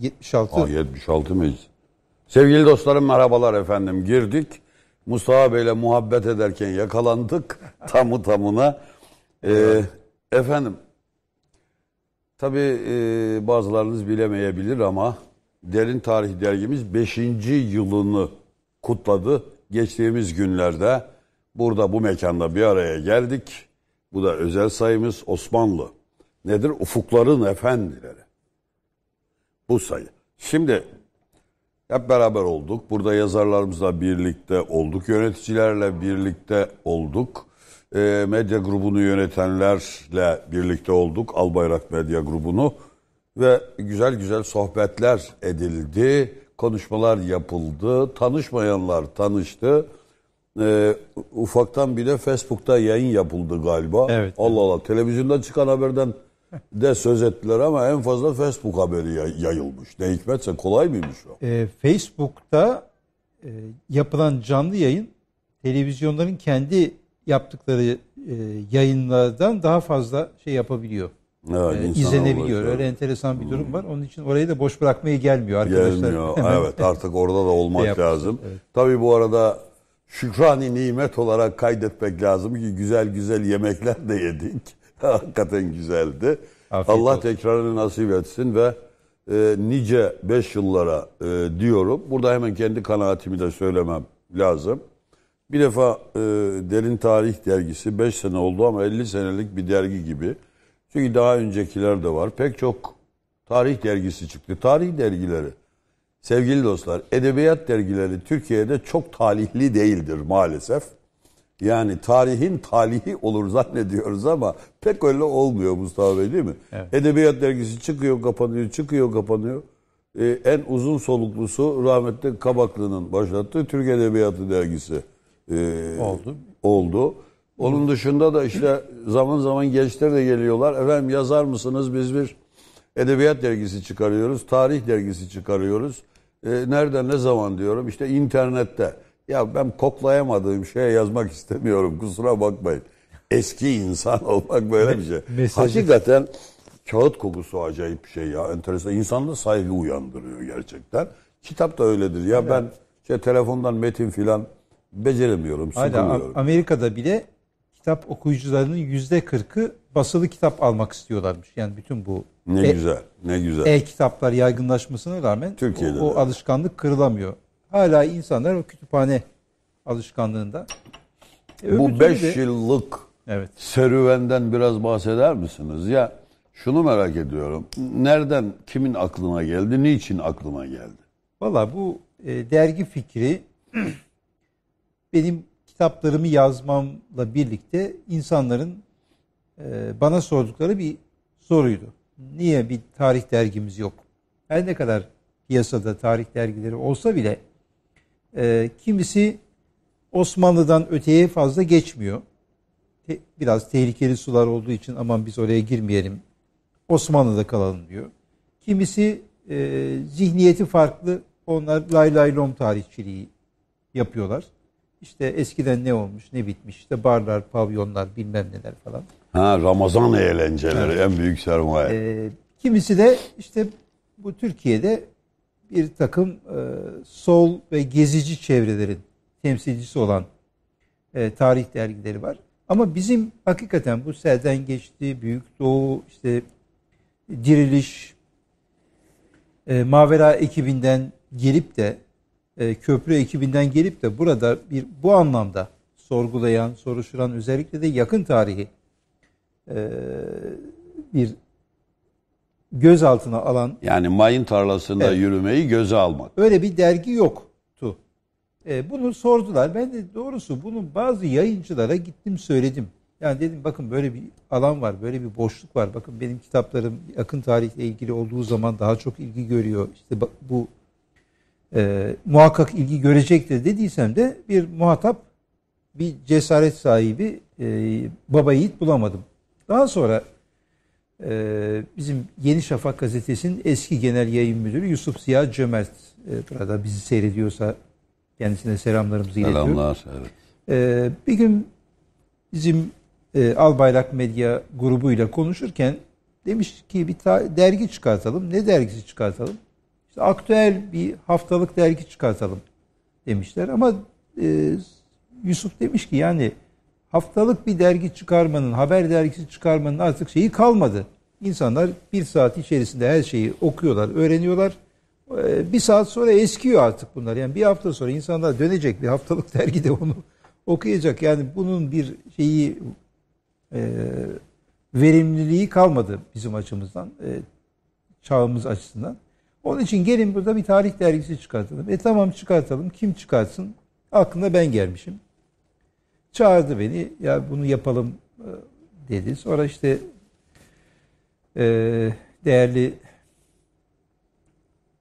76. Aa, 76 mıyız? Sevgili dostlarım merhabalar efendim. Girdik. Mustafa Bey'le muhabbet ederken yakalandık. Tamı tamına. Ee, efendim. Tabii e, bazılarınız bilemeyebilir ama Derin Tarih Dergimiz 5. yılını kutladı. Geçtiğimiz günlerde burada bu mekanda bir araya geldik. Bu da özel sayımız Osmanlı. Nedir? Ufukların efendileri. Bu sayı. Şimdi hep beraber olduk. Burada yazarlarımızla birlikte olduk. Yöneticilerle birlikte olduk. E, medya grubunu yönetenlerle birlikte olduk. Albayrak Medya grubunu. Ve güzel güzel sohbetler edildi. Konuşmalar yapıldı. Tanışmayanlar tanıştı. E, ufaktan bir de Facebook'ta yayın yapıldı galiba. Evet. Allah Allah. Televizyonda çıkan haberden de söz ettiler ama en fazla Facebook haberi yayılmış. Ne hikmetse kolay mıymış o? E, Facebook'ta e, yapılan canlı yayın televizyonların kendi yaptıkları e, yayınlardan daha fazla şey yapabiliyor. Evet, e, izlenebiliyor. Olacak. Öyle enteresan bir durum hmm. var. Onun için orayı da boş bırakmaya gelmiyor arkadaşlar. Gelmiyor. Evet artık orada da olmak şey lazım. Evet. Tabii bu arada şükrani nimet olarak kaydetmek lazım ki güzel güzel yemekler de yedik. Hakikaten güzeldi. Afiyet Allah olsun. tekrarını nasip etsin ve e, nice beş yıllara e, diyorum. Burada hemen kendi kanaatimi de söylemem lazım. Bir defa e, Derin Tarih Dergisi 5 sene oldu ama 50 senelik bir dergi gibi. Çünkü daha öncekiler de var. Pek çok tarih dergisi çıktı. Tarih dergileri. Sevgili dostlar, edebiyat dergileri Türkiye'de çok talihli değildir maalesef. Yani tarihin talihi olur zannediyoruz ama pek öyle olmuyor Mustafa Bey değil mi? Evet. Edebiyat dergisi çıkıyor kapanıyor, çıkıyor kapanıyor. Ee, en uzun soluklusu rahmetli Kabaklı'nın başlattığı Türk Edebiyatı dergisi ee, oldu. oldu. Onun dışında da işte zaman zaman gençler de geliyorlar. Efendim yazar mısınız? Biz bir edebiyat dergisi çıkarıyoruz, tarih dergisi çıkarıyoruz. E, nereden ne zaman diyorum? işte internette. Ya ben koklayamadığım şeye yazmak istemiyorum. Kusura bakmayın. Eski insan olmak böyle bir şey. Mesajı... Hakikaten kağıt kokusu acayip bir şey ya. Enteresan. İnsanda saygı uyandırıyor gerçekten. Kitap da öyledir. Ya evet. ben işte telefondan metin filan beceremiyorum. Hala Amerika'da bile kitap okuyucularının yüzde kırkı basılı kitap almak istiyorlarmış. Yani bütün bu ne e, güzel, ne güzel. E-kitaplar yaygınlaşmasına rağmen Türkiye'de o, o alışkanlık kırılamıyor. Hala insanlar o kütüphane alışkanlığında. E, Bu beş de... yıllık evet. serüvenden biraz bahseder misiniz? Ya şunu merak ediyorum. Nereden, kimin aklına geldi, niçin aklıma geldi? Valla bu e, dergi fikri benim kitaplarımı yazmamla birlikte insanların e, bana sordukları bir soruydu. Niye bir tarih dergimiz yok? Her ne kadar piyasada tarih dergileri olsa bile e, kimisi Osmanlı'dan öteye fazla geçmiyor. Te, biraz tehlikeli sular olduğu için aman biz oraya girmeyelim, Osmanlı'da kalalım diyor. Kimisi e, zihniyeti farklı, onlar lay lay lom tarihçiliği yapıyorlar. İşte eskiden ne olmuş, ne bitmiş, işte barlar, pavyonlar, bilmem neler falan. Ha Ramazan eğlenceleri evet. en büyük sermaye. Ee, kimisi de işte bu Türkiye'de bir takım e, sol ve gezici çevrelerin temsilcisi olan e, tarih dergileri var. Ama bizim hakikaten bu Sel'den geçti, Büyük Doğu, işte Diriliş, e, Mavera ekibinden gelip de, e, Köprü ekibinden gelip de burada bir bu anlamda sorgulayan, soruşturan özellikle de yakın tarihi e, bir gözaltına alan yani mayın tarlasında evet. yürümeyi göze almak. Öyle bir dergi yoktu. E, bunu sordular. Ben de doğrusu bunu bazı yayıncılara gittim söyledim. Yani dedim bakın böyle bir alan var, böyle bir boşluk var. Bakın benim kitaplarım yakın tarihle ilgili olduğu zaman daha çok ilgi görüyor. İşte bu e, muhakkak ilgi görecektir dediysem de bir muhatap, bir cesaret sahibi e, baba yiğit bulamadım. Daha sonra ee, bizim Yeni Şafak gazetesinin eski genel yayın müdürü Yusuf Ziya Cömert e, burada bizi seyrediyorsa kendisine selamlarımızı iletiyorum. Selamlar. Evet. Ee, bir gün bizim e, Albayrak Medya grubuyla konuşurken demiş ki bir dergi çıkartalım. Ne dergisi çıkartalım? İşte aktüel bir haftalık dergi çıkartalım demişler ama e, Yusuf demiş ki yani haftalık bir dergi çıkarmanın, haber dergisi çıkarmanın artık şeyi kalmadı. İnsanlar bir saat içerisinde her şeyi okuyorlar, öğreniyorlar. Ee, bir saat sonra eskiyor artık bunlar. Yani bir hafta sonra insanlar dönecek bir haftalık dergide onu okuyacak. Yani bunun bir şeyi e, verimliliği kalmadı bizim açımızdan, e, çağımız açısından. Onun için gelin burada bir tarih dergisi çıkartalım. E tamam çıkartalım. Kim çıkartsın? Aklına ben gelmişim. Çağırdı beni. Ya bunu yapalım e, dedi. Sonra işte ee, değerli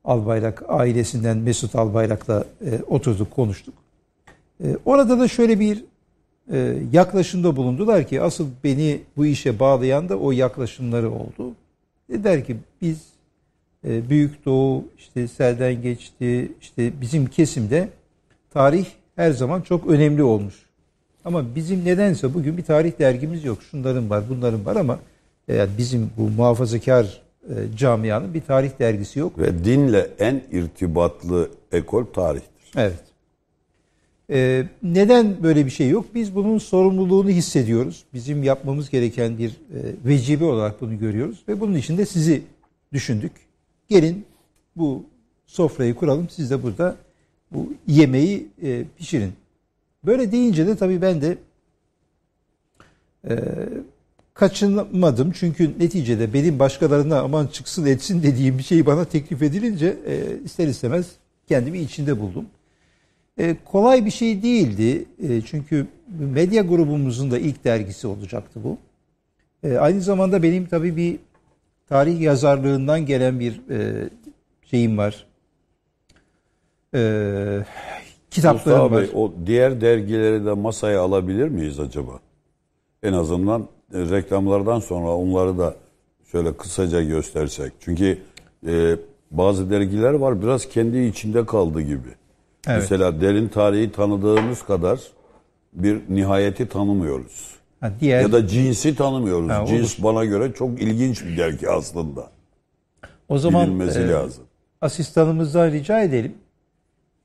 Albayrak ailesinden Mesut Albayrak'la e, oturduk, konuştuk. Ee, orada da şöyle bir e, yaklaşımda bulundular ki asıl beni bu işe bağlayan da o yaklaşımları oldu. Der ki biz e, Büyük Doğu işte Selden geçti işte bizim kesimde tarih her zaman çok önemli olmuş. Ama bizim nedense bugün bir tarih dergimiz yok. Şunların var, bunların var ama yani bizim bu muhafazakar e, camianın bir tarih dergisi yok. Ve dinle en irtibatlı ekol tarihtir. Evet. E, neden böyle bir şey yok? Biz bunun sorumluluğunu hissediyoruz. Bizim yapmamız gereken bir e, vecibe olarak bunu görüyoruz. Ve bunun için de sizi düşündük. Gelin bu sofrayı kuralım. Siz de burada bu yemeği e, pişirin. Böyle deyince de tabii ben de e, kaçınmadım. Çünkü neticede benim başkalarına aman çıksın etsin dediğim bir şeyi bana teklif edilince e, ister istemez kendimi içinde buldum. E, kolay bir şey değildi. E, çünkü medya grubumuzun da ilk dergisi olacaktı bu. E, aynı zamanda benim tabii bir tarih yazarlığından gelen bir e, şeyim var. E, kitaplarım Mustafa var. Bey, o diğer dergileri de masaya alabilir miyiz acaba? En azından e, reklamlardan sonra onları da şöyle kısaca göstersek. Çünkü e, bazı dergiler var biraz kendi içinde kaldı gibi. Evet. Mesela derin tarihi tanıdığımız kadar bir nihayeti tanımıyoruz. Ha, diğer... Ya da cinsi tanımıyoruz. Ha, Cins olur. bana göre çok ilginç bir dergi aslında. O zaman e, lazım. asistanımızdan rica edelim.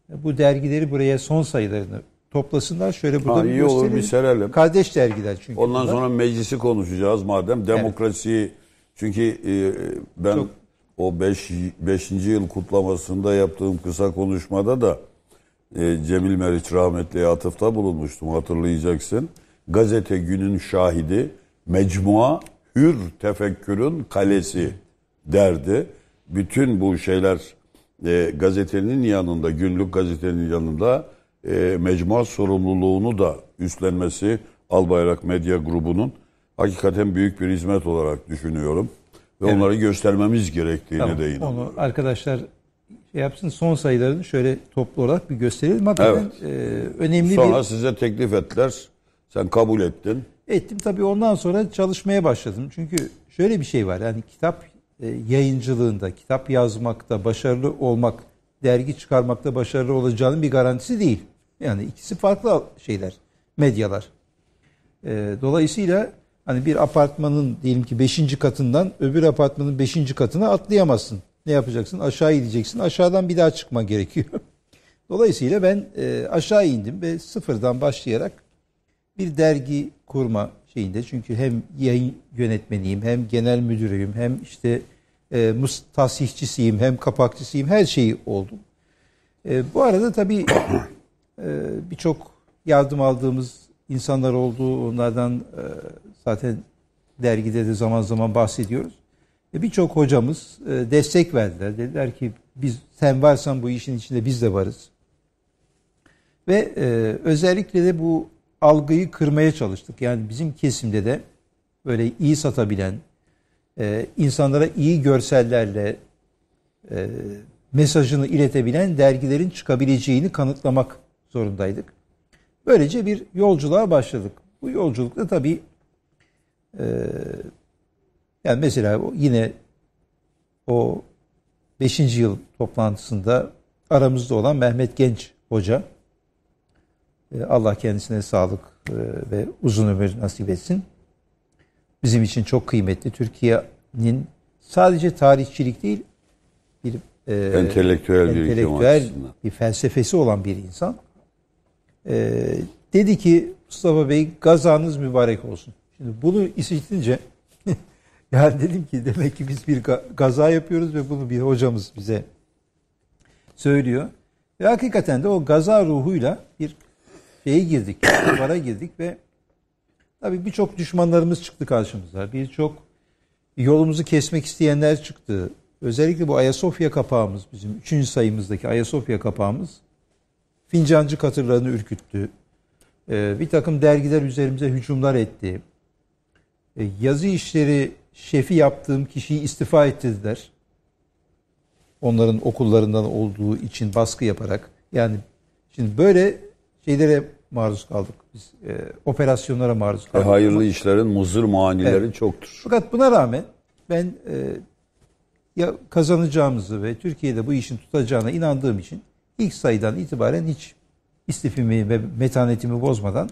Bu dergileri buraya son sayılarını toplasınlar. Şöyle burada ha, iyi olur bir serelim. Kardeş dergiler çünkü. Ondan bunlar. sonra meclisi konuşacağız madem. Demokrasiyi evet. çünkü e, ben Çok. o 5. Beş, 5. yıl kutlamasında yaptığım kısa konuşmada da e, Cemil Meriç rahmetliye atıfta bulunmuştum hatırlayacaksın. Gazete günün şahidi mecmua hür tefekkürün kalesi derdi. Bütün bu şeyler e, gazetenin yanında, günlük gazetenin yanında e, mecmua sorumluluğunu da üstlenmesi Albayrak Medya Grubu'nun hakikaten büyük bir hizmet olarak düşünüyorum. Ve evet. onları göstermemiz gerektiğine tamam, de inanıyorum. Onu arkadaşlar şey yapsın son sayılarını şöyle toplu olarak bir gösterelim. Hakikaten evet. e, önemli Sonra bir... Sonra size teklif ettiler. Sen kabul ettin. Ettim tabii ondan sonra çalışmaya başladım. Çünkü şöyle bir şey var. Yani kitap e, yayıncılığında, kitap yazmakta başarılı olmak dergi çıkarmakta başarılı olacağının bir garantisi değil. Yani ikisi farklı şeyler, medyalar. E, dolayısıyla hani bir apartmanın diyelim ki 5. katından öbür apartmanın 5. katına atlayamazsın. Ne yapacaksın? Aşağı gideceksin. Aşağıdan bir daha çıkma gerekiyor. Dolayısıyla ben e, aşağı indim ve sıfırdan başlayarak bir dergi kurma şeyinde. Çünkü hem yayın yönetmeniyim, hem genel müdürüyüm, hem işte e, tasihçisiyim, hem kapakçısıyım, her şeyi oldum. E, bu arada tabii e, birçok yardım aldığımız insanlar oldu. Onlardan e, zaten dergide de zaman zaman bahsediyoruz. E, birçok hocamız e, destek verdiler. Dediler ki biz sen varsan bu işin içinde biz de varız. Ve e, özellikle de bu algıyı kırmaya çalıştık. Yani bizim kesimde de böyle iyi satabilen, e, insanlara iyi görsellerle e, mesajını iletebilen dergilerin çıkabileceğini kanıtlamak zorundaydık. Böylece bir yolculuğa başladık. Bu yolculukta tabii e, yani mesela yine o 5. yıl toplantısında aramızda olan Mehmet Genç Hoca e, Allah kendisine sağlık ve uzun ömür nasip etsin bizim için çok kıymetli. Türkiye'nin sadece tarihçilik değil bir e, entelektüel, bir bir felsefesi olan bir insan. E, dedi ki Mustafa Bey gazanız mübarek olsun. Şimdi bunu işitince yani dedim ki demek ki biz bir gaza yapıyoruz ve bunu bir hocamız bize söylüyor. Ve hakikaten de o gaza ruhuyla bir şeye girdik, bara girdik ve Tabii birçok düşmanlarımız çıktı karşımıza. Birçok yolumuzu kesmek isteyenler çıktı. Özellikle bu Ayasofya kapağımız bizim 3. sayımızdaki Ayasofya kapağımız fincancı katırlarını ürküttü. Ee, bir takım dergiler üzerimize hücumlar etti. Ee, yazı işleri şefi yaptığım kişiyi istifa ettirdiler. Onların okullarından olduğu için baskı yaparak. Yani şimdi böyle şeylere maruz kaldık e, operasyonlara maruz kaldık. E, hayırlı işlerin muzur manileri evet. çoktur. Fakat buna rağmen ben e, ya kazanacağımızı ve Türkiye'de bu işin tutacağına inandığım için ilk sayıdan itibaren hiç istifimi ve metanetimi bozmadan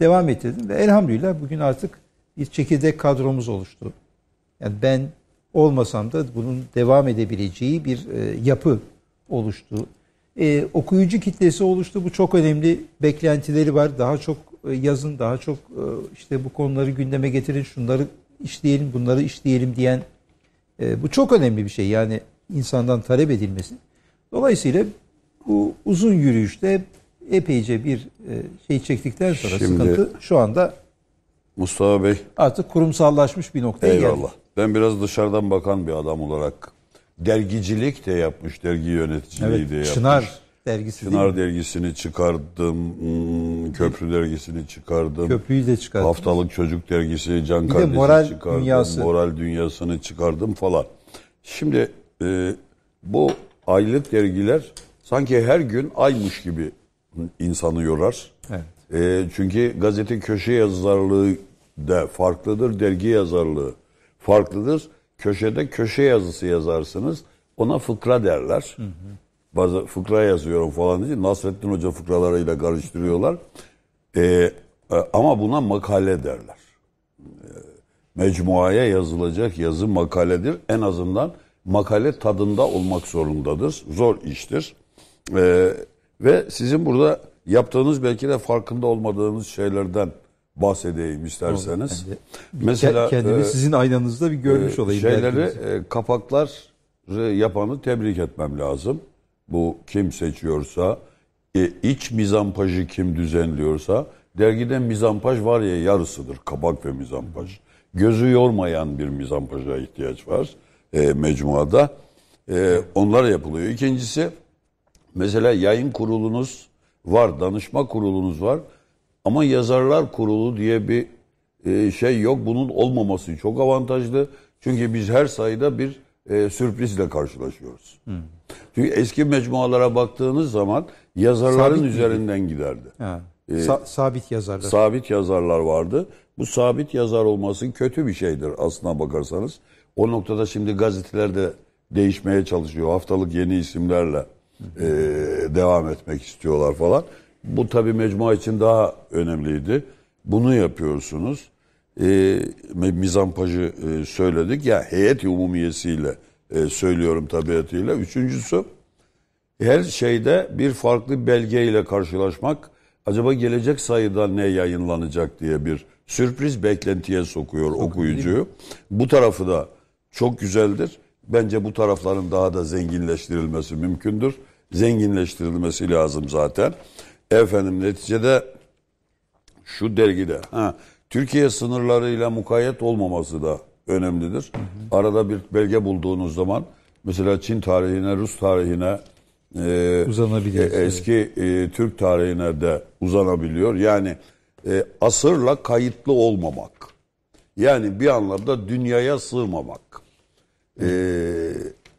devam ettirdim ve elhamdülillah bugün artık bir çekirdek kadromuz oluştu. Yani ben olmasam da bunun devam edebileceği bir e, yapı oluştu e, okuyucu kitlesi oluştu. Bu çok önemli beklentileri var. Daha çok e, yazın, daha çok e, işte bu konuları gündeme getirin, şunları işleyelim, bunları işleyelim diyen e, bu çok önemli bir şey. Yani insandan talep edilmesi. Dolayısıyla bu uzun yürüyüşte epeyce bir e, şey çektikten sonra Şimdi, sıkıntı şu anda Mustafa Bey artık kurumsallaşmış bir noktaya eyvallah. geldi. Ben biraz dışarıdan bakan bir adam olarak Dergicilik de yapmış, dergi yöneticiliği evet, de yapmış. Çınar dergisi Çınar dergisini çıkardım, hmm, Köprü dergisini çıkardım. Köprüyü de çıkardım. Haftalık Çocuk dergisi, Can bir Kardeş'i moral çıkardım. Dünyası. Moral dünyasını çıkardım falan. Şimdi e, bu aylık dergiler sanki her gün aymış gibi insanı yorar. Evet. E, çünkü gazete köşe yazarlığı da farklıdır, dergi yazarlığı farklıdır köşede köşe yazısı yazarsınız. Ona fıkra derler. Hı Bazı fıkra yazıyorum falan diye Nasrettin Hoca fıkralarıyla karıştırıyorlar. Ee, e, ama buna makale derler. Ee, mecmuaya yazılacak yazı makaledir. En azından makale tadında olmak zorundadır. Zor iştir. Ee, ve sizin burada yaptığınız belki de farkında olmadığınız şeylerden bahsedeyim isterseniz. Yani, Mesela kendimi e, sizin aynanızda bir görmüş e, olayım. Şeyleri e, kapaklar e, yapanı tebrik etmem lazım. Bu kim seçiyorsa, e, iç mizampajı kim düzenliyorsa dergide mizampaj var ya yarısıdır kapak ve mizampaj. Gözü yormayan bir mizampaja ihtiyaç var e, mecmuada. E, onlar yapılıyor. İkincisi mesela yayın kurulunuz var, danışma kurulunuz var. Ama yazarlar kurulu diye bir e, şey yok. Bunun olmaması çok avantajlı. Çünkü biz her sayıda bir e, sürprizle karşılaşıyoruz. Hmm. Çünkü eski mecmualara baktığınız zaman yazarların sabit üzerinden miydi? giderdi. Ha. E, Sa- sabit yazarlar. Sabit yazarlar vardı. Bu sabit yazar olması kötü bir şeydir aslına bakarsanız. O noktada şimdi gazeteler de değişmeye çalışıyor. Haftalık yeni isimlerle e, devam etmek istiyorlar falan. Bu tabii mecmua için daha önemliydi. Bunu yapıyorsunuz. E, mizampajı e, söyledik. Ya heyet umumiyesiyle e, söylüyorum tabiatıyla. Üçüncüsü her şeyde bir farklı belgeyle karşılaşmak. Acaba gelecek sayıda ne yayınlanacak diye bir sürpriz beklentiye sokuyor Çok okuyucuyu. Bu tarafı da çok güzeldir. Bence bu tarafların daha da zenginleştirilmesi mümkündür. Zenginleştirilmesi lazım zaten. Efendim neticede şu dergide ha, Türkiye sınırlarıyla mukayyet olmaması da önemlidir. Hı hı. Arada bir belge bulduğunuz zaman mesela Çin tarihine, Rus tarihine e, uzanabiliyor. E, eski e, Türk tarihine de uzanabiliyor. Yani e, asırla kayıtlı olmamak. Yani bir anlamda dünyaya sığmamak. E,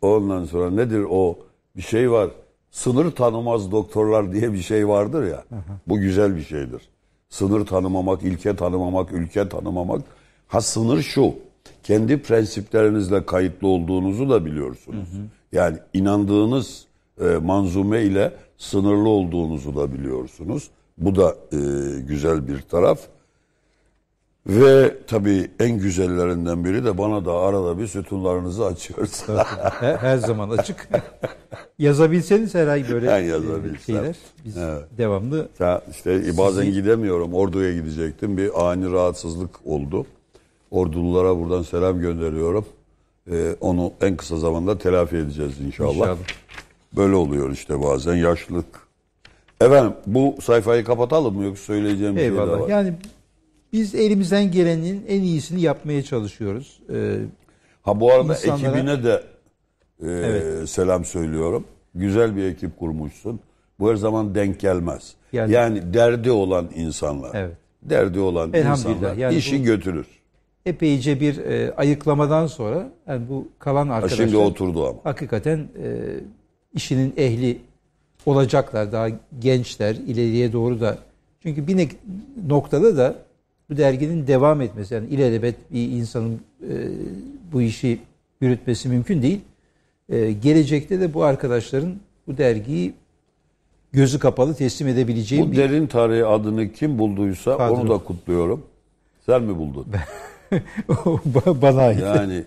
ondan sonra nedir o bir şey var sınır tanımaz doktorlar diye bir şey vardır ya. Hı hı. Bu güzel bir şeydir. Sınır tanımamak, ilke tanımamak, ülke tanımamak. Ha sınır şu. Kendi prensiplerinizle kayıtlı olduğunuzu da biliyorsunuz. Hı hı. Yani inandığınız e, manzume ile sınırlı olduğunuzu da biliyorsunuz. Bu da e, güzel bir taraf. Ve tabii en güzellerinden biri de bana da arada bir sütunlarınızı açıyorsun. her zaman açık. Yazabilseniz herhangi böyle ben yazabilsem. şeyler. Biz evet. devamlı. Ya işte bazen sizi... gidemiyorum. Ordu'ya gidecektim. Bir ani rahatsızlık oldu. Ordululara buradan selam gönderiyorum. Ee, onu en kısa zamanda telafi edeceğiz inşallah. inşallah. Böyle oluyor işte bazen yaşlılık. Efendim bu sayfayı kapatalım mı yoksa söyleyeceğim bir şey daha var. Yani biz elimizden gelenin en iyisini yapmaya çalışıyoruz. Ee, ha bu arada insanlara... ekibine de e, evet. selam söylüyorum. Güzel bir ekip kurmuşsun. Bu her zaman denk gelmez. Yani, yani derdi olan insanlar. Evet. Derdi olan insanlar yani işi bu, götürür. Epeyce bir e, ayıklamadan sonra yani bu kalan arkadaşlar ha şimdi oturdu ama. hakikaten e, işinin ehli olacaklar. Daha gençler ileriye doğru da. Çünkü bir noktada da bu derginin devam etmesi yani ilelebet bir insanın e, bu işi yürütmesi mümkün değil. E, gelecekte de bu arkadaşların bu dergiyi gözü kapalı teslim edebileceğim bu bir... derin tarihi adını kim bulduysa Kadro. onu da kutluyorum. Sen mi buldun? Bana ait. Yani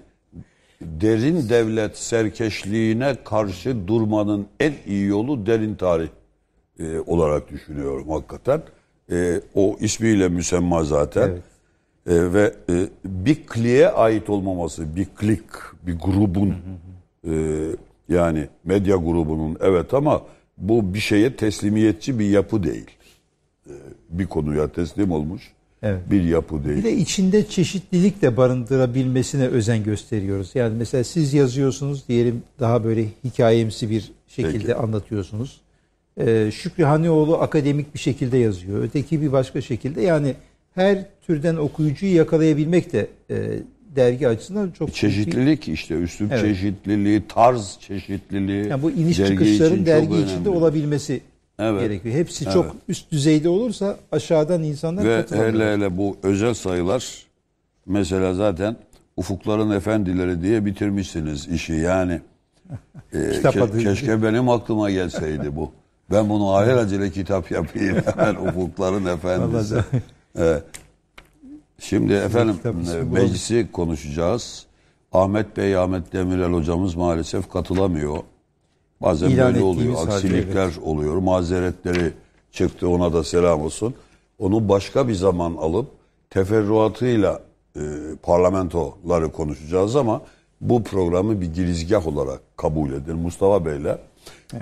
derin devlet serkeşliğine karşı durmanın en iyi yolu derin tarih e, olarak düşünüyorum hakikaten. E, o ismiyle müsemma zaten. Evet. E, ve e, bir kliğe ait olmaması, bir klik, bir grubun e, yani medya grubunun evet ama bu bir şeye teslimiyetçi bir yapı değil. E, bir konuya teslim olmuş evet. bir yapı değil. Bir de içinde çeşitlilik de barındırabilmesine özen gösteriyoruz. Yani mesela siz yazıyorsunuz diyelim daha böyle hikayemsi bir şekilde Peki. anlatıyorsunuz e, Şükrü Hanioğlu akademik bir şekilde yazıyor. Öteki bir başka şekilde. Yani her türden okuyucuyu yakalayabilmek de e, dergi açısından çok çeşitlilik büyük. işte üslup evet. çeşitliliği, tarz çeşitliliği. Yani bu iniş dergi çıkışların için dergi içinde olabilmesi evet. gerekiyor. Hepsi evet. çok üst düzeyde olursa aşağıdan insanlar Ve hele hele bu özel sayılar mesela zaten Ufukların Efendileri diye bitirmişsiniz işi yani. e, ke- keşke benim aklıma gelseydi bu. Ben bunu ahir acele kitap yapayım hemen ufukların efendisi. Ee, şimdi efendim e, meclisi konuşacağız. Ahmet Bey, Ahmet Demirel hocamız maalesef katılamıyor. Bazen İlan böyle oluyor. Aksilikler evet. oluyor. Mazeretleri çıktı ona da selam olsun. Onu başka bir zaman alıp teferruatıyla e, parlamentoları konuşacağız ama bu programı bir girizgah olarak kabul edin. Mustafa Bey'le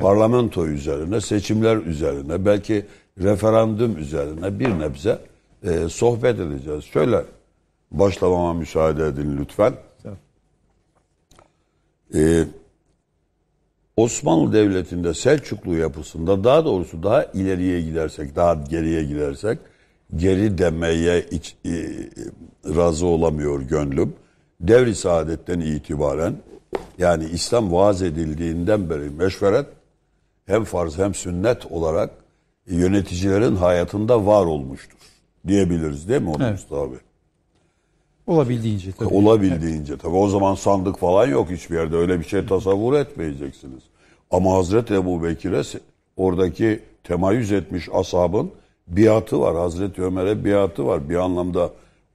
Parlamento üzerine, seçimler üzerine, belki referandum üzerine bir nebze e, sohbet edeceğiz. Şöyle başlamama müsaade edin lütfen. Ee, Osmanlı Devleti'nde Selçuklu yapısında daha doğrusu daha ileriye gidersek, daha geriye gidersek geri demeye iç, e, razı olamıyor gönlüm. Devri saadetten itibaren yani İslam vaaz edildiğinden beri meşveret hem farz hem sünnet olarak yöneticilerin hayatında var olmuştur diyebiliriz değil mi onu evet. Mustafa abi? Olabildiğince tabii. Olabildiğince evet. tabii. O zaman sandık falan yok hiçbir yerde. Öyle bir şey tasavvur etmeyeceksiniz. Ama Hazreti Ebu Bekir'e oradaki temayüz etmiş asabın biatı var. Hazreti Ömer'e biatı var. Bir anlamda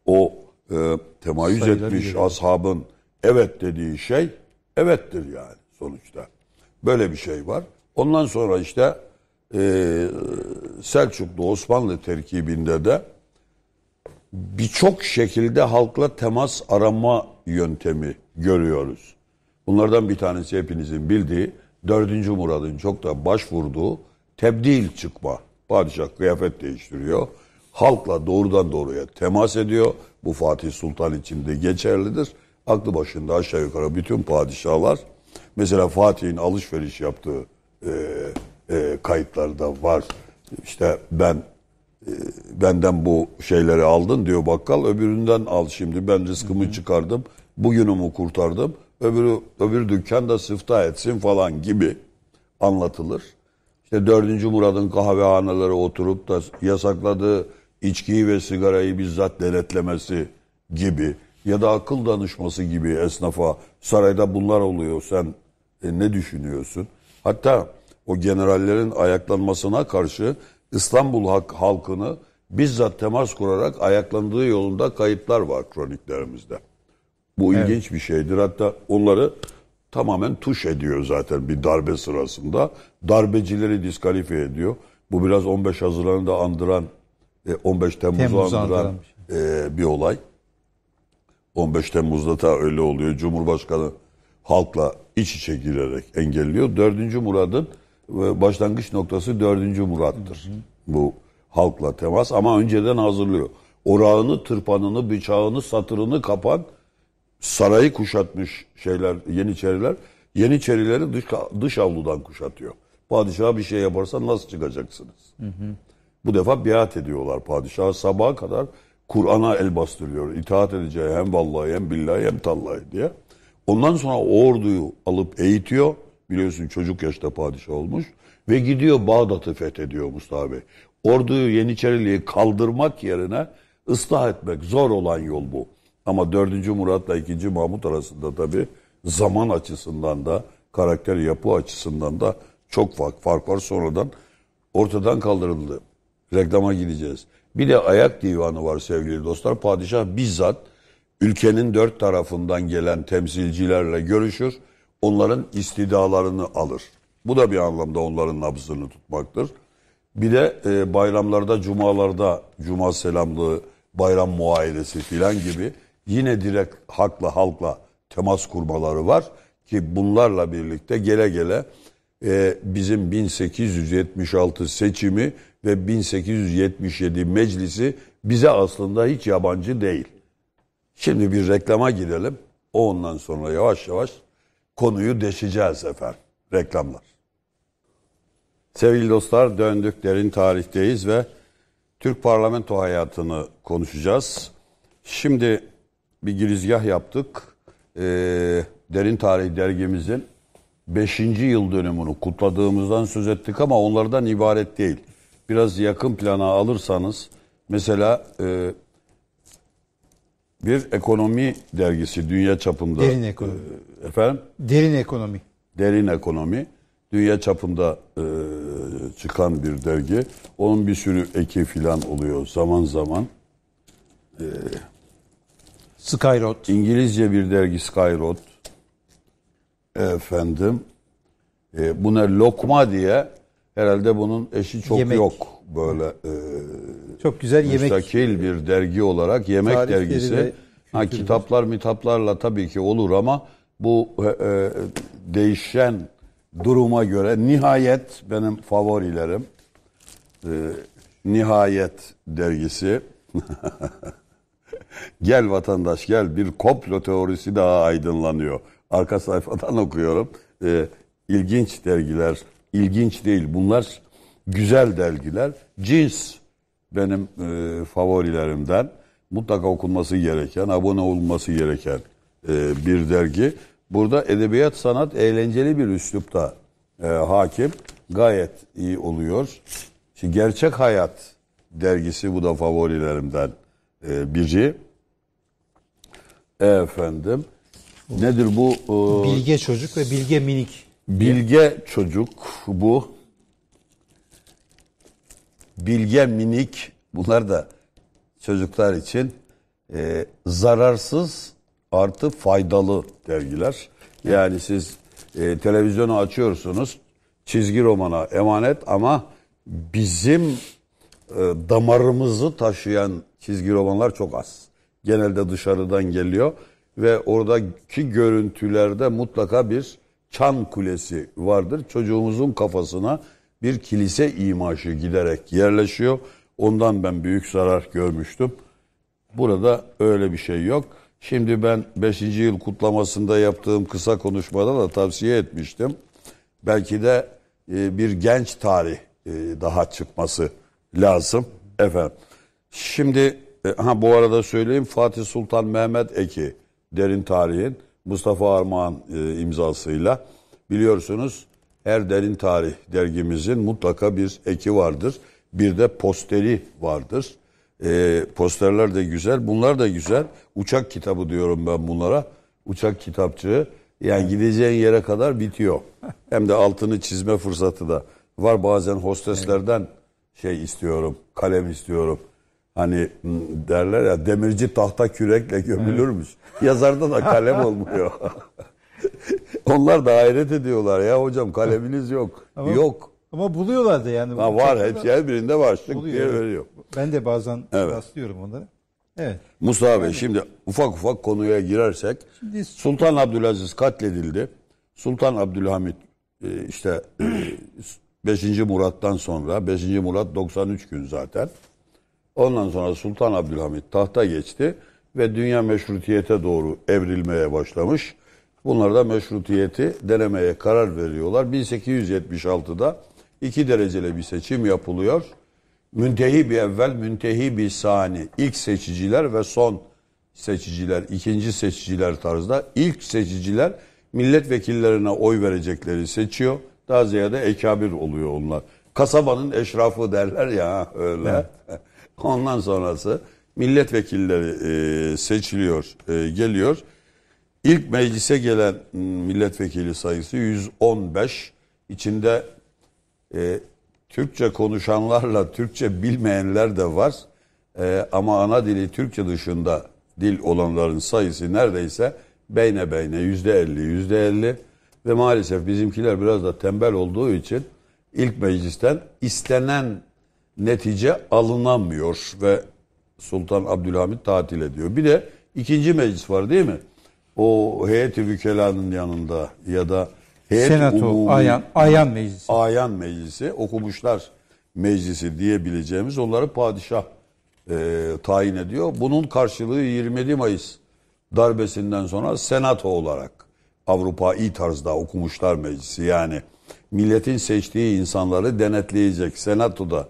o e, temayüz etmiş ashabın evet dediği şey evettir yani sonuçta. Böyle bir şey var. Ondan sonra işte e, Selçuklu Osmanlı terkibinde de birçok şekilde halkla temas arama yöntemi görüyoruz. Bunlardan bir tanesi hepinizin bildiği 4. Murad'ın çok da başvurduğu tebdil çıkma. Padişah kıyafet değiştiriyor. Halkla doğrudan doğruya temas ediyor. Bu Fatih Sultan için de geçerlidir aklı başında aşağı yukarı bütün padişahlar mesela Fatih'in alışveriş yaptığı e, e, kayıtlarda var. İşte ben e, benden bu şeyleri aldın diyor bakkal öbüründen al şimdi ben rızkımı Hı-hı. çıkardım bugünümü kurtardım öbürü öbür dükkan da sıfta etsin falan gibi anlatılır. İşte 4. Murad'ın kahvehanelere oturup da yasakladığı içkiyi ve sigarayı bizzat denetlemesi gibi ya da akıl danışması gibi esnafa sarayda bunlar oluyor sen e, ne düşünüyorsun? Hatta o generallerin ayaklanmasına karşı İstanbul halkını bizzat temas kurarak ayaklandığı yolunda kayıtlar var kroniklerimizde. Bu evet. ilginç bir şeydir. Hatta onları tamamen tuş ediyor zaten bir darbe sırasında. Darbecileri diskalifiye ediyor. Bu biraz 15 Haziran'ı da andıran, 15 e, Temmuz'u Temmuz andıran, bir, şey. E, bir olay. 15 Temmuz'da da öyle oluyor. Cumhurbaşkanı halkla iç içe girerek engelliyor. Dördüncü Murad'ın e, başlangıç noktası dördüncü Murad'dır. Hı hı. Bu halkla temas ama önceden hazırlıyor. Orağını, tırpanını, bıçağını, satırını kapan sarayı kuşatmış şeyler, Yeniçeriler. Yeniçerileri dış, dış avludan kuşatıyor. Padişah bir şey yaparsa nasıl çıkacaksınız? Hı hı. Bu defa biat ediyorlar padişaha. Sabaha kadar Kur'an'a el bastırıyor. İtaat edeceği hem vallahi hem billahi hem tallahi diye. Ondan sonra o orduyu alıp eğitiyor. Biliyorsun çocuk yaşta padişah olmuş. Ve gidiyor Bağdat'ı fethediyor Mustafa Bey. Orduyu Yeniçeriliği kaldırmak yerine ıslah etmek zor olan yol bu. Ama 4. Murat'la 2. Mahmut arasında tabi zaman açısından da karakter yapı açısından da çok fark, fark var. Sonradan ortadan kaldırıldı. Reklama gideceğiz. Bir de ayak divanı var sevgili dostlar. Padişah bizzat ülkenin dört tarafından gelen temsilcilerle görüşür. Onların istidalarını alır. Bu da bir anlamda onların nabzını tutmaktır. Bir de e, bayramlarda, cumalarda cuma selamlığı, bayram muayedesi filan gibi yine direkt hakla halkla temas kurmaları var ki bunlarla birlikte gele gele e, bizim 1876 seçimi ve 1877 meclisi bize aslında hiç yabancı değil. Şimdi bir reklama gidelim. O ondan sonra yavaş yavaş konuyu deşeceğiz efendim. Reklamlar. Sevgili dostlar döndük derin tarihteyiz ve Türk parlamento hayatını konuşacağız. Şimdi bir girizgah yaptık. Ee, derin Tarih dergimizin 5. yıl dönümünü kutladığımızdan söz ettik ama onlardan ibaret değil. Biraz yakın plana alırsanız mesela e, bir ekonomi dergisi dünya çapında. Derin ekonomi. E, efendim? Derin ekonomi. Derin ekonomi. Dünya çapında e, çıkan bir dergi. Onun bir sürü eki filan oluyor zaman zaman. E, Skyroad. İngilizce bir dergi Skyroad efendim e, buna lokma diye herhalde bunun eşi çok yemek. yok böyle e, çok güzel yemek bir dergi olarak yemek Tarih dergisi de ha, kitaplar mitaplarla tabii ki olur ama bu e, e, değişen duruma göre nihayet benim favorilerim e, nihayet dergisi gel vatandaş gel bir Koplo teorisi daha aydınlanıyor arka sayfadan okuyorum. E, ilginç dergiler, ilginç değil bunlar güzel dergiler. Cins benim e, favorilerimden. Mutlaka okunması gereken, abone olması gereken e, bir dergi. Burada edebiyat, sanat eğlenceli bir üslupta e, hakim. Gayet iyi oluyor. Şimdi Gerçek Hayat dergisi bu da favorilerimden e, biri. Efendim Nedir bu? Ee, bilge çocuk ve bilge minik. Bilge çocuk bu. Bilge minik bunlar da çocuklar için e, zararsız artı faydalı dergiler. Yani siz e, televizyonu açıyorsunuz çizgi romana emanet ama bizim e, damarımızı taşıyan çizgi romanlar çok az. Genelde dışarıdan geliyor ve oradaki görüntülerde mutlaka bir çan kulesi vardır. Çocuğumuzun kafasına bir kilise imaşı giderek yerleşiyor. Ondan ben büyük zarar görmüştüm. Burada öyle bir şey yok. Şimdi ben 5. yıl kutlamasında yaptığım kısa konuşmada da tavsiye etmiştim. Belki de e, bir genç tarih e, daha çıkması lazım. Efendim. Şimdi e, ha bu arada söyleyeyim Fatih Sultan Mehmet Eki derin tarihin Mustafa Armağan e, imzasıyla biliyorsunuz her derin tarih dergimizin mutlaka bir eki vardır. Bir de posteri vardır. E, posterler de güzel. Bunlar da güzel. Uçak kitabı diyorum ben bunlara. Uçak kitapçığı. Yani gideceğin yere kadar bitiyor. Hem de altını çizme fırsatı da var. Bazen hosteslerden şey istiyorum, kalem istiyorum. Hani derler ya demirci tahta kürekle gömülürmüş. Evet. Yazarda da kalem olmuyor. Onlar da hayret ediyorlar ya hocam kaleminiz yok. Ama, yok. Ama buluyorlar da yani. Ha, var hepsi her birinde var. Şık diye veriyor. Ben de bazen evet. rastlıyorum onlara. Evet. Musa yani, Bey şimdi ufak ufak konuya girersek şimdi, Sultan Abdülaziz katledildi. Sultan Abdülhamit e, işte 5. Murat'tan sonra 5. Murat 93 gün zaten Ondan sonra Sultan Abdülhamit tahta geçti ve dünya meşrutiyete doğru evrilmeye başlamış. Bunlar da meşrutiyeti denemeye karar veriyorlar. 1876'da iki dereceli bir seçim yapılıyor. Müntehi bir evvel, müntehi bir sani. İlk seçiciler ve son seçiciler, ikinci seçiciler tarzda. İlk seçiciler milletvekillerine oy verecekleri seçiyor. Daha ziyade ekabir oluyor onlar. Kasabanın eşrafı derler ya öyle. Evet. Ondan sonrası milletvekilleri e, seçiliyor, e, geliyor. İlk meclise gelen milletvekili sayısı 115. İçinde e, Türkçe konuşanlarla Türkçe bilmeyenler de var. E, ama ana dili Türkçe dışında dil olanların sayısı neredeyse beyne beyne yüzde elli, yüzde elli. Ve maalesef bizimkiler biraz da tembel olduğu için ilk meclisten istenen netice alınamıyor ve Sultan Abdülhamit tatil ediyor. Bir de ikinci meclis var değil mi? O heyeti vükelanın yanında ya da heyet Senato, umumi, ayan, ayan meclisi. Ayan meclisi, okumuşlar meclisi diyebileceğimiz onları padişah e, tayin ediyor. Bunun karşılığı 27 Mayıs darbesinden sonra senato olarak Avrupa'yı tarzda okumuşlar meclisi yani milletin seçtiği insanları denetleyecek senatoda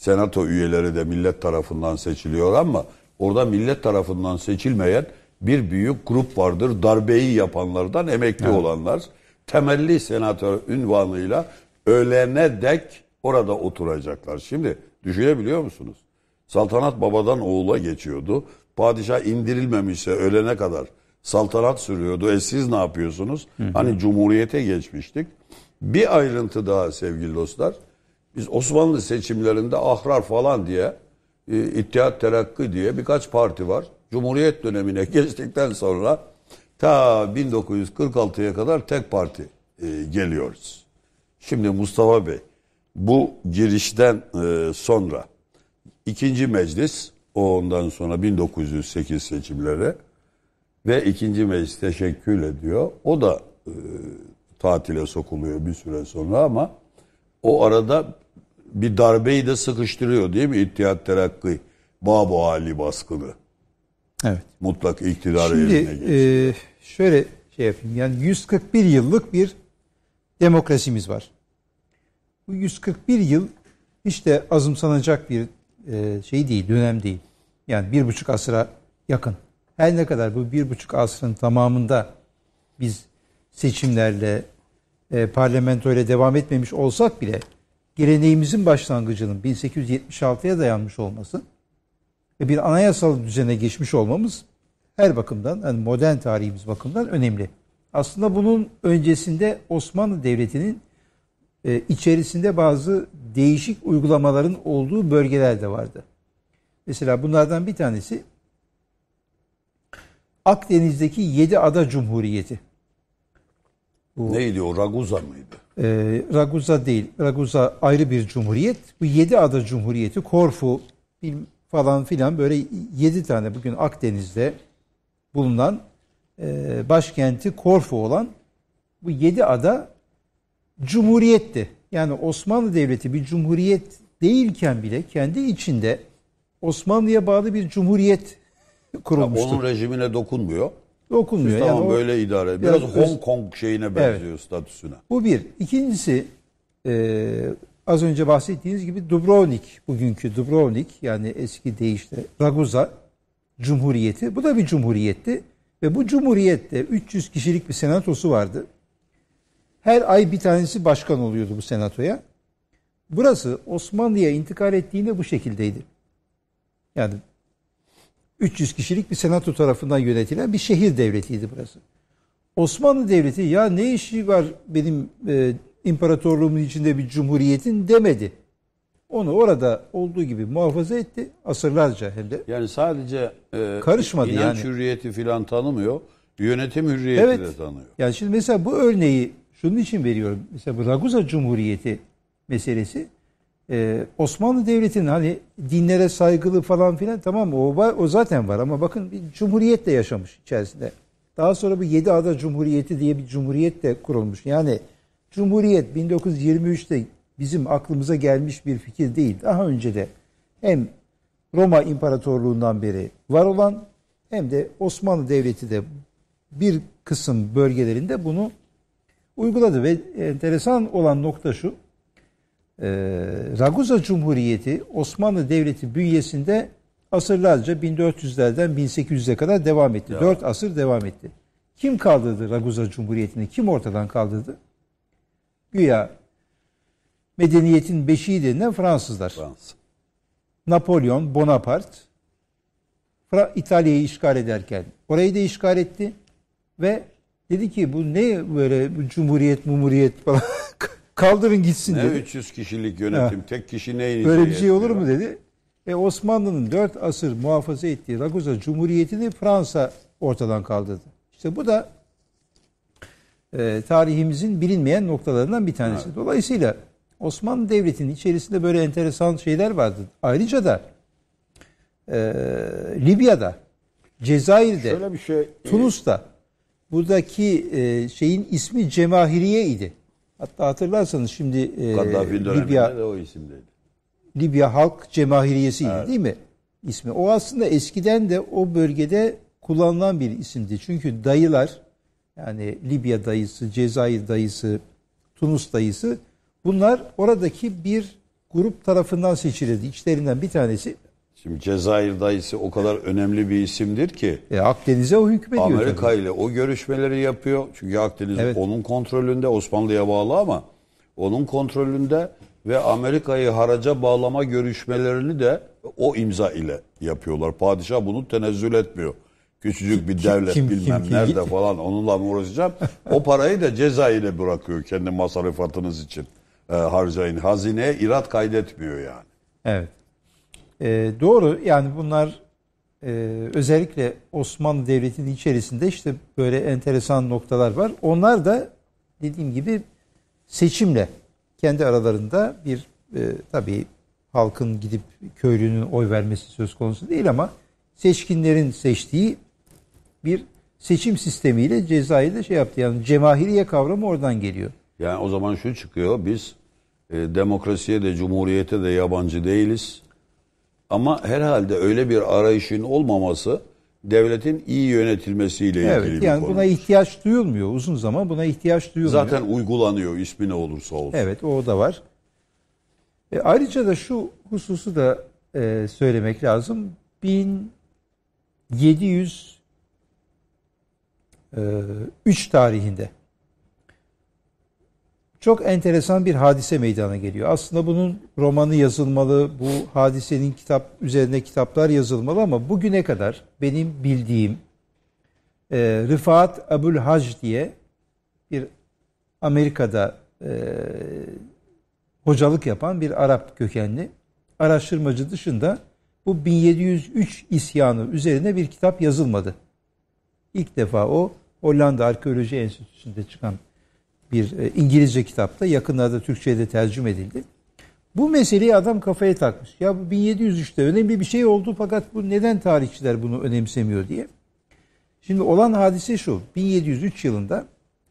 Senato üyeleri de millet tarafından seçiliyor ama orada millet tarafından seçilmeyen bir büyük grup vardır. Darbeyi yapanlardan emekli evet. olanlar temelli senatör ünvanıyla ölene dek orada oturacaklar. Şimdi düşünebiliyor musunuz? Saltanat babadan oğula geçiyordu. Padişah indirilmemişse ölene kadar saltanat sürüyordu. E siz ne yapıyorsunuz? Hı hı. Hani cumhuriyete geçmiştik. Bir ayrıntı daha sevgili dostlar. Biz Osmanlı seçimlerinde Ahrar falan diye, e, İttihat Terakki diye birkaç parti var. Cumhuriyet dönemine geçtikten sonra ta 1946'ya kadar tek parti e, geliyoruz. Şimdi Mustafa Bey, bu girişten e, sonra ikinci meclis, o ondan sonra 1908 seçimleri ve ikinci meclis teşekkül ediyor. O da e, tatile sokuluyor bir süre sonra ama o arada bir darbeyi de sıkıştırıyor değil mi İttihat Terakki Babu Ali baskını. Evet. Mutlak iktidar Şimdi, eline e, geçiyor. E, şöyle şey yapayım. Yani 141 yıllık bir demokrasimiz var. Bu 141 yıl hiç de azımsanacak bir e, şey değil, dönem değil. Yani bir buçuk asıra yakın. Her ne kadar bu bir buçuk asrın tamamında biz seçimlerle, e, parlamentoyla devam etmemiş olsak bile geleneğimizin başlangıcının 1876'ya dayanmış olması ve bir anayasal düzene geçmiş olmamız her bakımdan, yani modern tarihimiz bakımından önemli. Aslında bunun öncesinde Osmanlı Devleti'nin e, içerisinde bazı değişik uygulamaların olduğu bölgeler de vardı. Mesela bunlardan bir tanesi Akdeniz'deki Yedi Ada Cumhuriyeti. Bu, Neydi o? Ragusa mıydı? e, Ragusa değil, Ragusa ayrı bir cumhuriyet. Bu yedi ada cumhuriyeti, Korfu falan filan böyle yedi tane bugün Akdeniz'de bulunan e, başkenti Korfu olan bu yedi ada cumhuriyetti. Yani Osmanlı Devleti bir cumhuriyet değilken bile kendi içinde Osmanlı'ya bağlı bir cumhuriyet kurulmuştu. Onun rejimine dokunmuyor. Okunmuyor. Siz tamam yani o, böyle idare. Biraz yani, Hong Kong şeyine benziyor evet. statüsüne. Bu bir. İkincisi e, az önce bahsettiğiniz gibi Dubrovnik, bugünkü Dubrovnik yani eski deyişle Raguza Cumhuriyeti. Bu da bir cumhuriyetti ve bu cumhuriyette 300 kişilik bir senatosu vardı. Her ay bir tanesi başkan oluyordu bu senatoya. Burası Osmanlı'ya intikal ettiğinde bu şekildeydi. Yani 300 kişilik bir senato tarafından yönetilen bir şehir devletiydi burası. Osmanlı Devleti ya ne işi var benim e, imparatorluğumun içinde bir cumhuriyetin demedi. Onu orada olduğu gibi muhafaza etti asırlarca hem de. Yani sadece e, karışmadı inanç yani. hürriyeti filan tanımıyor. Yönetim hürriyeti evet. de tanıyor. Yani şimdi mesela bu örneği şunun için veriyorum. Mesela bu Ragusa Cumhuriyeti meselesi ee, Osmanlı Devleti'nin hani dinlere saygılı falan filan tamam o, var, o zaten var ama bakın bir cumhuriyet de yaşamış içerisinde. Daha sonra bu Yedi Ada Cumhuriyeti diye bir cumhuriyet de kurulmuş. Yani cumhuriyet 1923'te bizim aklımıza gelmiş bir fikir değil. Daha önce de hem Roma İmparatorluğundan beri var olan hem de Osmanlı Devleti de bir kısım bölgelerinde bunu uyguladı ve enteresan olan nokta şu ee, Ragusa Cumhuriyeti Osmanlı Devleti bünyesinde asırlarca 1400'lerden 1800'e kadar devam etti. Ya. 4 asır devam etti. Kim kaldırdı Ragusa Cumhuriyeti'ni? Kim ortadan kaldırdı? Güya medeniyetin beşiği denilen Fransızlar. Fransız. Napolyon, Bonaparte İtalya'yı işgal ederken orayı da işgal etti ve dedi ki bu ne böyle cumhuriyet, mumuriyet falan Kaldırın gitsin ne dedi. 300 kişilik yönetim, ha. tek kişi neyin Böyle bir şey olur mu dedi. E Osmanlı'nın 4 asır muhafaza ettiği Ragusa Cumhuriyeti'ni Fransa ortadan kaldırdı. İşte bu da e, tarihimizin bilinmeyen noktalarından bir tanesi. Evet. Dolayısıyla Osmanlı Devleti'nin içerisinde böyle enteresan şeyler vardı. Ayrıca da e, Libya'da, Cezayir'de, Şöyle bir şey, e, Tunus'ta buradaki e, şeyin ismi Cemahiriye idi. Hatta hatırlarsanız şimdi e, Kaddafi Libya o isimdeydi. Libya Halk Cemahiriyesi'ydi evet. değil mi? İsmi. O aslında eskiden de o bölgede kullanılan bir isimdi. Çünkü dayılar yani Libya dayısı, Cezayir dayısı, Tunus dayısı bunlar oradaki bir grup tarafından seçilirdi. İçlerinden bir tanesi Şimdi Cezayir dayısı o kadar önemli bir isimdir ki. E, Akdeniz'e o hükmediyor. Amerika tabii. ile o görüşmeleri yapıyor. Çünkü Akdeniz evet. onun kontrolünde Osmanlı'ya bağlı ama onun kontrolünde ve Amerika'yı haraca bağlama görüşmelerini de o imza ile yapıyorlar. Padişah bunu tenezzül etmiyor. Küçücük bir devlet kim, bilmem kim, nerede kim? falan onunla mı uğraşacağım? o parayı da Cezayir'e bırakıyor kendi masrafınız için. E, harcayın. Hazineye irat kaydetmiyor yani. Evet. E, doğru yani bunlar e, özellikle Osmanlı Devleti'nin içerisinde işte böyle enteresan noktalar var. Onlar da dediğim gibi seçimle kendi aralarında bir e, tabii halkın gidip köylünün oy vermesi söz konusu değil ama seçkinlerin seçtiği bir seçim sistemiyle cezayı da şey yaptı. Yani cemahiriye kavramı oradan geliyor. Yani o zaman şu çıkıyor biz e, demokrasiye de cumhuriyete de yabancı değiliz. Ama herhalde öyle bir arayışın olmaması devletin iyi yönetilmesiyle ilgili evet, bir yani konu. Buna ihtiyaç duyulmuyor. Uzun zaman buna ihtiyaç duyulmuyor. Zaten uygulanıyor ismi ne olursa olsun. Evet o da var. E, ayrıca da şu hususu da e, söylemek lazım. 1703 e, tarihinde çok enteresan bir hadise meydana geliyor. Aslında bunun romanı yazılmalı, bu hadisenin kitap üzerine kitaplar yazılmalı ama bugüne kadar benim bildiğim e, Rıfat Abülhaj diye bir Amerika'da e, hocalık yapan bir Arap kökenli araştırmacı dışında bu 1703 isyanı üzerine bir kitap yazılmadı. İlk defa o Hollanda Arkeoloji Enstitüsü'nde çıkan bir e, İngilizce kitapta. Yakınlarda Türkçe'ye de tercüme edildi. Bu meseleyi adam kafaya takmış. Ya bu 1703'te önemli bir şey oldu fakat bu neden tarihçiler bunu önemsemiyor diye. Şimdi olan hadise şu. 1703 yılında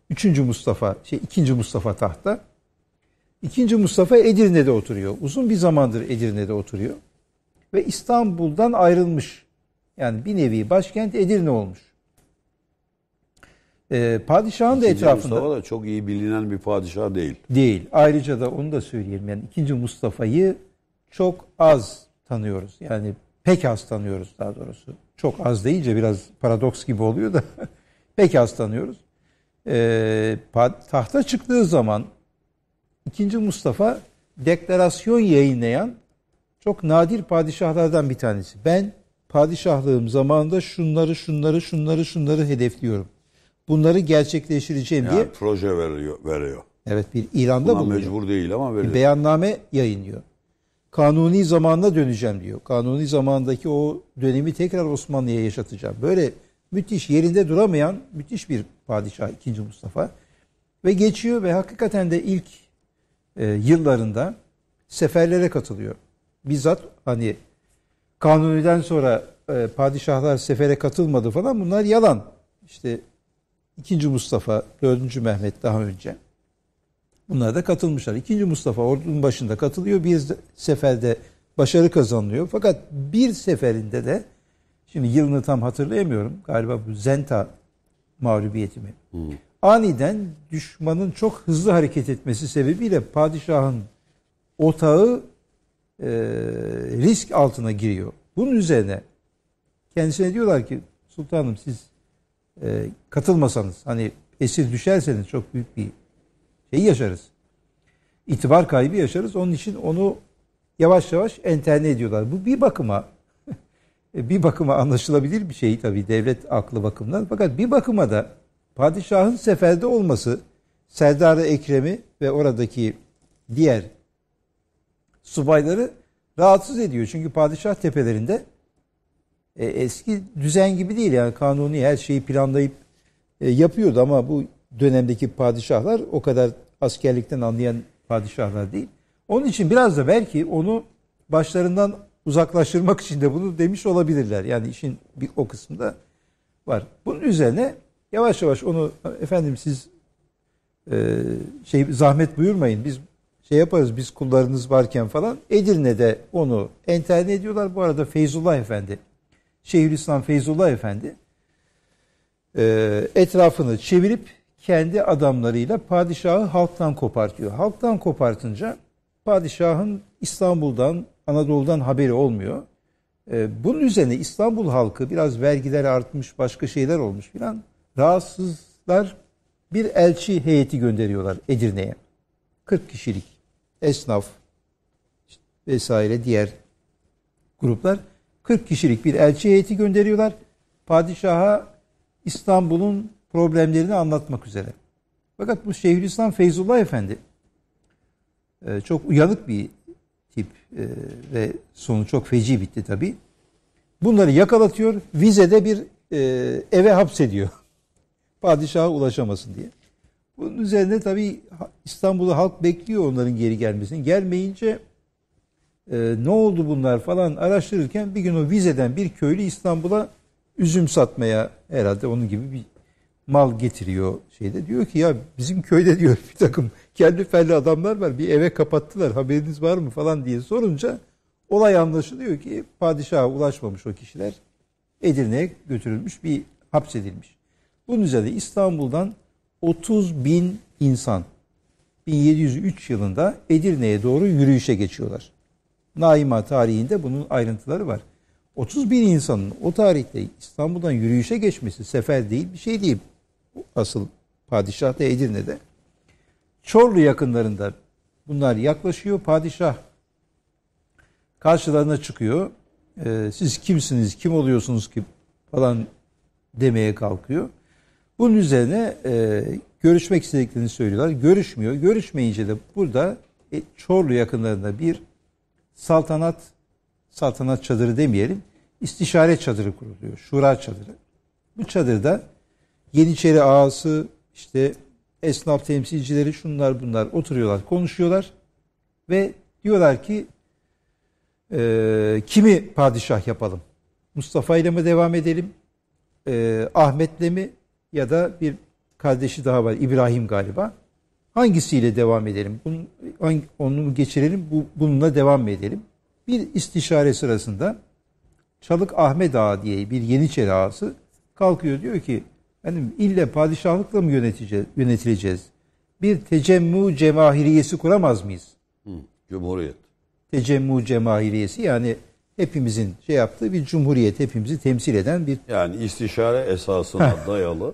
3. Mustafa, şey 2. Mustafa tahtta. 2. Mustafa Edirne'de oturuyor. Uzun bir zamandır Edirne'de oturuyor. Ve İstanbul'dan ayrılmış. Yani bir nevi başkent Edirne olmuş. E, padişahın da etrafında... Mustafa da çok iyi bilinen bir padişah değil. Değil. Ayrıca da onu da söyleyelim. Yani ikinci Mustafa'yı çok az tanıyoruz. Yani pek az tanıyoruz daha doğrusu. Çok az deyince biraz paradoks gibi oluyor da pek az tanıyoruz. E, tahta çıktığı zaman ikinci Mustafa deklarasyon yayınlayan çok nadir padişahlardan bir tanesi. Ben padişahlığım zamanında şunları şunları şunları şunları hedefliyorum bunları gerçekleştireceğim yani diye. proje veriyor. veriyor. Evet bir ilanda Buna bulunuyor. mecbur değil ama veriyor. Bir beyanname yayınlıyor. Kanuni zamanına döneceğim diyor. Kanuni zamandaki o dönemi tekrar Osmanlı'ya yaşatacağım. Böyle müthiş yerinde duramayan müthiş bir padişah 2. Mustafa. Ve geçiyor ve hakikaten de ilk e, yıllarında seferlere katılıyor. Bizzat hani kanuniden sonra e, padişahlar sefere katılmadı falan bunlar yalan. İşte 2. Mustafa, 4. Mehmet daha önce. Bunlar da katılmışlar. 2. Mustafa ordunun başında katılıyor. Bir seferde başarı kazanılıyor. Fakat bir seferinde de şimdi yılını tam hatırlayamıyorum. Galiba bu Zenta mağlubiyeti mi? Hmm. Aniden düşmanın çok hızlı hareket etmesi sebebiyle padişahın otağı e, risk altına giriyor. Bunun üzerine kendisine diyorlar ki sultanım siz e, katılmasanız hani esir düşerseniz çok büyük bir şey yaşarız. İtibar kaybı yaşarız. Onun için onu yavaş yavaş enterne ediyorlar. Bu bir bakıma e, bir bakıma anlaşılabilir bir şey tabii devlet aklı bakımından. Fakat bir bakıma da padişahın seferde olması Serdar-ı Ekrem'i ve oradaki diğer subayları rahatsız ediyor. Çünkü padişah tepelerinde e, eski düzen gibi değil yani kanuni her şeyi planlayıp e, yapıyordu ama bu dönemdeki padişahlar o kadar askerlikten anlayan padişahlar değil. Onun için biraz da belki onu başlarından uzaklaştırmak için de bunu demiş olabilirler. Yani işin bir o kısmında var. Bunun üzerine yavaş yavaş onu efendim siz e, şey zahmet buyurmayın biz şey yaparız biz kullarınız varken falan Edirne'de onu enterne ediyorlar. Bu arada Feyzullah Efendi Şeyhülislam Feyzullah Efendi e, etrafını çevirip kendi adamlarıyla padişahı halktan kopartıyor. Halktan kopartınca padişahın İstanbul'dan, Anadolu'dan haberi olmuyor. E, bunun üzerine İstanbul halkı biraz vergiler artmış, başka şeyler olmuş filan rahatsızlar bir elçi heyeti gönderiyorlar Edirne'ye. 40 kişilik esnaf vesaire diğer gruplar 40 kişilik bir elçi heyeti gönderiyorlar. Padişaha İstanbul'un problemlerini anlatmak üzere. Fakat bu Şeyhülislam Feyzullah Efendi e, çok uyanık bir tip e, ve sonu çok feci bitti tabi. Bunları yakalatıyor, vizede bir e, eve hapsediyor. Padişaha ulaşamasın diye. Bunun üzerine tabi İstanbul'u halk bekliyor onların geri gelmesini. Gelmeyince e, ne oldu bunlar falan araştırırken bir gün o vizeden bir köylü İstanbul'a üzüm satmaya herhalde onun gibi bir mal getiriyor şeyde. Diyor ki ya bizim köyde diyor bir takım kendi felli adamlar var bir eve kapattılar haberiniz var mı falan diye sorunca olay anlaşılıyor ki padişaha ulaşmamış o kişiler Edirne'ye götürülmüş bir hapsedilmiş. Bunun üzerine İstanbul'dan 30 bin insan 1703 yılında Edirne'ye doğru yürüyüşe geçiyorlar. Naima tarihinde bunun ayrıntıları var. 30 bin insanın o tarihte İstanbul'dan yürüyüşe geçmesi sefer değil bir şey değil. Asıl padişah da Edirne'de. Çorlu yakınlarında bunlar yaklaşıyor. Padişah karşılarına çıkıyor. Ee, siz kimsiniz, kim oluyorsunuz ki falan demeye kalkıyor. Bunun üzerine e, görüşmek istediklerini söylüyorlar. Görüşmüyor. Görüşmeyince de burada e, Çorlu yakınlarında bir saltanat saltanat çadırı demeyelim. istişare çadırı kuruluyor. Şura çadırı. Bu çadırda Yeniçeri ağası işte esnaf temsilcileri şunlar bunlar oturuyorlar konuşuyorlar ve diyorlar ki e, kimi padişah yapalım? Mustafa ile mi devam edelim? E, Ahmet'le mi? Ya da bir kardeşi daha var İbrahim galiba. Hangisiyle devam edelim? Bunun, hangi, onu mu geçirelim? Bu, bununla devam edelim? Bir istişare sırasında Çalık Ahmet Ağa diye bir Yeniçeri ağası kalkıyor diyor ki benim ille padişahlıkla mı yöneteceğiz, yönetileceğiz? Bir tecemmu cemahiriyesi kuramaz mıyız? Hı, cumhuriyet. Tecemmu cemahiriyesi yani hepimizin şey yaptığı bir cumhuriyet, hepimizi temsil eden bir... Yani istişare esasına dayalı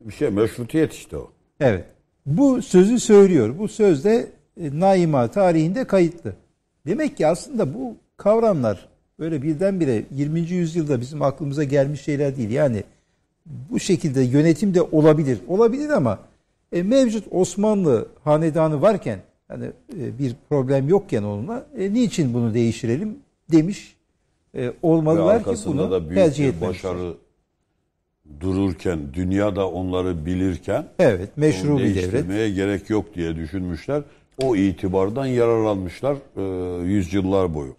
bir şey, meşrutiyet işte o. Evet bu sözü söylüyor. Bu söz de e, Naima tarihinde kayıtlı. Demek ki aslında bu kavramlar böyle birdenbire 20. yüzyılda bizim aklımıza gelmiş şeyler değil. Yani bu şekilde yönetim de olabilir. Olabilir ama e, mevcut Osmanlı hanedanı varken hani e, bir problem yokken onunla e, niçin bunu değiştirelim demiş e, olmalılar ki bunu da büyük tercih etmemiştir. başarı dururken, dünya da onları bilirken evet, meşru bir devlet. gerek yok diye düşünmüşler. O itibardan yararlanmışlar e, yüzyıllar boyu.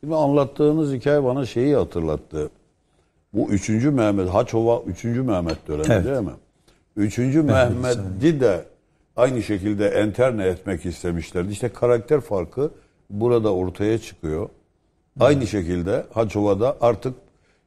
Şimdi anlattığınız hikaye bana şeyi hatırlattı. Bu 3. Mehmet, Haçova 3. Mehmet dönemi evet. değil mi? 3. Mehmet'i de aynı şekilde enterne etmek istemişlerdi. İşte karakter farkı burada ortaya çıkıyor. Aynı şekilde Haçova'da artık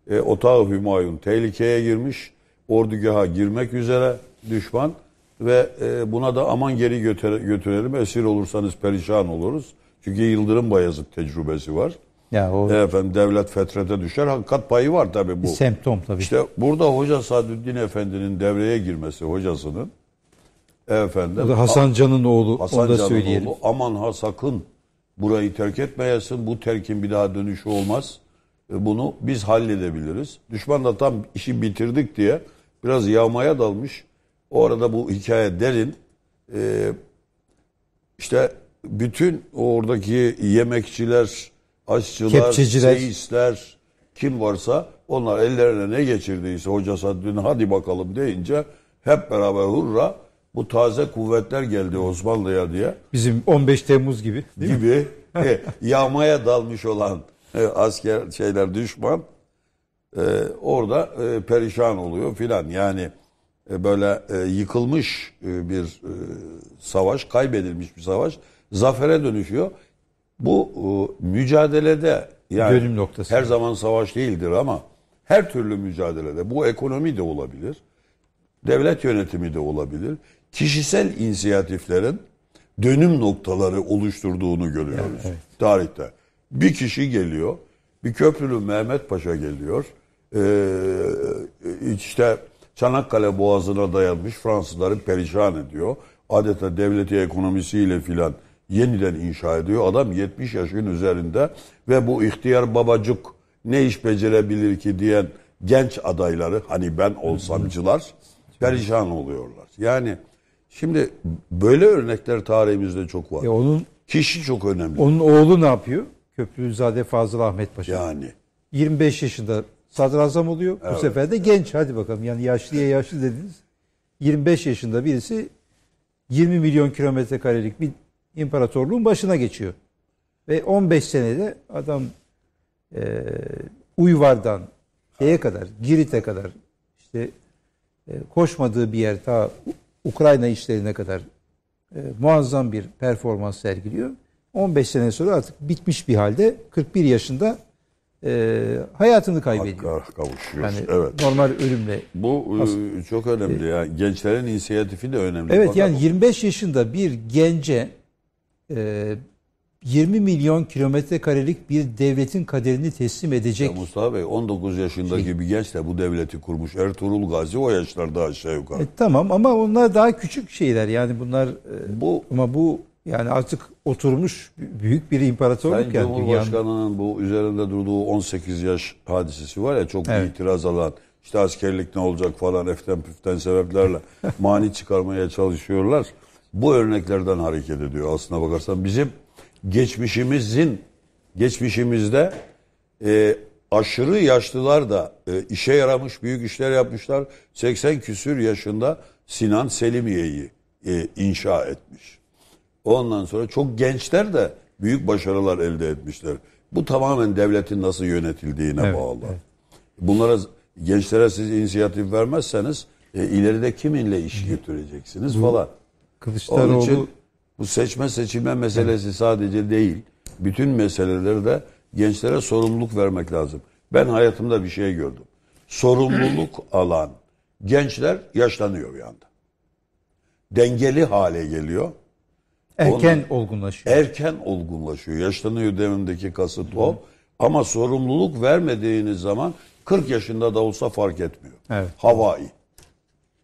e, Otağı Hümayun tehlikeye girmiş. Ordugaha girmek üzere düşman ve e, buna da aman geri götür götürelim esir olursanız perişan oluruz. Çünkü Yıldırım Bayezid tecrübesi var. Ya o... E, efendim devlet fetrete düşer. Hakikat payı var tabi bu. Bir semptom tabi. İşte burada Hoca Sadüddin Efendi'nin devreye girmesi hocasının efendim. da Hasan Can'ın oğlu. Hasan onu da Can'ın söyleyelim. oğlu. Aman ha sakın burayı terk etmeyesin. Bu terkin bir daha dönüşü olmaz. E, bunu biz halledebiliriz. Düşman da tam işi bitirdik diye biraz yağmaya dalmış. O arada bu hikaye derin. E, işte bütün oradaki yemekçiler, aşçılar, Kepçeciler. seyisler kim varsa onlar ellerine ne geçirdiyse Hoca Saddin hadi bakalım deyince hep beraber hurra bu taze kuvvetler geldi Osmanlı'ya diye. Bizim 15 Temmuz gibi. Değil gibi mi? E, yağmaya dalmış olan e, asker şeyler düşman e, orada e, perişan oluyor filan. Yani e, böyle e, yıkılmış e, bir e, savaş, kaybedilmiş bir savaş zafere dönüşüyor. Bu e, mücadelede yani Dönüm noktası. her zaman savaş değildir ama her türlü mücadelede bu ekonomi de olabilir. Devlet yönetimi de olabilir. Kişisel inisiyatiflerin dönüm noktaları oluşturduğunu görüyoruz evet, evet. tarihte. Bir kişi geliyor. Bir köprülü Mehmet Paşa geliyor. Ee, işte Çanakkale boğazına dayanmış Fransızları perişan ediyor. Adeta devleti ekonomisiyle filan yeniden inşa ediyor. Adam 70 yaşın üzerinde ve bu ihtiyar babacık ne iş becerebilir ki diyen genç adayları hani ben olsamcılar perişan oluyorlar. Yani şimdi böyle örnekler tarihimizde çok var. Ya e onun kişi çok önemli. Onun oğlu ne yapıyor? Köprülüzade Fazıl Ahmet Paşa. Yani. 25 yaşında sadrazam oluyor. Evet. Bu sefer de genç hadi bakalım. Yani yaşlıya yaşlı dediniz. 25 yaşında birisi 20 milyon kilometre karelik bir imparatorluğun başına geçiyor. Ve 15 senede adam e, Uyvar'dan şeye kadar, Girit'e kadar işte e, koşmadığı bir yer ta Ukrayna işlerine kadar e, muazzam bir performans sergiliyor. 15 sene sonra artık bitmiş bir halde 41 yaşında e, hayatını kaybediyor. Hakka kavuşuyor. Yani evet. normal ölümle. Bu e, çok önemli e, ya. Gençlerin inisiyatifi de önemli. Evet Bakalım. yani 25 yaşında bir gence e, 20 milyon kilometre karelik bir devletin kaderini teslim edecek. Ya Mustafa Bey 19 yaşındaki şey. bir genç de bu devleti kurmuş. Ertuğrul Gazi o yaşlarda aşağı yukarı. E, tamam ama onlar daha küçük şeyler yani bunlar. E, bu ama bu yani artık oturmuş büyük bir imparatorluk. Sayın yani Cumhurbaşkanı'nın bu üzerinde durduğu 18 yaş hadisesi var ya çok evet. itiraz alan. İşte askerlik ne olacak falan eften püften sebeplerle mani çıkarmaya çalışıyorlar. Bu örneklerden hareket ediyor aslına bakarsan. Bizim geçmişimizin, geçmişimizde e, aşırı yaşlılar da e, işe yaramış, büyük işler yapmışlar. 80 küsür yaşında Sinan Selimiye'yi e, inşa etmiş. Ondan sonra çok gençler de büyük başarılar elde etmişler. Bu tamamen devletin nasıl yönetildiğine evet, bağlı. Evet. Bunlara gençlere siz inisiyatif vermezseniz e, ileride kiminle iş götüreceksiniz bu, falan. Kılıçdaroğlu Onun için bu seçme seçilme meselesi evet. sadece değil. Bütün meseleleri de gençlere sorumluluk vermek lazım. Ben hayatımda bir şey gördüm. Sorumluluk alan gençler yaşlanıyor bir anda. Dengeli hale geliyor Erken Onun, olgunlaşıyor. Erken olgunlaşıyor. Yaşlanıyor demindeki kasıt o. Ama sorumluluk vermediğiniz zaman 40 yaşında da olsa fark etmiyor. Evet. Havai.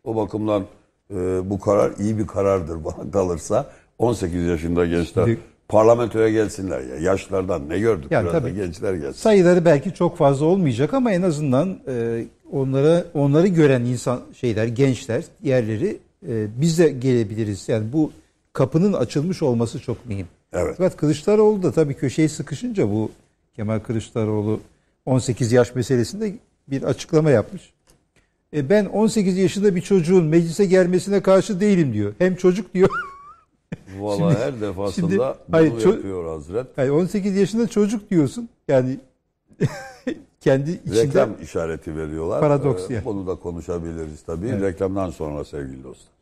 O bakımdan e, bu karar iyi bir karardır bana kalırsa. 18 yaşında gençler Şimdi, parlamentoya gelsinler ya. Yaşlardan ne gördük yani tabii, gençler gelsin. Sayıları belki çok fazla olmayacak ama en azından e, onlara onları gören insan şeyler gençler yerleri e, biz de gelebiliriz. Yani bu kapının açılmış olması çok mühim. Evet. Fakat Kılıçdaroğlu da tabii köşeyi sıkışınca bu Kemal Kılıçdaroğlu 18 yaş meselesinde bir açıklama yapmış. E ben 18 yaşında bir çocuğun meclise gelmesine karşı değilim diyor. Hem çocuk diyor. Valla her defasında şimdi, bunu hayır, yapıyor Hazret. Hayır 18 yaşında çocuk diyorsun. Yani kendi içinde reklam işareti veriyorlar. Paradoks ee, yani. Bunu da konuşabiliriz tabii. Evet. Reklamdan sonra sevgili dostlar.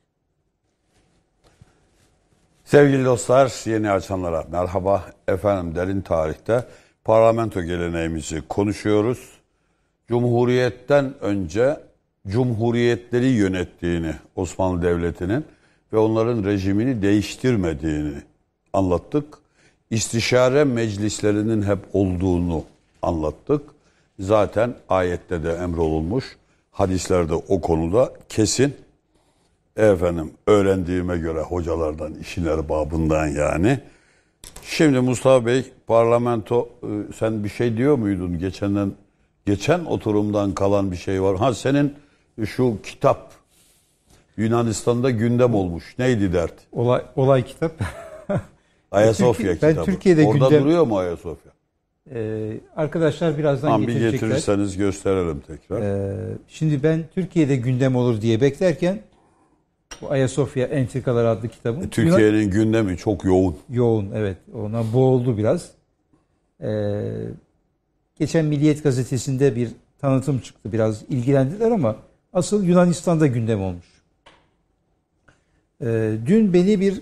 Sevgili dostlar, yeni açanlara merhaba. Efendim derin tarihte parlamento geleneğimizi konuşuyoruz. Cumhuriyetten önce cumhuriyetleri yönettiğini Osmanlı Devleti'nin ve onların rejimini değiştirmediğini anlattık. İstişare meclislerinin hep olduğunu anlattık. Zaten ayette de emrolunmuş, hadislerde o konuda kesin efendim öğrendiğime göre hocalardan, işin erbabından yani. Şimdi Mustafa Bey parlamento e, sen bir şey diyor muydun geçenden geçen oturumdan kalan bir şey var. Ha senin şu kitap Yunanistan'da gündem olmuş. Neydi dert? Olay olay kitap. Ayasofya ben kitabı. Ben Türkiye'de Orada gündem... duruyor mu Ayasofya? Ee, arkadaşlar birazdan tamam, getirecekler. Bir getirirseniz gösterelim tekrar. Ee, şimdi ben Türkiye'de gündem olur diye beklerken bu Ayasofya Entrikaları adlı kitabın. E, Türkiye'nin gündemi çok yoğun. Yoğun evet. Ona boğuldu biraz. Ee, geçen Milliyet Gazetesi'nde bir tanıtım çıktı. Biraz ilgilendiler ama asıl Yunanistan'da gündem olmuş. Ee, dün beni bir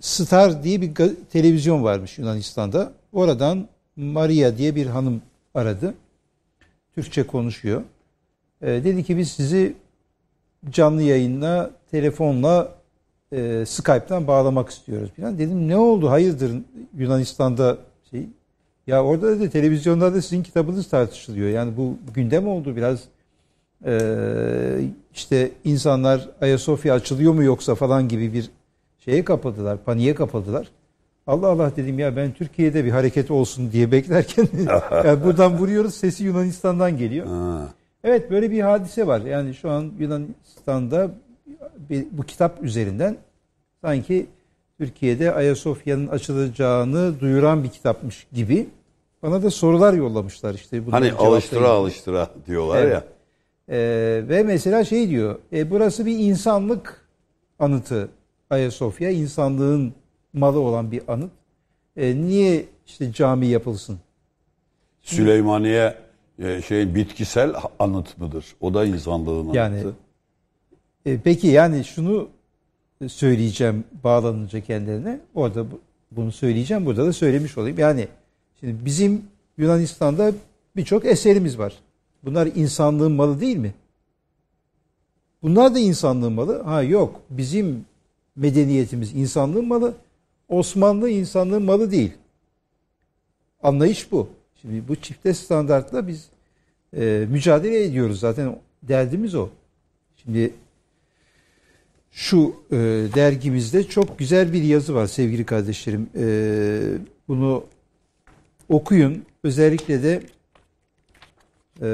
Star diye bir televizyon varmış Yunanistan'da. Oradan Maria diye bir hanım aradı. Türkçe konuşuyor. Ee, dedi ki biz sizi canlı yayınla, telefonla e, Skype'tan bağlamak istiyoruz. Falan. Dedim ne oldu hayırdır Yunanistan'da şey. Ya orada da televizyonlarda sizin kitabınız tartışılıyor. Yani bu gündem oldu biraz. Ee, işte insanlar Ayasofya açılıyor mu yoksa falan gibi bir şeye kapadılar, paniğe kapadılar. Allah Allah dedim ya ben Türkiye'de bir hareket olsun diye beklerken yani buradan vuruyoruz sesi Yunanistan'dan geliyor. Ha. Evet böyle bir hadise var. Yani şu an Yunanistan'da bir, bu kitap üzerinden sanki Türkiye'de Ayasofya'nın açılacağını duyuran bir kitapmış gibi bana da sorular yollamışlar işte. Hani alıştıra alıştıra diyorlar evet. ya. Ee, ve mesela şey diyor, e, burası bir insanlık anıtı Ayasofya, insanlığın malı olan bir anıt. E, niye işte cami yapılsın? Süleymaniye e, şey bitkisel anıt mıdır? O da insanlığın yani, anıtı. E, peki yani şunu e, söyleyeceğim bağlanınca kendilerine. Orada bunu söyleyeceğim. Burada da söylemiş olayım. Yani şimdi bizim Yunanistan'da birçok eserimiz var. Bunlar insanlığın malı değil mi? Bunlar da insanlığın malı. Ha yok. Bizim medeniyetimiz insanlığın malı. Osmanlı insanlığın malı değil. Anlayış bu. Şimdi bu çifte standartla biz e, mücadele ediyoruz zaten derdimiz o. Şimdi şu e, dergimizde çok güzel bir yazı var sevgili kardeşlerim. E, bunu okuyun. Özellikle de e,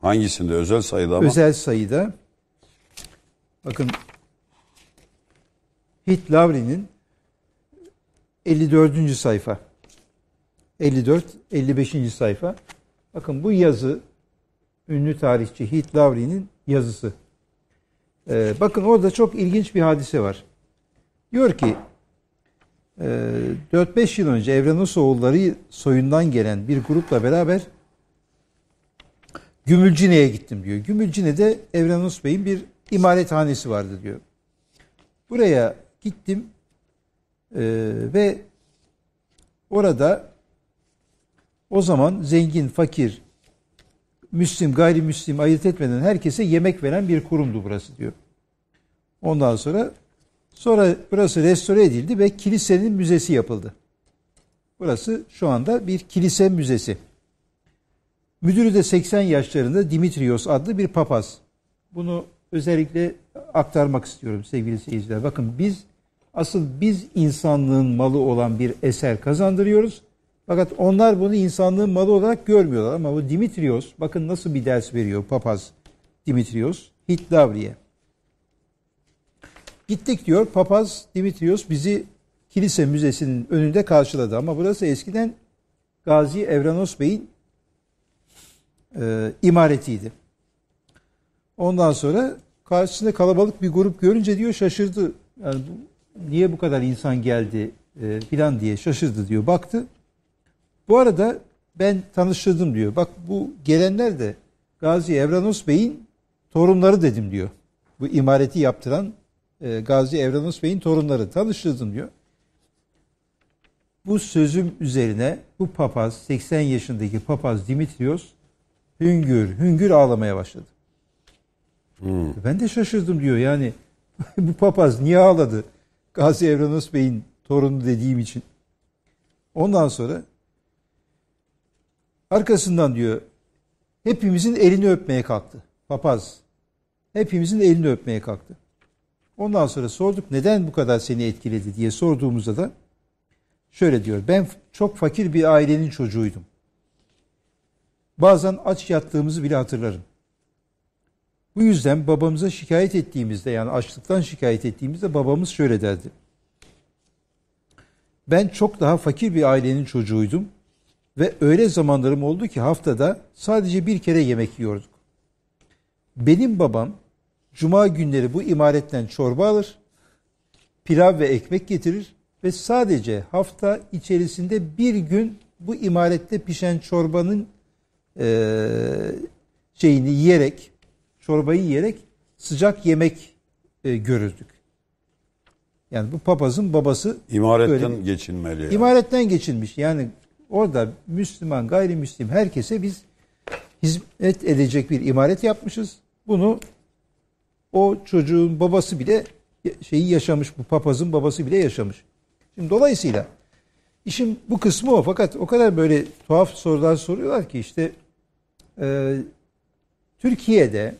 hangisinde özel sayıda mı? Özel sayıda. Bakın Hit Lavri'nin 54. sayfa. 54-55. sayfa. Bakın bu yazı ünlü tarihçi Heath Lowry'nin yazısı. Ee, bakın orada çok ilginç bir hadise var. Diyor ki e, 4-5 yıl önce Evrenos oğulları soyundan gelen bir grupla beraber Gümülcine'ye gittim diyor. Gümülcine'de Evrenos Bey'in bir imalethanesi vardı diyor. Buraya gittim e, ve orada o zaman zengin, fakir, Müslim, gayrimüslim ayırt etmeden herkese yemek veren bir kurumdu burası diyor. Ondan sonra sonra burası restore edildi ve kilisenin müzesi yapıldı. Burası şu anda bir kilise müzesi. Müdürü de 80 yaşlarında Dimitrios adlı bir papaz. Bunu özellikle aktarmak istiyorum sevgili seyirciler. Bakın biz asıl biz insanlığın malı olan bir eser kazandırıyoruz fakat onlar bunu insanlığın malı olarak görmüyorlar ama bu Dimitrios bakın nasıl bir ders veriyor papaz Dimitrios Hitlavri'ye. Gittik diyor papaz Dimitrios bizi kilise müzesinin önünde karşıladı ama burası eskiden Gazi Evranos Bey'in e, imaretiydi. Ondan sonra karşısında kalabalık bir grup görünce diyor şaşırdı. Yani bu, niye bu kadar insan geldi e, filan diye şaşırdı diyor. Baktı bu arada ben tanıştırdım diyor. Bak bu gelenler de Gazi Evranos Bey'in torunları dedim diyor. Bu imareti yaptıran e, Gazi Evranos Bey'in torunları tanıştırdım diyor. Bu sözüm üzerine bu papaz 80 yaşındaki papaz Dimitrios hüngür hüngür ağlamaya başladı. Hmm. Ben de şaşırdım diyor yani bu papaz niye ağladı? Gazi Evranos Bey'in torunu dediğim için. Ondan sonra Arkasından diyor hepimizin elini öpmeye kalktı. Papaz hepimizin elini öpmeye kalktı. Ondan sonra sorduk neden bu kadar seni etkiledi diye sorduğumuzda da şöyle diyor. Ben çok fakir bir ailenin çocuğuydum. Bazen aç yattığımızı bile hatırlarım. Bu yüzden babamıza şikayet ettiğimizde yani açlıktan şikayet ettiğimizde babamız şöyle derdi. Ben çok daha fakir bir ailenin çocuğuydum. Ve öyle zamanlarım oldu ki haftada sadece bir kere yemek yiyorduk. Benim babam cuma günleri bu imaretten çorba alır, pilav ve ekmek getirir ve sadece hafta içerisinde bir gün bu imarette pişen çorbanın e, şeyini yiyerek, çorbayı yiyerek sıcak yemek e, görürdük. Yani bu papazın babası imaretten böyle, geçinmeli. Yani. geçinmiş. Yani Orada Müslüman, gayrimüslim herkese biz hizmet edecek bir imaret yapmışız. Bunu o çocuğun babası bile şeyi yaşamış, bu papazın babası bile yaşamış. Şimdi dolayısıyla işin bu kısmı o. Fakat o kadar böyle tuhaf sorular soruyorlar ki işte e, Türkiye'de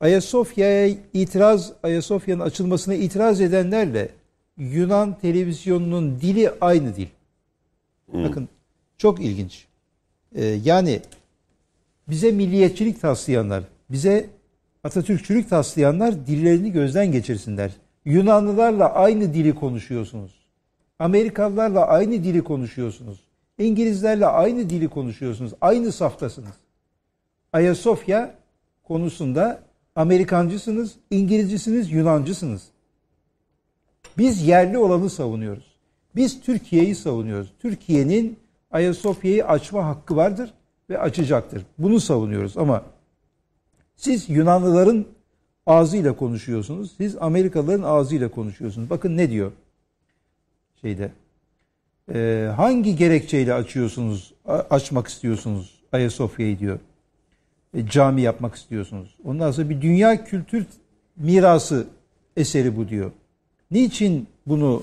Ayasofya'ya itiraz, Ayasofya'nın açılmasına itiraz edenlerle Yunan televizyonunun dili aynı dil. Hmm. Bakın çok ilginç. Ee, yani bize milliyetçilik taslayanlar, bize Atatürkçülük taslayanlar dillerini gözden geçirsinler. Yunanlılarla aynı dili konuşuyorsunuz. Amerikalılarla aynı dili konuşuyorsunuz. İngilizlerle aynı dili konuşuyorsunuz. Aynı saftasınız. Ayasofya konusunda Amerikancısınız, İngilizcisiniz, Yunancısınız. Biz yerli olanı savunuyoruz. Biz Türkiye'yi savunuyoruz. Türkiye'nin Ayasofya'yı açma hakkı vardır ve açacaktır. Bunu savunuyoruz ama siz Yunanlıların ağzıyla konuşuyorsunuz. Siz Amerikalıların ağzıyla konuşuyorsunuz. Bakın ne diyor şeyde. E, hangi gerekçeyle açıyorsunuz, açmak istiyorsunuz Ayasofya'yı diyor. E, cami yapmak istiyorsunuz. Ondan sonra bir dünya kültür mirası eseri bu diyor. Niçin bunu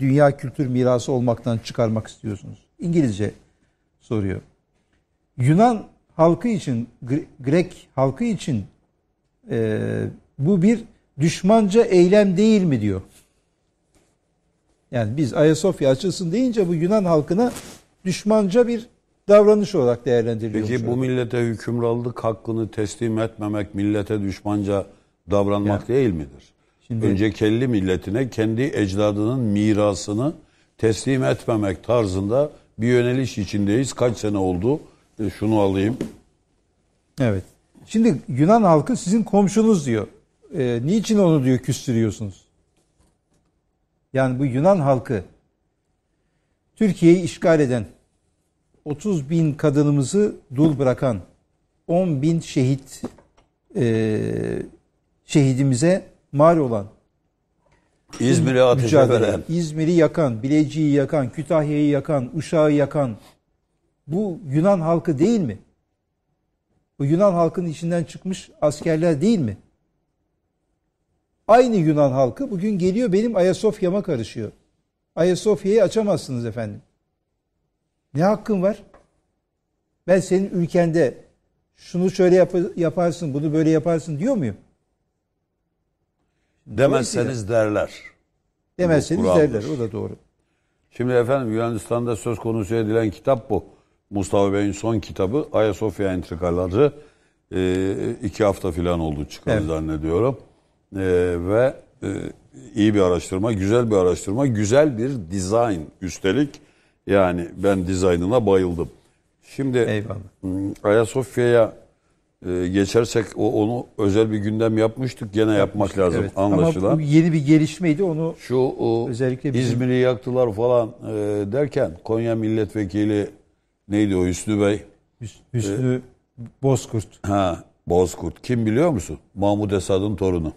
dünya kültür mirası olmaktan çıkarmak istiyorsunuz? İngilizce soruyor. Yunan halkı için, Grek halkı için e, bu bir düşmanca eylem değil mi diyor. Yani biz Ayasofya açılsın deyince bu Yunan halkına düşmanca bir davranış olarak değerlendiriliyor. Peki bu millete hükümrallık hakkını teslim etmemek millete düşmanca davranmak yani, değil midir? Şimdi, Önce kendi milletine kendi ecdadının mirasını teslim etmemek tarzında bir yöneliş içindeyiz. Kaç sene oldu? E, şunu alayım. Evet. Şimdi Yunan halkı sizin komşunuz diyor. E, niçin onu diyor küstürüyorsunuz? Yani bu Yunan halkı Türkiye'yi işgal eden 30 bin kadınımızı dul bırakan 10 bin şehit e, şehidimize mal olan İzmir'i ateşe mücadele. veren. İzmir'i yakan, Bilecik'i yakan, Kütahya'yı yakan, Uşağı yakan bu Yunan halkı değil mi? Bu Yunan halkının içinden çıkmış askerler değil mi? Aynı Yunan halkı bugün geliyor benim Ayasofya'ma karışıyor. Ayasofya'yı açamazsınız efendim. Ne hakkın var? Ben senin ülkende şunu şöyle yap yaparsın, bunu böyle yaparsın diyor muyum? Demezseniz derler. Demezseniz derler. O da doğru. Şimdi efendim Yunanistan'da söz konusu edilen kitap bu. Mustafa Bey'in son kitabı Ayasofya entrikaları e, iki hafta falan oldu çıkalı evet. zannediyorum. E, ve e, iyi bir araştırma, güzel bir araştırma, güzel bir dizayn üstelik. Yani ben dizaynına bayıldım. Şimdi Eyvallah. Ayasofya'ya ee, geçersek o onu özel bir gündem yapmıştık. Gene yapmak lazım evet. anlaşılan. Ama bu yeni bir gelişmeydi onu. Şu o, özellikle bizim... İzmir'i yaktılar falan e, derken Konya milletvekili neydi o Hüsnü Bey? Hüsnü ee, Bozkurt. Ha, Bozkurt. Kim biliyor musun? Mahmut Esad'ın torunu.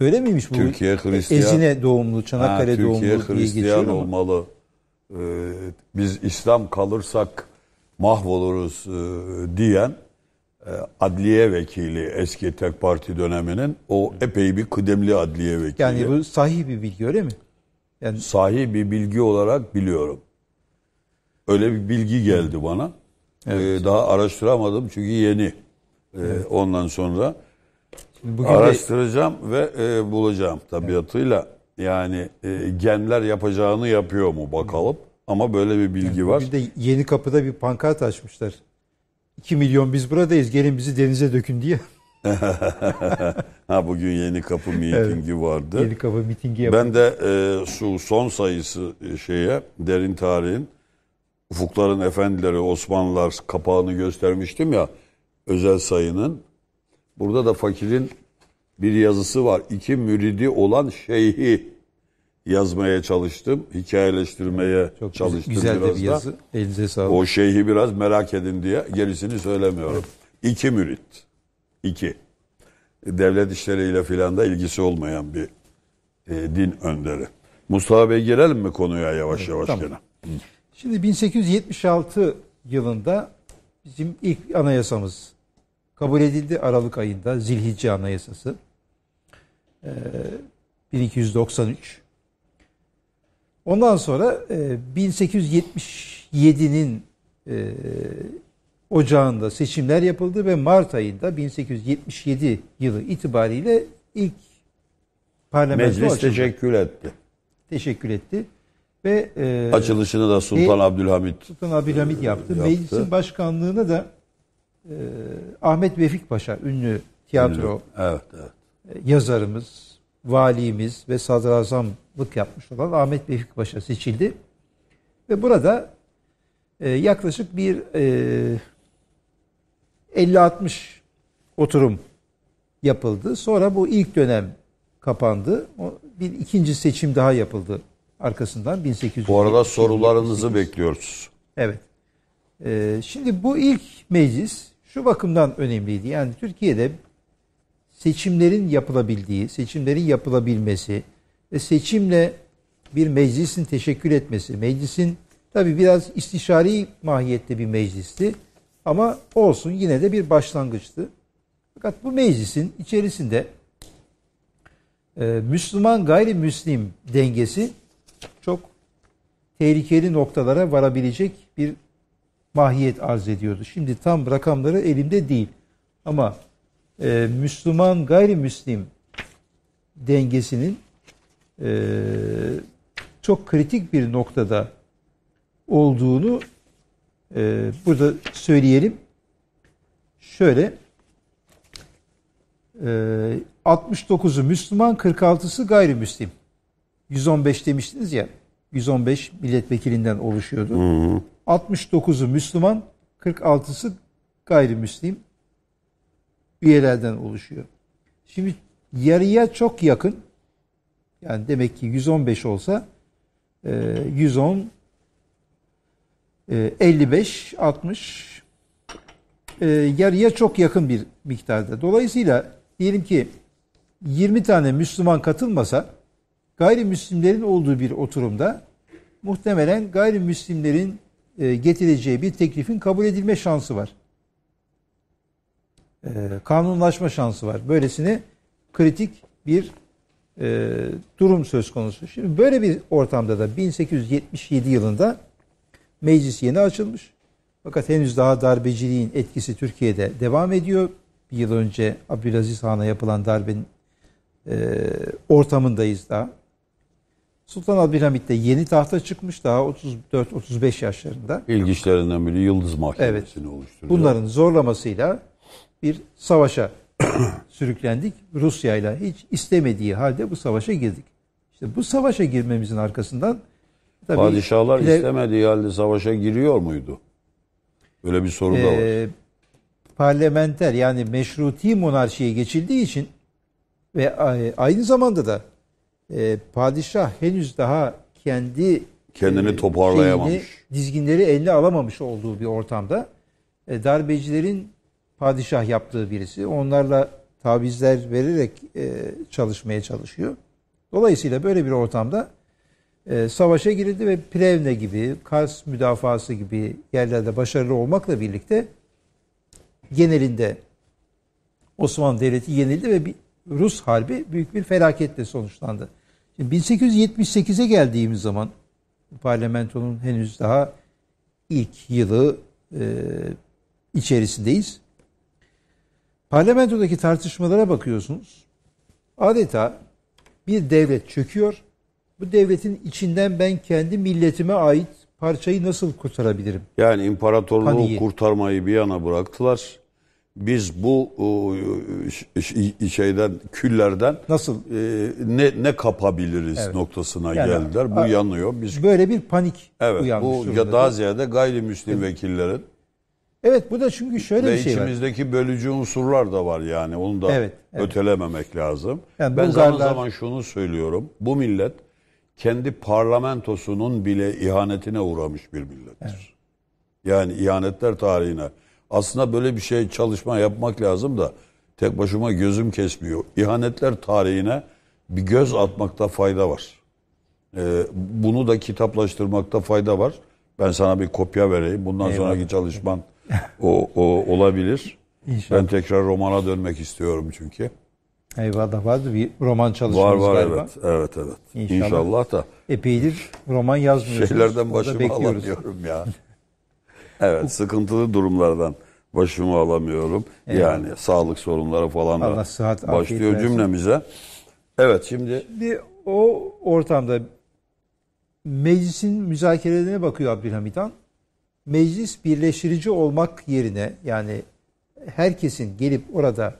Öyle miymiş bu? Türkiye e, Hristiyan. Ezine doğumlu, Çanakkale ha, Türkiye doğumlu Hristiyan diye olmalı. Ee, biz İslam kalırsak mahvoluruz e, diyen e, adliye vekili eski tek parti döneminin o epey bir kıdemli adliye vekili. Yani bu sahih bir bilgi öyle mi? Yani... Sahih bir bilgi olarak biliyorum. Öyle bir bilgi geldi bana. E, evet. Ee, daha araştıramadım çünkü yeni. Ee, evet. Ondan sonra Bugün araştıracağım de... ve e, bulacağım tabiatıyla. Yani e, genler yapacağını yapıyor mu bakalım. Ama böyle bir bilgi yani var. Bir de yeni kapıda bir pankart açmışlar. 2 milyon biz buradayız gelin bizi denize dökün diye. ha bugün yeni kapı mitingi evet, vardı. Yeni kapı mitingi yapıldı. Ben de e, su son sayısı e, şeye derin tarihin Ufukların Efendileri Osmanlılar kapağını göstermiştim ya özel sayının. Burada da fakirin bir yazısı var. İki müridi olan şeyhi yazmaya çalıştım. Hikayeleştirmeye Çok çalıştım güzel biraz de bir yazı. Da. Elinize sağlık. O şeyhi biraz merak edin diye gerisini söylemiyorum. Evet. İki mürit. İki. Devlet işleriyle filan da ilgisi olmayan bir e, din önderi. Mustafa Bey girelim mi konuya yavaş evet, yavaş tamam. gene? Şimdi 1876 yılında bizim ilk anayasamız kabul edildi Aralık ayında Zilhicce Anayasası. Ee, 1293 Ondan sonra e, 1877'nin e, ocağında seçimler yapıldı ve Mart ayında 1877 yılı itibariyle ilk parlamento Meclis açıldı. teşekkür etti. Teşekkür etti. Ve e, açılışını da Sultan e, Abdülhamit Sultan Abdülhamit e, yaptı. yaptı. Meclisin başkanlığını da Ahmet Vefik Paşa ünlü tiyatro ünlü. Evet, evet. yazarımız, valimiz ve sadrazamlık yapmış olan Ahmet Vefik Paşa seçildi. Ve burada e, yaklaşık bir e, 50-60 oturum yapıldı. Sonra bu ilk dönem kapandı. O bir ikinci seçim daha yapıldı arkasından 1800. Bu arada sorularınızı bekliyoruz. Evet. Ee, şimdi bu ilk meclis şu bakımdan önemliydi. Yani Türkiye'de seçimlerin yapılabildiği, seçimlerin yapılabilmesi ve seçimle bir meclisin teşekkür etmesi, meclisin tabi biraz istişari mahiyette bir meclisti ama olsun yine de bir başlangıçtı. Fakat bu meclisin içerisinde e, Müslüman gayrimüslim dengesi çok tehlikeli noktalara varabilecek bir mahiyet arz ediyordu. Şimdi tam rakamları elimde değil ama e, Müslüman gayrimüslim dengesinin e, çok kritik bir noktada olduğunu e, burada söyleyelim. Şöyle e, 69'u Müslüman, 46'sı gayrimüslim. 115 demiştiniz ya. 115 milletvekilinden oluşuyordu. Hı hı. 69'u Müslüman, 46'sı gayrimüslim üyelerden oluşuyor. Şimdi yarıya çok yakın yani demek ki 115 olsa 110 55 60 yarıya çok yakın bir miktarda. Dolayısıyla diyelim ki 20 tane Müslüman katılmasa gayrimüslimlerin olduğu bir oturumda muhtemelen gayrimüslimlerin e, getireceği bir teklifin kabul edilme şansı var. Ee, kanunlaşma şansı var. Böylesine kritik bir e, durum söz konusu. Şimdi böyle bir ortamda da 1877 yılında meclis yeni açılmış. Fakat henüz daha darbeciliğin etkisi Türkiye'de devam ediyor. Bir yıl önce Abdülaziz Han'a yapılan darbenin e, ortamındayız daha. Sultan Abdülhamit de yeni tahta çıkmış daha 34-35 yaşlarında. İlginçlerinden biri Yıldız Mahkemesi'ni evet. oluşturuyor. Bunların zorlamasıyla bir savaşa sürüklendik. Rusya ile hiç istemediği halde bu savaşa girdik. İşte bu savaşa girmemizin arkasından tabii padişahlar bile, istemediği halde savaşa giriyor muydu? Böyle bir soru e, da var. Ee, parlamenter yani meşruti monarşiye geçildiği için ve e, aynı zamanda da e, padişah henüz daha kendi kendini e, toparlayamamış. Şeyini, dizginleri eline alamamış olduğu bir ortamda e, darbecilerin padişah yaptığı birisi. Onlarla tabizler vererek e, çalışmaya çalışıyor. Dolayısıyla böyle bir ortamda e, savaşa girildi ve Plevne gibi, Kars müdafası gibi yerlerde başarılı olmakla birlikte genelinde Osmanlı Devleti yenildi ve bir Rus harbi büyük bir felaketle sonuçlandı. Şimdi 1878'e geldiğimiz zaman parlamentonun henüz daha ilk yılı e, içerisindeyiz. Parlamentodaki tartışmalara bakıyorsunuz. Adeta bir devlet çöküyor. Bu devletin içinden ben kendi milletime ait parçayı nasıl kurtarabilirim? Yani imparatorluğu Paniği. kurtarmayı bir yana bıraktılar. Biz bu e, e, şeyden küllerden nasıl e, ne ne kapabiliriz evet. noktasına yani, geldiler. Bu yanıyor. Biz böyle bir panik evet, Bu ya daha ziyade gayrimüslim evet. vekillerin Evet bu da çünkü şöyle Ve bir şey var. Ve içimizdeki bölücü unsurlar da var yani onu da evet, evet. ötelememek lazım. Yani ben zaman zaman şunu söylüyorum. Bu millet kendi parlamentosunun bile ihanetine uğramış bir millettir. Evet. Yani ihanetler tarihine. Aslında böyle bir şey çalışma yapmak lazım da tek başıma gözüm kesmiyor. İhanetler tarihine bir göz atmakta fayda var. Ee, bunu da kitaplaştırmakta fayda var. Ben sana bir kopya vereyim. Bundan Eyvallah. sonraki çalışman o, o olabilir. İnşallah. Ben tekrar romana dönmek istiyorum çünkü. Eyvallah vardı bir roman çalışmanız var, var, galiba. Evet, evet, evet. İnşallah, İnşallah da. Epeydir roman yazmıyorsunuz. Şeylerden başımı alamıyorum ya. evet, sıkıntılı durumlardan başımı alamıyorum. Evet. Yani sağlık sorunları falan da Allah sıhhat, başlıyor cümlemize. Evet, şimdi... Şimdi o ortamda meclisin müzakerelerine bakıyor Abdülhamit Han meclis birleştirici olmak yerine yani herkesin gelip orada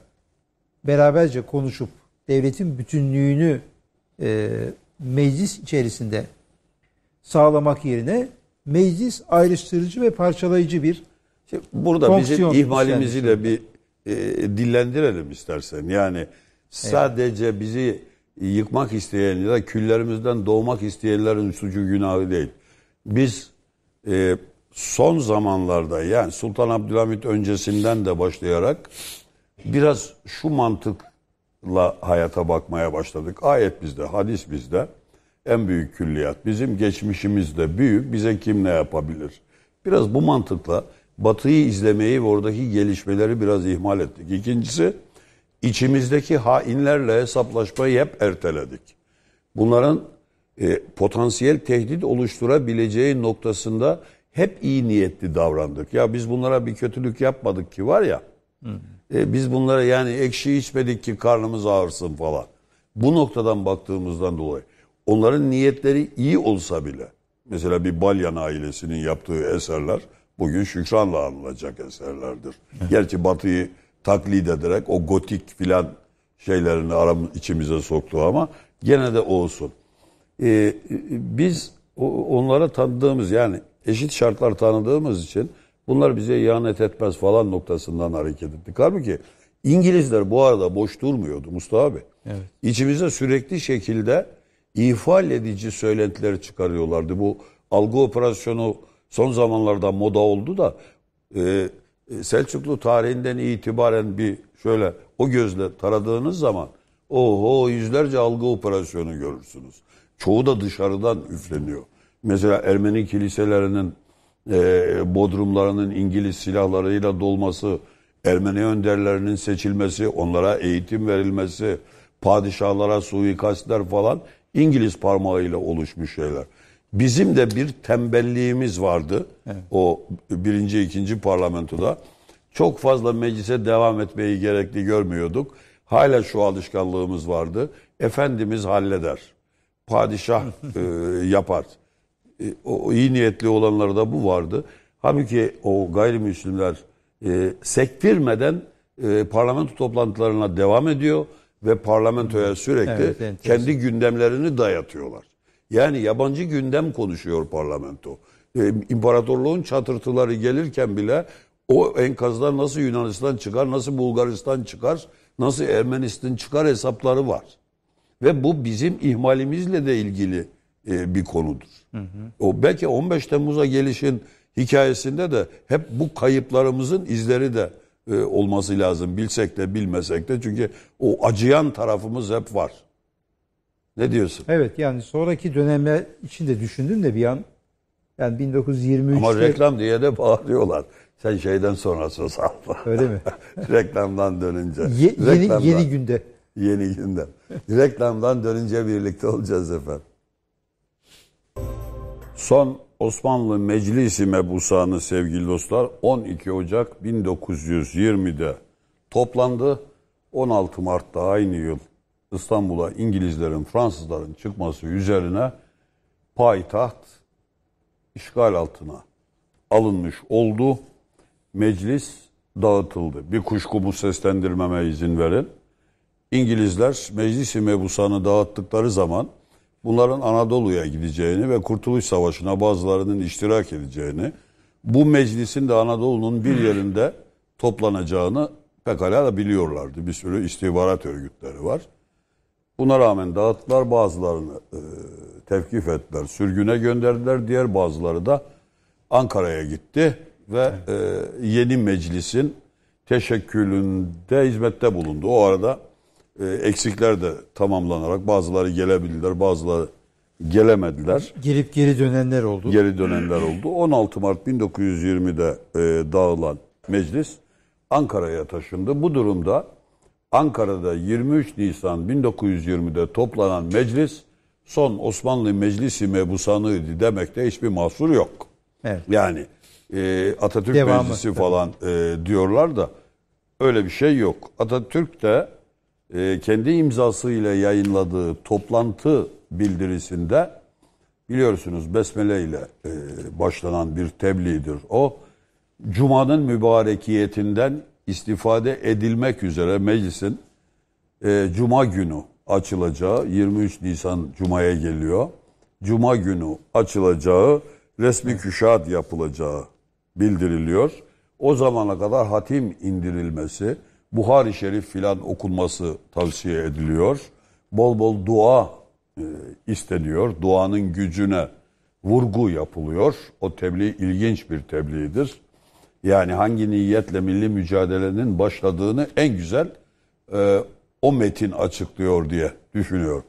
beraberce konuşup devletin bütünlüğünü e, meclis içerisinde sağlamak yerine meclis ayrıştırıcı ve parçalayıcı bir işte burada bizim ihmalimizi de bir e, dillendirelim istersen. Yani sadece evet. bizi yıkmak isteyen ya da küllerimizden doğmak isteyenlerin suçu günahı değil. Biz e, son zamanlarda yani Sultan Abdülhamit öncesinden de başlayarak biraz şu mantıkla hayata bakmaya başladık. Ayet bizde, hadis bizde. En büyük külliyat bizim geçmişimizde büyük bize kim ne yapabilir? Biraz bu mantıkla Batı'yı izlemeyi ve oradaki gelişmeleri biraz ihmal ettik. İkincisi içimizdeki hainlerle hesaplaşmayı hep erteledik. Bunların e, potansiyel tehdit oluşturabileceği noktasında hep iyi niyetli davrandık. Ya biz bunlara bir kötülük yapmadık ki var ya. Hı. E, biz bunlara yani ekşi içmedik ki karnımız ağırsın falan. Bu noktadan baktığımızdan dolayı onların niyetleri iyi olsa bile mesela bir Balyan ailesinin yaptığı eserler bugün şükranla anılacak eserlerdir. Hı. Gerçi Batı'yı taklit ederek o gotik filan şeylerini aram içimize soktu ama gene de olsun. Ee, biz onlara tanıdığımız yani eşit şartlar tanıdığımız için bunlar bize ihanet etmez falan noktasından hareket ettik. Halbuki İngilizler bu arada boş durmuyordu Mustafa abi. Evet. İçimize sürekli şekilde ifal edici söylentiler çıkarıyorlardı. Bu algı operasyonu son zamanlarda moda oldu da e, e, Selçuklu tarihinden itibaren bir şöyle o gözle taradığınız zaman oho yüzlerce algı operasyonu görürsünüz. Çoğu da dışarıdan üfleniyor mesela Ermeni kiliselerinin e, bodrumlarının İngiliz silahlarıyla dolması, Ermeni önderlerinin seçilmesi, onlara eğitim verilmesi, padişahlara suikastler falan İngiliz parmağıyla oluşmuş şeyler. Bizim de bir tembelliğimiz vardı evet. o birinci, ikinci parlamentoda. Çok fazla meclise devam etmeyi gerekli görmüyorduk. Hala şu alışkanlığımız vardı. Efendimiz halleder. Padişah e, yapar e, o iyi niyetli olanlarda bu vardı. Halbuki o gayrimüslimler e, sektirmeden e, parlamento toplantılarına devam ediyor ve parlamentoya sürekli evet, kendi gündemlerini dayatıyorlar. Yani yabancı gündem konuşuyor parlamento. E, imparatorluğun çatırtıları gelirken bile o enkazlar nasıl Yunanistan çıkar, nasıl Bulgaristan çıkar, nasıl Ermenistan çıkar hesapları var. Ve bu bizim ihmalimizle de ilgili e, bir konudur. Hı hı. O belki 15 Temmuz'a gelişin hikayesinde de hep bu kayıplarımızın izleri de e, olması lazım. Bilsek de bilmesek de çünkü o acıyan tarafımız hep var. Ne diyorsun? Evet yani sonraki dönemler için de düşündüm de bir an yani 1923'te... Ama reklam diye de bağırıyorlar. Sen şeyden sonra söz sağ Öyle mi? Reklamdan dönünce. Ye, yeni, Reklamdan. yeni günde. Yeni günde. Reklamdan dönünce birlikte olacağız efendim. Son Osmanlı Meclisi mebusanı sevgili dostlar 12 Ocak 1920'de toplandı. 16 Mart'ta aynı yıl İstanbul'a İngilizlerin, Fransızların çıkması üzerine payitaht işgal altına alınmış oldu. Meclis dağıtıldı. Bir kuşkumu seslendirmeme izin verin. İngilizler meclisi mebusanı dağıttıkları zaman bunların Anadolu'ya gideceğini ve Kurtuluş Savaşı'na bazılarının iştirak edeceğini, bu meclisin de Anadolu'nun bir hmm. yerinde toplanacağını pekala da biliyorlardı. Bir sürü istihbarat örgütleri var. Buna rağmen dağıttılar bazılarını e, tevkif ettiler, sürgüne gönderdiler. Diğer bazıları da Ankara'ya gitti ve e, yeni meclisin teşekkülünde hizmette bulundu. O arada e, eksikler de tamamlanarak bazıları gelebildiler, bazıları gelemediler. Gelip geri dönenler oldu. Geri dönenler oldu. 16 Mart 1920'de e, dağılan meclis Ankara'ya taşındı. Bu durumda Ankara'da 23 Nisan 1920'de toplanan meclis son Osmanlı Meclisi mebusanıydı demekte hiçbir mahsur yok. Evet. Yani e, Atatürk Devamı. Meclisi falan e, diyorlar da öyle bir şey yok. Atatürk de e, kendi imzasıyla yayınladığı toplantı bildirisinde biliyorsunuz besmele ile e, başlanan bir tebliğdir. O Cuma'nın mübarekiyetinden istifade edilmek üzere meclisin e, Cuma günü açılacağı 23 Nisan Cuma'ya geliyor. Cuma günü açılacağı resmi küşat yapılacağı bildiriliyor. O zamana kadar hatim indirilmesi, Buhari Şerif filan okunması tavsiye ediliyor. Bol bol dua e, isteniyor. Duanın gücüne vurgu yapılıyor. O tebliğ ilginç bir tebliğdir. Yani hangi niyetle milli mücadelenin başladığını en güzel e, o metin açıklıyor diye düşünüyor.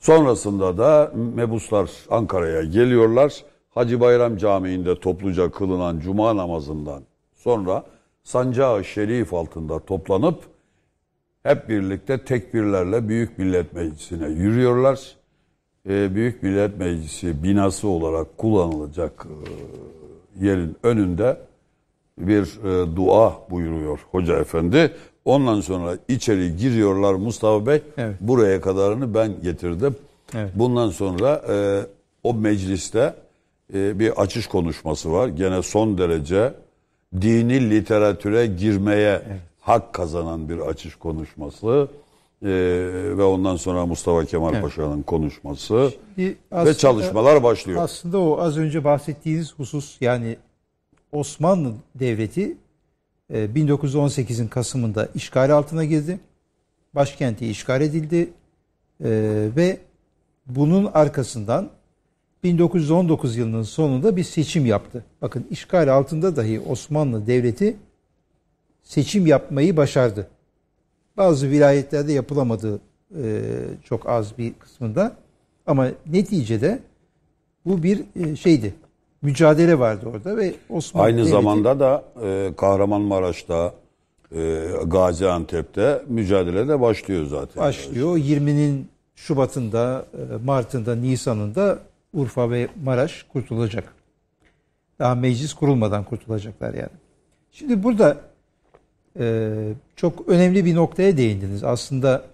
Sonrasında da mebuslar Ankara'ya geliyorlar. Hacı Bayram Camii'nde topluca kılınan cuma namazından sonra sancağı şerif altında toplanıp hep birlikte tekbirlerle Büyük Millet Meclisi'ne yürüyorlar. Ee, Büyük Millet Meclisi binası olarak kullanılacak e, yerin önünde bir e, dua buyuruyor Hoca Efendi. Ondan sonra içeri giriyorlar Mustafa Bey. Evet. Buraya kadarını ben getirdim. Evet. Bundan sonra e, o mecliste bir açış konuşması var. Gene son derece dini literatüre girmeye evet. hak kazanan bir açış konuşması e, ve ondan sonra Mustafa Kemal evet. Paşa'nın konuşması aslında, ve çalışmalar başlıyor. Aslında o az önce bahsettiğiniz husus yani Osmanlı Devleti 1918'in e, Kasım'ında işgal altına girdi. Başkenti işgal edildi. Ee, ve bunun arkasından 1919 yılının sonunda bir seçim yaptı. Bakın işgal altında dahi Osmanlı Devleti seçim yapmayı başardı. Bazı vilayetlerde yapılamadı e, çok az bir kısmında ama neticede bu bir e, şeydi. Mücadele vardı orada ve Osmanlı Aynı Devleti... zamanda da e, Kahramanmaraş'ta, Gaziantep'te mücadele de başlıyor zaten. Başlıyor. 20'nin Şubat'ında, Mart'ında, Nisan'ında Urfa ve Maraş kurtulacak. Daha meclis kurulmadan kurtulacaklar yani. Şimdi burada e, çok önemli bir noktaya değindiniz. Aslında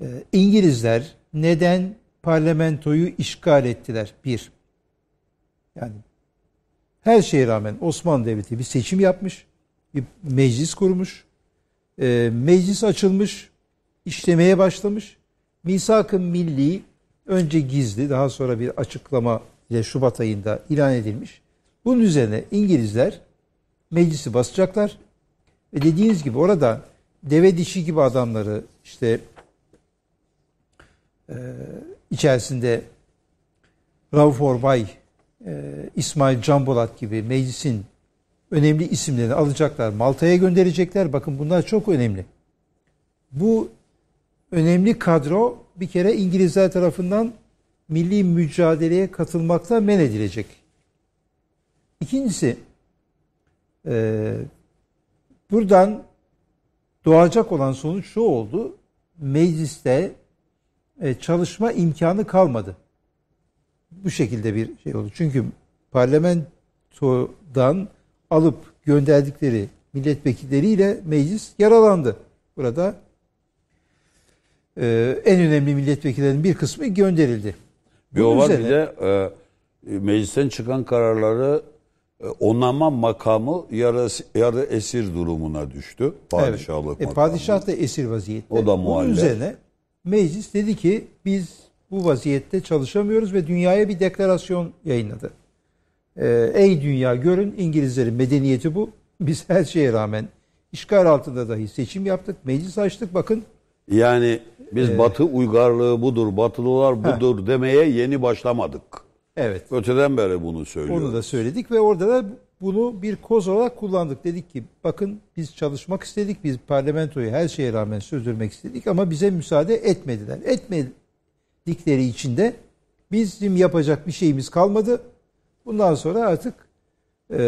e, İngilizler neden parlamentoyu işgal ettiler? Bir, yani her şeye rağmen Osmanlı Devleti bir seçim yapmış, bir meclis kurmuş, e, meclis açılmış, işlemeye başlamış. Misak-ı Milli önce gizli daha sonra bir açıklama ile Şubat ayında ilan edilmiş. Bunun üzerine İngilizler meclisi basacaklar. Ve dediğiniz gibi orada deve dişi gibi adamları işte e, içerisinde Rauf Orbay, e, İsmail Canbolat gibi meclisin önemli isimlerini alacaklar. Malta'ya gönderecekler. Bakın bunlar çok önemli. Bu önemli kadro bir kere İngilizler tarafından milli mücadeleye katılmakla men edilecek. İkincisi, e, buradan doğacak olan sonuç şu oldu. Mecliste e, çalışma imkanı kalmadı. Bu şekilde bir şey oldu. Çünkü parlamentodan alıp gönderdikleri milletvekilleriyle meclis yaralandı. Burada e, en önemli milletvekillerinin bir kısmı gönderildi. Bir Bunun o var üzerine, bir de e, e, meclisten çıkan kararları e, onama makamı yarı, yarı esir durumuna düştü. Padişahlık evet. e, Padişah da esir vaziyette. O da muhalle. Bunun üzerine meclis dedi ki biz bu vaziyette çalışamıyoruz ve dünyaya bir deklarasyon yayınladı. E, Ey dünya görün İngilizlerin medeniyeti bu. Biz her şeye rağmen işgal altında dahi seçim yaptık, meclis açtık. Bakın yani biz ee, Batı uygarlığı budur, Batılılar budur ha. demeye yeni başlamadık. Evet. Öteden beri bunu söylüyoruz. Onu da söyledik ve orada da bunu bir koz olarak kullandık. Dedik ki bakın biz çalışmak istedik, biz parlamentoyu her şeye rağmen sözdürmek istedik ama bize müsaade etmediler. Etmedikleri için de bizim yapacak bir şeyimiz kalmadı. Bundan sonra artık e,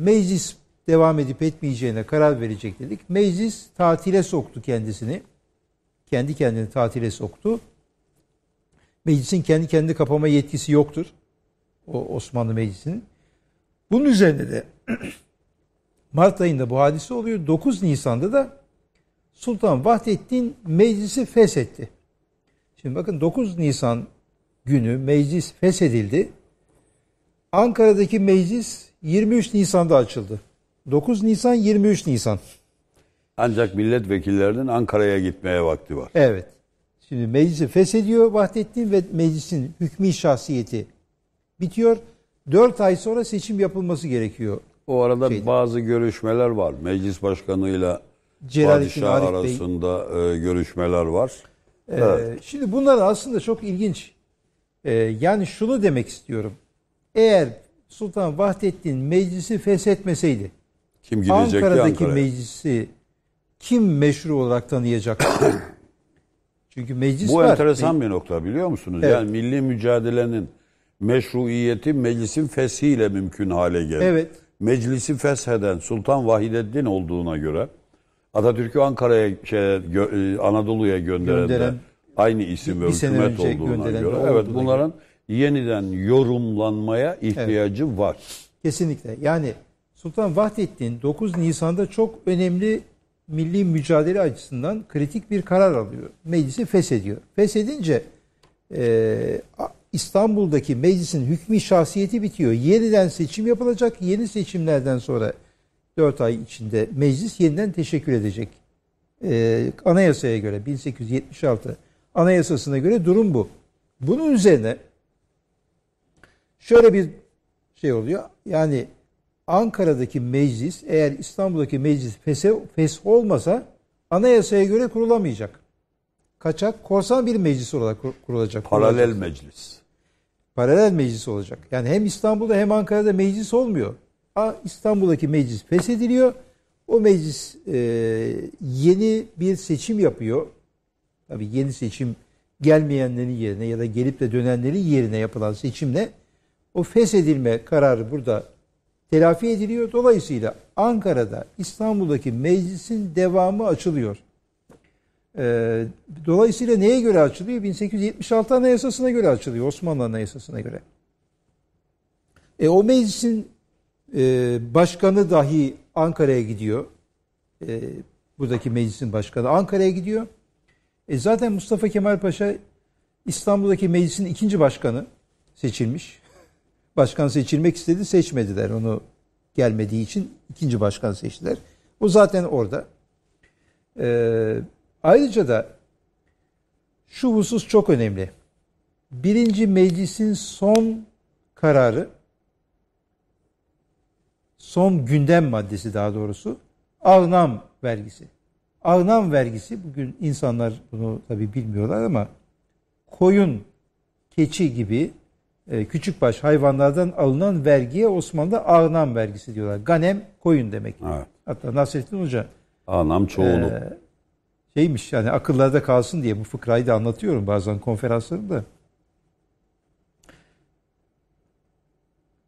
meclis devam edip etmeyeceğine karar verecek dedik. Meclis tatile soktu kendisini kendi kendini tatile soktu. Meclisin kendi kendi kapama yetkisi yoktur. O Osmanlı Meclisi'nin. Bunun üzerine de Mart ayında bu hadise oluyor. 9 Nisan'da da Sultan Vahdettin meclisi feshetti. Şimdi bakın 9 Nisan günü meclis feshedildi. Ankara'daki meclis 23 Nisan'da açıldı. 9 Nisan 23 Nisan. Ancak milletvekillerinin Ankara'ya gitmeye vakti var. Evet. Şimdi meclisi feshediyor Vahdettin ve meclisin hükmü şahsiyeti bitiyor. Dört ay sonra seçim yapılması gerekiyor. O arada şeyde. bazı görüşmeler var. Meclis başkanıyla Celalettin padişah Arif arasında Bey. görüşmeler var. Ee, evet. Şimdi bunlar aslında çok ilginç. Ee, yani şunu demek istiyorum. Eğer Sultan Vahdettin meclisi feshetmeseydi, Kim Ankara'daki Ankara'ya? meclisi kim meşru olarak tanıyacak? Çünkü meclis Bu var. enteresan bir nokta biliyor musunuz? Evet. Yani milli mücadelenin meşruiyeti meclisin feshiyle mümkün hale geldi. Evet. Meclisi fesheden Sultan Vahideddin olduğuna göre Atatürk'ü Ankara'ya şey, Anadolu'ya gönderen, gönderen de aynı isim ve hükümet olduğuna göre evet bunların göre. yeniden yorumlanmaya ihtiyacı evet. var. Kesinlikle. Yani Sultan Vahdettin 9 Nisan'da çok önemli milli mücadele açısından kritik bir karar alıyor. Meclisi feshediyor. Feshedince e, İstanbul'daki meclisin hükmü şahsiyeti bitiyor. Yeniden seçim yapılacak. Yeni seçimlerden sonra 4 ay içinde meclis yeniden teşekkür edecek. E, anayasaya göre 1876 anayasasına göre durum bu. Bunun üzerine şöyle bir şey oluyor. Yani Ankara'daki meclis eğer İstanbul'daki meclis fesh olmasa anayasaya göre kurulamayacak. Kaçak, korsan bir meclis olarak kurulacak. Paralel kurulacak. meclis. Paralel meclis olacak. Yani hem İstanbul'da hem Ankara'da meclis olmuyor. İstanbul'daki meclis feshediliyor. O meclis e, yeni bir seçim yapıyor. Tabii yeni seçim gelmeyenlerin yerine ya da gelip de dönenlerin yerine yapılan seçimle o feshedilme kararı burada telafi ediliyor. Dolayısıyla Ankara'da, İstanbul'daki meclisin devamı açılıyor. Ee, dolayısıyla neye göre açılıyor? 1876 Anayasası'na göre açılıyor, Osmanlı Anayasası'na göre. E, o meclisin e, başkanı dahi Ankara'ya gidiyor. E, buradaki meclisin başkanı Ankara'ya gidiyor. E, zaten Mustafa Kemal Paşa İstanbul'daki meclisin ikinci başkanı seçilmiş başkan seçilmek istedi seçmediler onu gelmediği için ikinci başkan seçtiler. O zaten orada. Ee, ayrıca da şu husus çok önemli. Birinci meclisin son kararı son gündem maddesi daha doğrusu Ağnam vergisi. Ağnam vergisi bugün insanlar bunu tabi bilmiyorlar ama koyun, keçi gibi e, Küçük baş hayvanlardan alınan vergiye Osmanlı'da ağnam vergisi diyorlar. Ganem koyun demek. Evet. Hatta Nasrettin Hoca ağnam çoğunluk. E, şeymiş yani akıllarda kalsın diye bu fıkrayı da anlatıyorum bazen konferanslarımda.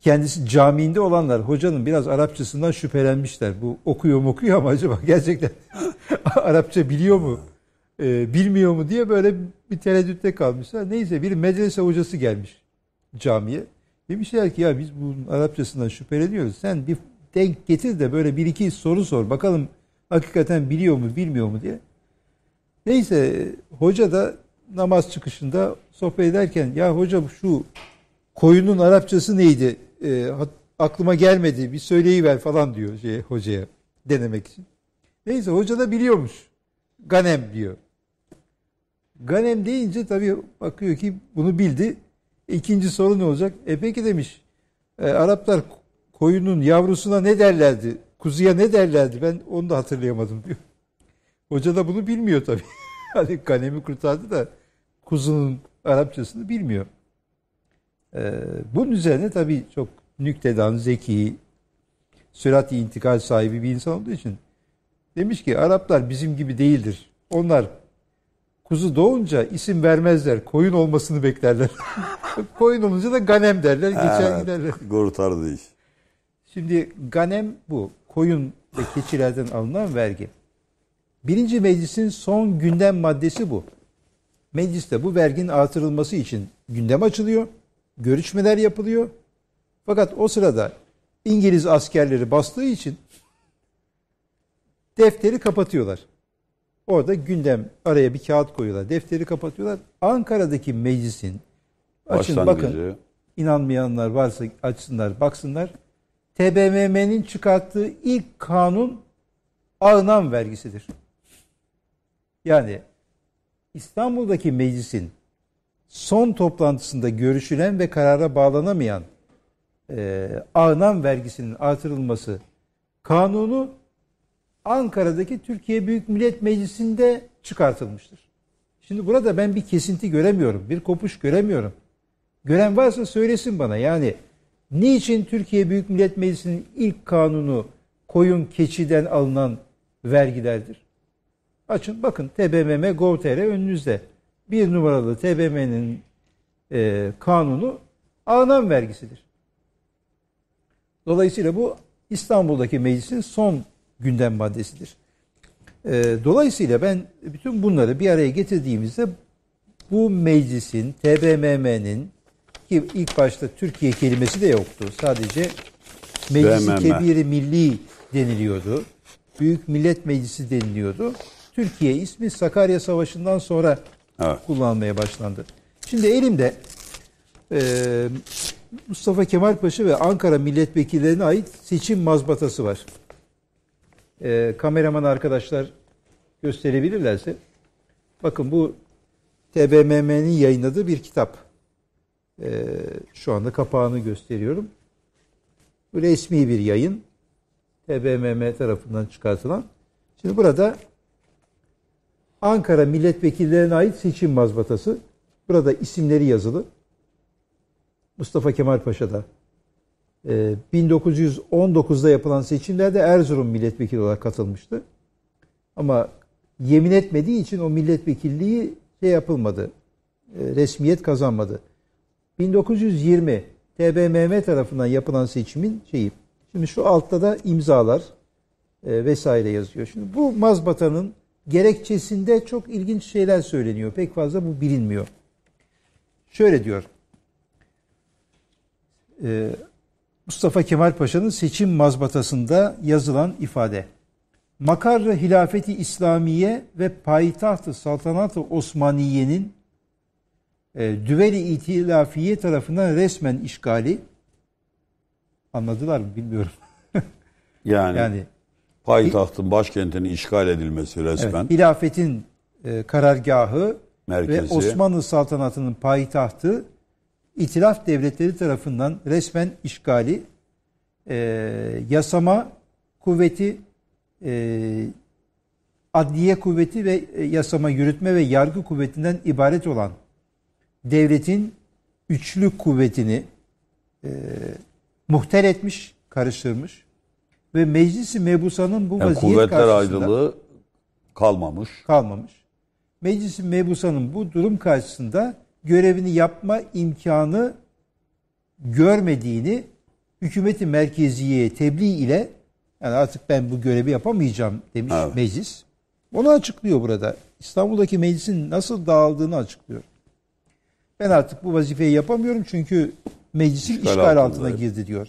Kendisi camiinde olanlar hocanın biraz Arapçasından şüphelenmişler. Bu okuyor mu okuyor ama acaba gerçekten Arapça biliyor mu? E, bilmiyor mu diye böyle bir tereddütte kalmışlar. Neyse bir medrese hocası gelmiş camiye. Demişler ki ya biz bunun Arapçasından şüpheleniyoruz. Sen bir denk getir de böyle bir iki soru sor. Bakalım hakikaten biliyor mu bilmiyor mu diye. Neyse hoca da namaz çıkışında sohbet ederken ya hocam şu koyunun Arapçası neydi? E, aklıma gelmedi bir söyleyiver falan diyor şey, hocaya denemek için. Neyse hoca da biliyormuş. Ganem diyor. Ganem deyince tabii bakıyor ki bunu bildi. İkinci soru ne olacak? E peki demiş. E, Araplar koyunun yavrusuna ne derlerdi? Kuzuya ne derlerdi? Ben onu da hatırlayamadım diyor. Hoca da bunu bilmiyor tabii. hani kalemi kurtardı da kuzunun Arapçasını bilmiyor. E, bunun üzerine tabii çok nüktedan, zeki, sürat-i intikal sahibi bir insan olduğu için demiş ki Araplar bizim gibi değildir. Onlar kuzu doğunca isim vermezler. Koyun olmasını beklerler. Koyun olunca da ganem derler. Geçer evet, giderler. Kurtardı iş. Şimdi ganem bu. Koyun ve keçilerden alınan vergi. Birinci meclisin son gündem maddesi bu. Mecliste bu verginin artırılması için gündem açılıyor. Görüşmeler yapılıyor. Fakat o sırada İngiliz askerleri bastığı için defteri kapatıyorlar. Orada gündem araya bir kağıt koyuyorlar. Defteri kapatıyorlar. Ankara'daki meclisin açın bakın inanmayanlar varsa açsınlar baksınlar. TBMM'nin çıkarttığı ilk kanun ağınan vergisidir. Yani İstanbul'daki meclisin son toplantısında görüşülen ve karara bağlanamayan e, ağınan vergisinin artırılması kanunu Ankara'daki Türkiye Büyük Millet Meclisi'nde çıkartılmıştır. Şimdi burada ben bir kesinti göremiyorum. Bir kopuş göremiyorum. Gören varsa söylesin bana. Yani niçin Türkiye Büyük Millet Meclisi'nin ilk kanunu koyun keçiden alınan vergilerdir? Açın bakın TBMM Gov.tr önünüzde. Bir numaralı TBMM'nin e, kanunu alınan vergisidir. Dolayısıyla bu İstanbul'daki meclisin son gündem maddesidir. Ee, dolayısıyla ben bütün bunları bir araya getirdiğimizde bu meclisin, TBMM'nin ki ilk başta Türkiye kelimesi de yoktu. Sadece Meclis-i Milli deniliyordu. Büyük Millet Meclisi deniliyordu. Türkiye ismi Sakarya Savaşı'ndan sonra evet. kullanmaya başlandı. Şimdi elimde e, Mustafa Kemal Paşa ve Ankara milletvekillerine ait seçim mazbatası var e, kameraman arkadaşlar gösterebilirlerse bakın bu TBMM'nin yayınladığı bir kitap. E, şu anda kapağını gösteriyorum. Bu resmi bir yayın. TBMM tarafından çıkartılan. Şimdi burada Ankara milletvekillerine ait seçim mazbatası. Burada isimleri yazılı. Mustafa Kemal Paşa da. 1919'da ee, yapılan seçimlerde Erzurum milletvekili olarak katılmıştı. Ama yemin etmediği için o milletvekilliği şey yapılmadı. E, resmiyet kazanmadı. 1920 TBMM tarafından yapılan seçimin şeyi. Şimdi şu altta da imzalar e, vesaire yazıyor. Şimdi bu mazbatanın gerekçesinde çok ilginç şeyler söyleniyor. Pek fazla bu bilinmiyor. Şöyle diyor. Eee Mustafa Kemal Paşa'nın seçim mazbatasında yazılan ifade. Makarra Hilafeti İslamiye ve payitahtı Saltanatı Osmaniye'nin e, düveli itilafiye tarafından resmen işgali anladılar mı bilmiyorum. yani, yani payitahtın başkentinin işgal edilmesi resmen. Evet, hilafetin e, karargahı Merkezi. ve Osmanlı saltanatının payitahtı itilaf devletleri tarafından resmen işgali, e, yasama kuvveti, e, adliye kuvveti ve e, yasama, yürütme ve yargı kuvvetinden ibaret olan devletin üçlü kuvvetini e, muhter etmiş, karıştırmış ve meclisi mebusanın bu yani vaziyet kuvvetler karşısında... ayrılığı kalmamış. Kalmamış. Meclisi mebusanın bu durum karşısında görevini yapma imkanı görmediğini hükümeti merkeziye tebliğ ile yani artık ben bu görevi yapamayacağım demiş evet. meclis. Onu açıklıyor burada. İstanbul'daki meclisin nasıl dağıldığını açıklıyor. Ben artık bu vazifeyi yapamıyorum çünkü meclisin işgal, işgal altına girdi diyor.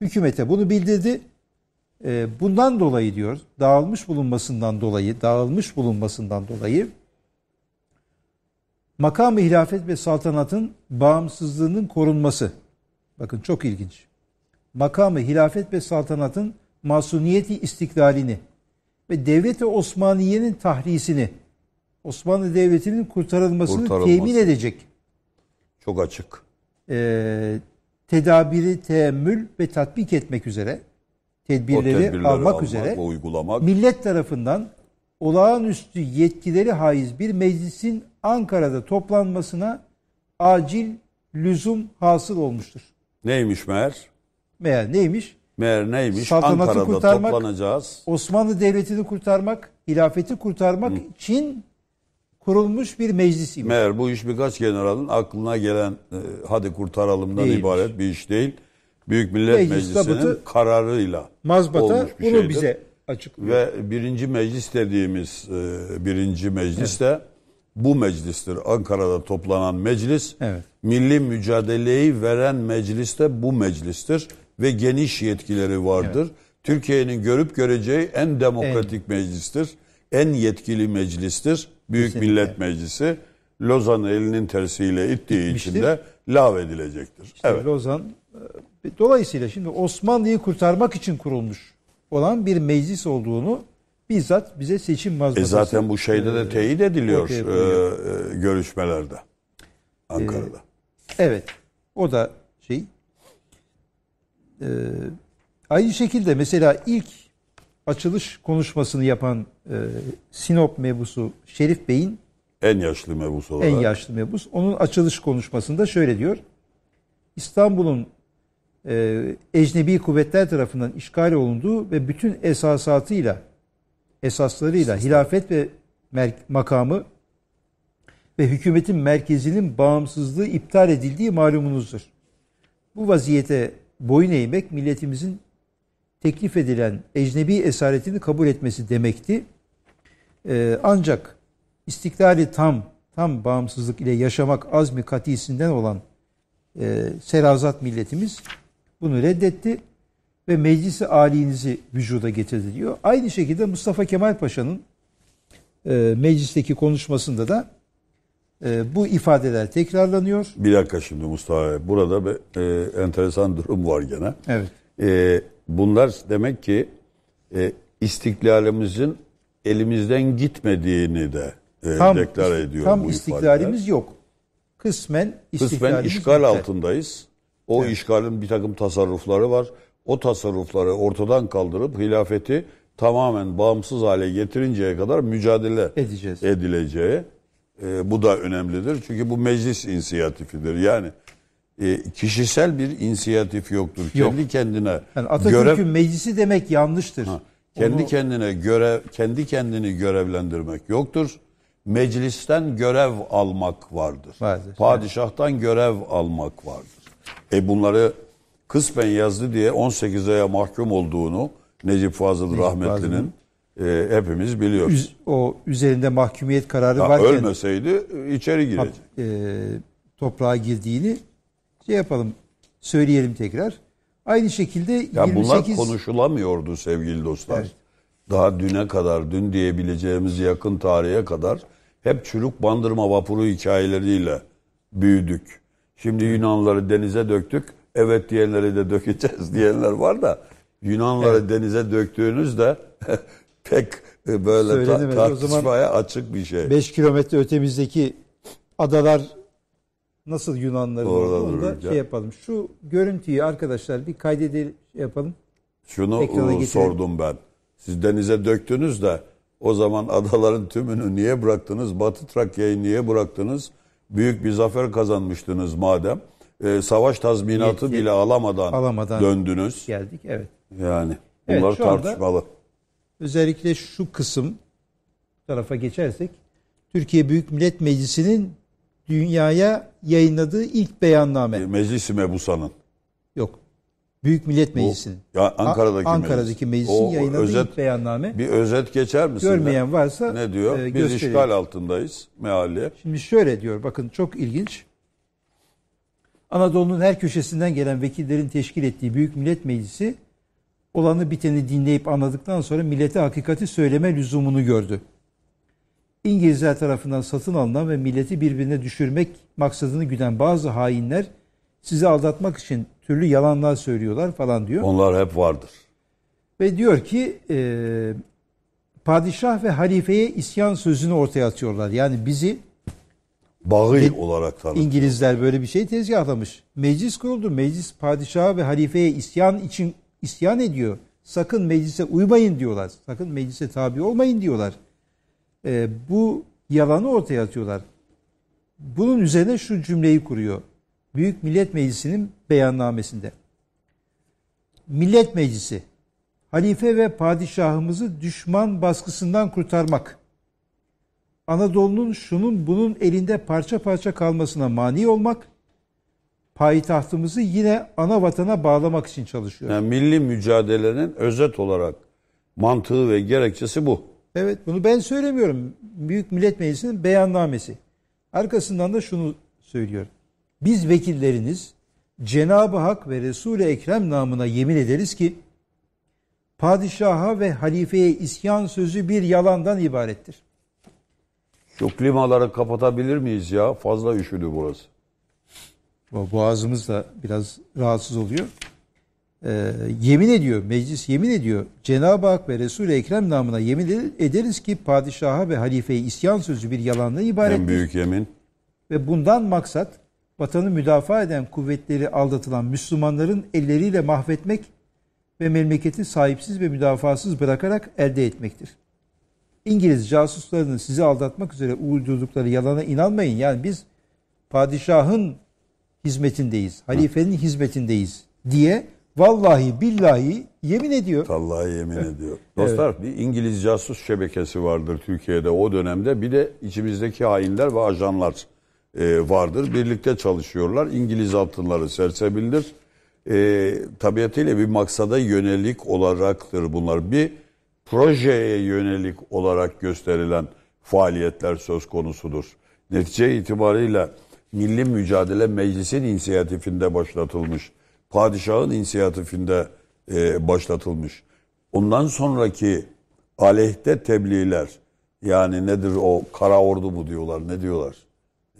Hükümete bunu bildirdi. Ee, bundan dolayı diyor, dağılmış bulunmasından dolayı, dağılmış bulunmasından dolayı makam-ı hilafet ve saltanatın bağımsızlığının korunması. Bakın çok ilginç. Makamı hilafet ve saltanatın masumiyeti istiklalini ve devleti Osmaniye'nin tahrisini, Osmanlı Devleti'nin kurtarılmasını Kurtarılması. temin edecek. Çok açık. E, tedabiri teemmül ve tatbik etmek üzere, tedbirleri, tedbirleri almak, almak üzere, uygulamak. millet tarafından olağanüstü yetkileri haiz bir meclisin Ankara'da toplanmasına acil lüzum hasıl olmuştur. Neymiş meğer? Meğer neymiş? Meğer neymiş? Saltanatı Ankara'da kurtarmak, toplanacağız. Osmanlı Devleti'ni kurtarmak, hilafeti kurtarmak Hı. için kurulmuş bir meclis imiş. Meğer bu iş birkaç generalın aklına gelen e, hadi kurtaralımdan Değilmiş. ibaret bir iş değil. Büyük Millet Meclis Meclisi'nin kararıyla mazbata olmuş bir bunu şeydir. bize açıklıyor. Ve birinci meclis dediğimiz e, birinci meclis de evet. bu meclistir. Ankara'da toplanan meclis. Evet. Milli mücadeleyi veren meclis de bu meclistir. Ve geniş yetkileri vardır. Evet. Türkiye'nin görüp göreceği en demokratik en... meclistir. En yetkili meclistir. Büyük Kesinlikle. Millet Meclisi. Lozan elinin tersiyle ittiği Bitmiştir. için de lav edilecektir. İşte evet. Lozan e, Dolayısıyla şimdi Osmanlı'yı kurtarmak için kurulmuş olan bir meclis olduğunu bizzat bize seçim e mazbatası. E zaten bu şeyde de e, teyit ediliyor e, e, görüşmelerde Ankara'da. E, evet. O da şey e, aynı şekilde mesela ilk açılış konuşmasını yapan e, Sinop mebusu Şerif Bey'in en yaşlı mebus olarak. En yaşlı mebus. Onun açılış konuşmasında şöyle diyor. İstanbul'un e, ecnebi kuvvetler tarafından işgal olunduğu ve bütün esasatıyla, esaslarıyla hilafet ve makamı ve hükümetin merkezinin bağımsızlığı iptal edildiği malumunuzdur. Bu vaziyete boyun eğmek milletimizin teklif edilen ecnebi esaretini kabul etmesi demekti. Ee, ancak istiklali tam, tam bağımsızlık ile yaşamak azmi katisinden olan e, serazat milletimiz bunu reddetti ve meclisi alinizi vücuda getirdi diyor. Aynı şekilde Mustafa Kemal Paşa'nın e, meclisteki konuşmasında da e, bu ifadeler tekrarlanıyor. Bir dakika şimdi Mustafa Bey. Burada bir e, enteresan durum var gene. Evet. E, bunlar demek ki e, istiklalimizin elimizden gitmediğini de e, tam, deklar ediyor tam bu ifadeler. Tam istiklalimiz yok. Kısmen istiklalimiz Kısmen işgal yok. altındayız. O evet. işgalin bir takım tasarrufları var. O tasarrufları ortadan kaldırıp hilafeti tamamen bağımsız hale getirinceye kadar mücadele Edeceğiz. edileceği e, bu da önemlidir. Çünkü bu meclis inisiyatifidir. Yani e, kişisel bir inisiyatif yoktur. Yok. Kendi kendine yani Atatürk'ün görev... meclisi demek yanlıştır. Ha, kendi Onu... kendine görev kendi kendini görevlendirmek yoktur. Meclisten görev almak vardır. vardır. Padişahtan evet. görev almak vardır. E bunları kısmen yazdı diye 18 aya mahkum olduğunu Necip Fazıl Necip rahmetlinin e, hepimiz biliyoruz. Üz, o üzerinde mahkumiyet kararı ya varken ölmeseydi e, içeri girecek. E, toprağa girdiğini şey yapalım söyleyelim tekrar. Aynı şekilde ya 28 bunlar konuşulamıyordu sevgili dostlar. Evet. Daha düne kadar, dün diyebileceğimiz yakın tarihe kadar hep çürük bandırma vapuru hikayeleriyle büyüdük. Şimdi Yunanları denize döktük. Evet diyenleri de dökeceğiz diyenler var da Yunanları evet. denize de pek böyle Söylenemez. ta- tartışmaya açık bir şey. 5 kilometre ötemizdeki adalar nasıl Yunanların Orada onu da şey yapalım. Şu görüntüyü arkadaşlar bir kaydedelim şey yapalım. Şunu e, sordum ben. Siz denize döktünüz de o zaman adaların tümünü niye bıraktınız? Batı Trakya'yı niye bıraktınız? büyük bir zafer kazanmıştınız madem. E, savaş tazminatı Yetki, bile alamadan, alamadan döndünüz. Geldik evet. Yani bunlar evet, tartışmalı. Özellikle şu kısım tarafa geçersek Türkiye Büyük Millet Meclisi'nin dünyaya yayınladığı ilk beyanname. E, Meclis-i Mebusan'ın. Yok. Büyük Millet Meclisi'nin. Ya Ankara'daki, Ankara'daki meclisin meclis yayınladığı özet, ilk beyanname. Bir özet geçer misin? Görmeyen varsa Ne diyor? E, Biz göstereyim. işgal altındayız meali. Şimdi şöyle diyor bakın çok ilginç. Anadolu'nun her köşesinden gelen vekillerin teşkil ettiği Büyük Millet Meclisi olanı biteni dinleyip anladıktan sonra millete hakikati söyleme lüzumunu gördü. İngilizler tarafından satın alınan ve milleti birbirine düşürmek maksadını güden bazı hainler sizi aldatmak için türlü yalanlar söylüyorlar falan diyor. Onlar hep vardır. Ve diyor ki e, padişah ve halifeye isyan sözünü ortaya atıyorlar. Yani bizi Bağı olarak tanıtıyor. İngilizler böyle bir şey tezgahlamış. Meclis kuruldu. Meclis padişaha ve halifeye isyan için isyan ediyor. Sakın meclise uymayın diyorlar. Sakın meclise tabi olmayın diyorlar. E, bu yalanı ortaya atıyorlar. Bunun üzerine şu cümleyi kuruyor. Büyük Millet Meclisi'nin beyannamesinde. Millet Meclisi, halife ve padişahımızı düşman baskısından kurtarmak, Anadolu'nun şunun bunun elinde parça parça kalmasına mani olmak, payitahtımızı yine ana vatana bağlamak için çalışıyor. Yani milli mücadelenin özet olarak mantığı ve gerekçesi bu. Evet bunu ben söylemiyorum. Büyük Millet Meclisi'nin beyannamesi. Arkasından da şunu söylüyor biz vekilleriniz Cenab-ı Hak ve Resul-i Ekrem namına yemin ederiz ki padişaha ve halifeye isyan sözü bir yalandan ibarettir. Şu klimaları kapatabilir miyiz ya? Fazla üşüdü burası. Boğazımız da biraz rahatsız oluyor. Ee, yemin ediyor, meclis yemin ediyor. Cenab-ı Hak ve Resul-i Ekrem namına yemin ederiz ki padişaha ve halifeye isyan sözü bir yalandan ibarettir. En büyük yemin. Ve bundan maksat vatanı müdafaa eden kuvvetleri aldatılan Müslümanların elleriyle mahvetmek ve memleketi sahipsiz ve müdafasız bırakarak elde etmektir. İngiliz casuslarının sizi aldatmak üzere uydurdukları yalana inanmayın. Yani biz padişahın hizmetindeyiz, halifenin hizmetindeyiz diye vallahi billahi yemin ediyor. Vallahi yemin ediyor. Dostlar evet. bir İngiliz casus şebekesi vardır Türkiye'de o dönemde. Bir de içimizdeki hainler ve ajanlar. E, vardır. Birlikte çalışıyorlar. İngiliz altınları sersebilir. E, tabiatıyla bir maksada yönelik olaraktır bunlar. Bir projeye yönelik olarak gösterilen faaliyetler söz konusudur. Netice itibariyle Milli Mücadele Meclis'in inisiyatifinde başlatılmış, padişahın inisiyatifinde e, başlatılmış. Ondan sonraki aleyhte tebliğler, yani nedir o kara ordu mu diyorlar, ne diyorlar?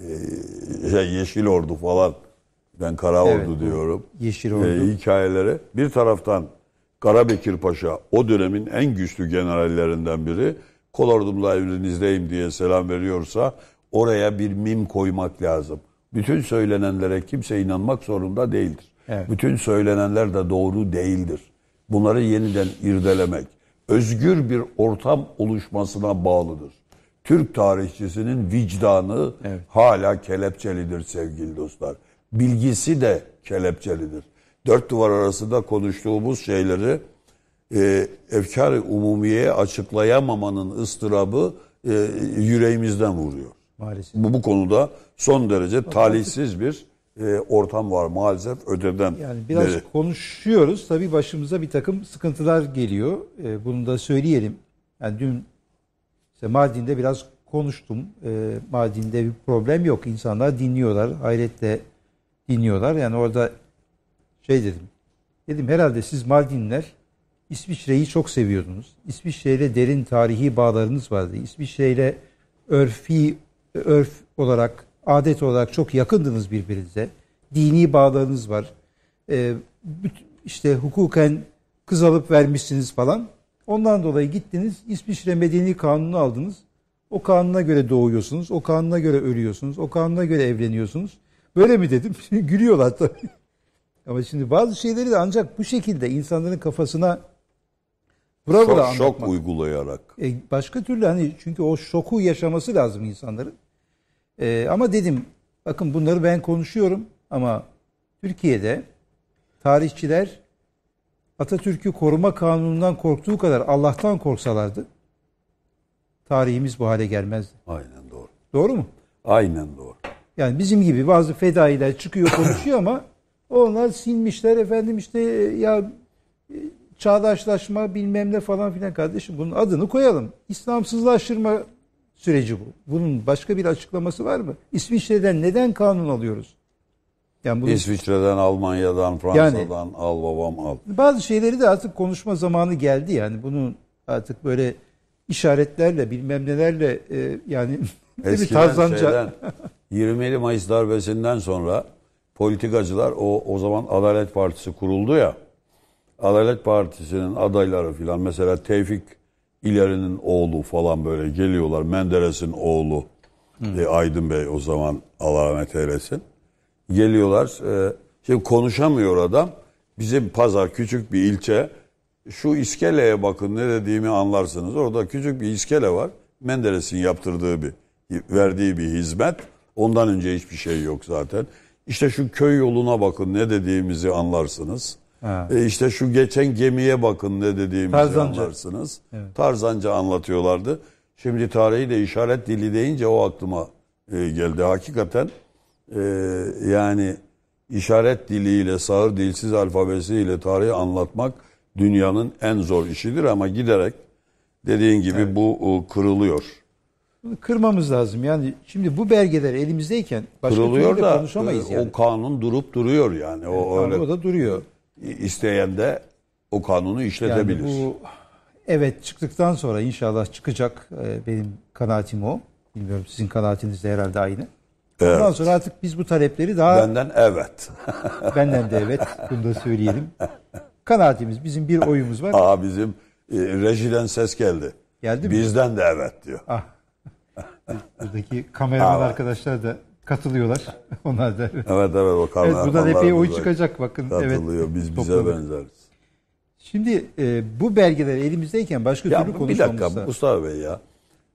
e, şey, Yeşil Ordu falan ben Kara evet, Ordu diyorum. Yeşil ee, Ordu. E, hikayelere bir taraftan Karabekir Paşa o dönemin en güçlü generallerinden biri kolordumla emrinizdeyim diye selam veriyorsa oraya bir mim koymak lazım. Bütün söylenenlere kimse inanmak zorunda değildir. Evet. Bütün söylenenler de doğru değildir. Bunları yeniden irdelemek özgür bir ortam oluşmasına bağlıdır. Türk tarihçisinin vicdanı evet. hala kelepçelidir sevgili dostlar. Bilgisi de kelepçelidir. Dört duvar arasında konuştuğumuz şeyleri e, efkar-ı umumiye açıklayamamanın ıstırabı e, yüreğimizden vuruyor. Maalesef. Bu, bu konuda son derece talihsiz bir e, ortam var maalesef öteden. Yani biraz beri. konuşuyoruz. Tabii başımıza bir takım sıkıntılar geliyor. E, bunu da söyleyelim. Yani dün işte Mardin'de biraz konuştum. E, Mardin'de bir problem yok. İnsanlar dinliyorlar. Hayretle dinliyorlar. Yani orada şey dedim. Dedim herhalde siz Mardinler İsviçre'yi çok seviyordunuz. İsviçre'yle derin tarihi bağlarınız vardı. İsviçre'yle örfi, örf olarak, adet olarak çok yakındınız birbirinize. Dini bağlarınız var. E, işte hukuken kız alıp vermişsiniz falan. Ondan dolayı gittiniz İsviçre Medeni Kanunu aldınız. O kanuna göre doğuyorsunuz. O kanuna göre ölüyorsunuz. O kanuna göre evleniyorsunuz. Böyle mi dedim? Şimdi gülüyorlar tabii. Ama şimdi bazı şeyleri de ancak bu şekilde insanların kafasına vura vura şok, şok uygulayarak. E, başka türlü hani çünkü o şoku yaşaması lazım insanların. E, ama dedim bakın bunları ben konuşuyorum ama Türkiye'de tarihçiler Atatürk'ü koruma kanunundan korktuğu kadar Allah'tan korksalardı tarihimiz bu hale gelmezdi. Aynen doğru. Doğru mu? Aynen doğru. Yani bizim gibi bazı fedailer çıkıyor konuşuyor ama onlar sinmişler efendim işte ya e, çağdaşlaşma bilmem ne falan filan kardeşim bunun adını koyalım. İslamsızlaştırma süreci bu. Bunun başka bir açıklaması var mı? İsviçre'den neden kanun alıyoruz? Yani bunu, İsviçre'den, Almanya'dan, Fransa'dan yani, al babam al. Bazı şeyleri de artık konuşma zamanı geldi yani bunun artık böyle işaretlerle bilmem nelerle e, yani Eskiden Tarzanca. şeyden 20 Mayıs darbesinden sonra politikacılar o o zaman Adalet Partisi kuruldu ya. Adalet Partisi'nin adayları filan mesela Tevfik İleri'nin oğlu falan böyle geliyorlar. Menderes'in oğlu. Hı. E, Aydın Bey o zaman Allah rahmet eylesin geliyorlar. Ee, şimdi konuşamıyor adam. Bizim pazar küçük bir ilçe. Şu iskeleye bakın ne dediğimi anlarsınız. Orada küçük bir iskele var. Menderes'in yaptırdığı bir, verdiği bir hizmet. Ondan önce hiçbir şey yok zaten. İşte şu köy yoluna bakın ne dediğimizi anlarsınız. E işte şu geçen gemiye bakın ne dediğimizi Tarzanca. anlarsınız. Evet. Tarzanca anlatıyorlardı. Şimdi tarihi de işaret dili deyince o aklıma e, geldi. Hakikaten ee, yani işaret diliyle, sağır dilsiz alfabesiyle tarihi anlatmak dünyanın en zor işidir ama giderek dediğin gibi evet. bu e, kırılıyor. Bunu kırmamız lazım. Yani şimdi bu belgeler elimizdeyken başka kırılıyor da konuşamayız e, yani. o kanun durup duruyor yani. O yani e, öyle da duruyor. İsteyen de o kanunu işletebilir. Yani bu evet çıktıktan sonra inşallah çıkacak benim kanaatim o. Bilmiyorum sizin kanaatiniz de herhalde aynı. Evet. Ondan sonra artık biz bu talepleri daha... Benden evet. benden de evet. Bunu da söyleyelim. Kanaatimiz bizim bir oyumuz var. Aa bizim e, rejiden ses geldi. Geldi mi? Bizden de evet diyor. Ah. Buradaki kameraman evet. arkadaşlar da katılıyorlar. Onlar da evet. Evet evet o kameraman. Evet buradan epey oy çıkacak bakın. Katılıyor. Evet, biz topladık. bize benzeriz. Şimdi e, bu belgeler elimizdeyken başka ya, türlü konuşmamız Bir dakika Mustafa Bey ya.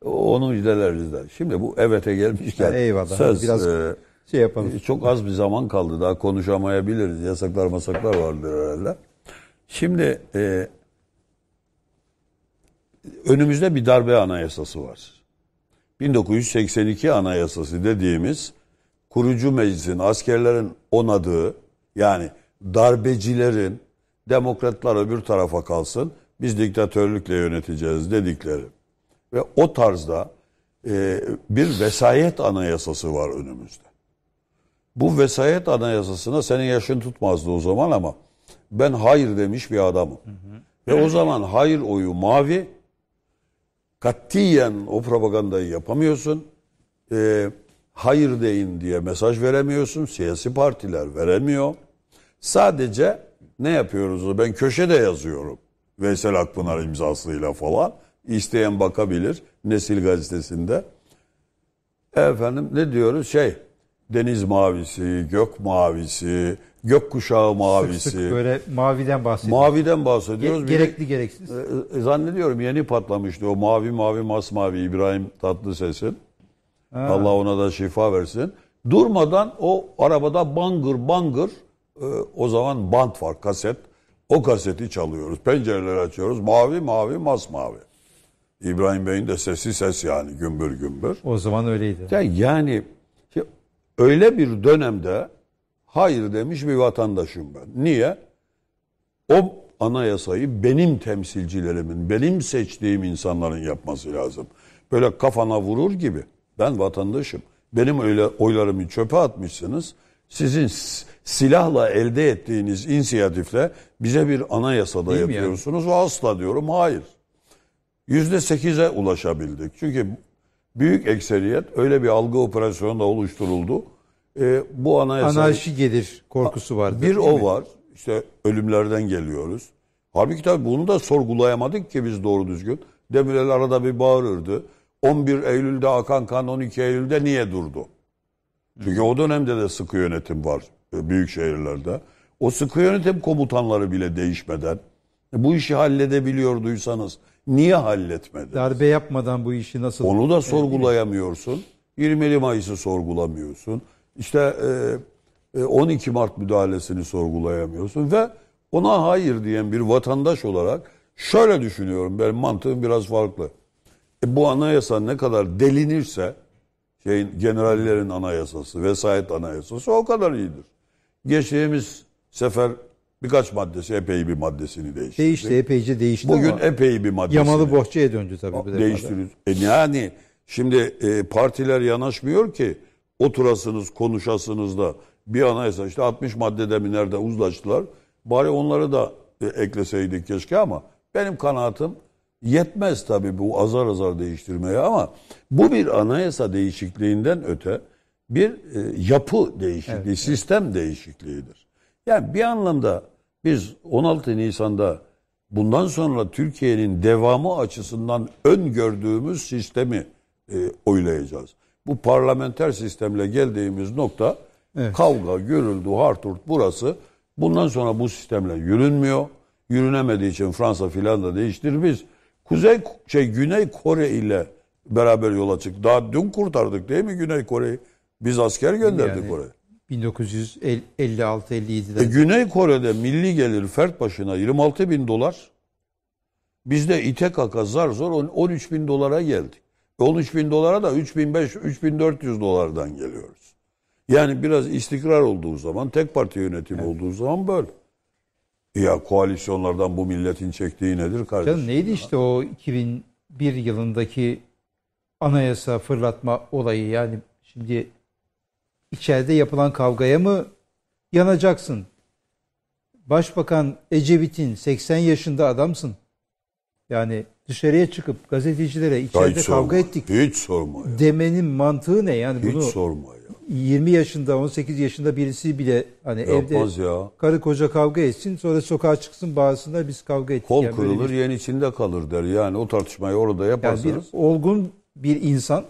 Onu de. Şimdi bu evet'e gelmişken, Eyvallah. Söz, Biraz e, şey yapalım. E, çok az bir zaman kaldı. Daha konuşamayabiliriz. Yasaklar masaklar vardır herhalde. Şimdi e, önümüzde bir darbe anayasası var. 1982 anayasası dediğimiz kurucu meclisin askerlerin onadığı yani darbecilerin demokratlar öbür tarafa kalsın biz diktatörlükle yöneteceğiz dedikleri ve o tarzda e, bir vesayet anayasası var önümüzde. Bu vesayet anayasasına senin yaşın tutmazdı o zaman ama ben hayır demiş bir adamım. Hı hı. Ve o zaman hayır oyu mavi. Katiyen o propagandayı yapamıyorsun. E, hayır deyin diye mesaj veremiyorsun. Siyasi partiler veremiyor. Sadece ne yapıyoruz? Ben köşede yazıyorum. Veysel Akpınar imzasıyla falan. İsteyen bakabilir Nesil gazetesinde. Efendim ne diyoruz? Şey deniz mavisi, gök mavisi, gök kuşağı mavisi. Sık sık böyle maviden bahsediyoruz. Maviden bahsediyoruz. Ge gerekli gereksiz. E, e, zannediyorum yeni patlamıştı o mavi mavi masmavi İbrahim Tatlıses'in. Ha. Allah ona da şifa versin. Durmadan o arabada bangır bangır e, o zaman bant var kaset. O kaseti çalıyoruz. Pencereleri açıyoruz. Mavi mavi masmavi. İbrahim Bey'in de sesi ses yani gümbür gümbür. O zaman öyleydi. Yani, yani öyle bir dönemde hayır demiş bir vatandaşım ben. Niye? O anayasayı benim temsilcilerimin, benim seçtiğim insanların yapması lazım. Böyle kafana vurur gibi. Ben vatandaşım. Benim öyle oylarımı çöpe atmışsınız. Sizin silahla elde ettiğiniz inisiyatifle bize bir anayasada Değil yapıyorsunuz. Ya? Ve asla diyorum hayır yüzde sekize ulaşabildik. Çünkü büyük ekseriyet öyle bir algı operasyonunda oluşturuldu. E, bu anayasa... Anarşi gelir korkusu var. Bir o mi? var. İşte ölümlerden geliyoruz. Halbuki tabii bunu da sorgulayamadık ki biz doğru düzgün. Demirel arada bir bağırırdı. 11 Eylül'de akan kan 12 Eylül'de niye durdu? Çünkü o dönemde de sıkı yönetim var e, büyük şehirlerde. O sıkı yönetim komutanları bile değişmeden bu işi halledebiliyorduysanız Niye halletmedi? Darbe yapmadan bu işi nasıl... Onu da sorgulayamıyorsun. 20 Mayıs'ı sorgulamıyorsun. İşte 12 e, e, Mart müdahalesini sorgulayamıyorsun ve ona hayır diyen bir vatandaş olarak şöyle düşünüyorum. Benim mantığım biraz farklı. E, bu anayasa ne kadar delinirse şeyin generallerin anayasası, vesayet anayasası o kadar iyidir. Geçtiğimiz sefer Birkaç maddesi, epey bir maddesini değiştirdik. Değişti, epeyce değişti Bugün ama epey bir maddesini. Yamalı Bohça'ya döndü tabii. Bir değiştiriyoruz. E yani şimdi e, partiler yanaşmıyor ki oturasınız, konuşasınız da bir anayasa işte 60 maddede mi nerede uzlaştılar. Bari onları da e, ekleseydik keşke ama benim kanaatim yetmez tabii bu azar azar değiştirmeye ama bu bir anayasa değişikliğinden öte bir e, yapı değişikliği, evet, sistem evet. değişikliğidir. Yani bir anlamda biz 16 Nisan'da bundan sonra Türkiye'nin devamı açısından öngördüğümüz sistemi e, oylayacağız. Bu parlamenter sistemle geldiğimiz nokta evet. kavga, görüldü. harturt burası. Bundan sonra bu sistemle yürünmüyor. Yürünemediği için Fransa filan da değiştir biz. Kuzey şey Güney Kore ile beraber yola çık. Daha dün kurtardık değil mi Güney Kore'yi? Biz asker gönderdik yani, oraya. 1956-57'de. E, Güney Kore'de milli gelir fert başına 26 bin dolar. Bizde ite kaka zar zor 13 bin dolara geldik. 13 e, bin dolara da 3500-3400 dolardan geliyoruz. Yani biraz istikrar olduğu zaman, tek parti yönetimi evet. olduğu zaman böyle. Ya koalisyonlardan bu milletin çektiği nedir kardeşim? Canım neydi ya? işte o 2001 yılındaki anayasa fırlatma olayı yani şimdi içeride yapılan kavgaya mı yanacaksın? Başbakan Ecevit'in 80 yaşında adamsın. Yani dışarıya çıkıp gazetecilere içeride hiç kavga sorma, ettik. Hiç sorma ya. Demenin mantığı ne? Yani hiç bunu sorma ya. 20 yaşında 18 yaşında birisi bile hani Yapmaz evde ya. karı koca kavga etsin sonra sokağa çıksın bağırsınlar biz kavga ettik. Kol yani kırılır bir... yen içinde kalır der yani o tartışmayı orada yaparsınız. Yani bir olgun bir insan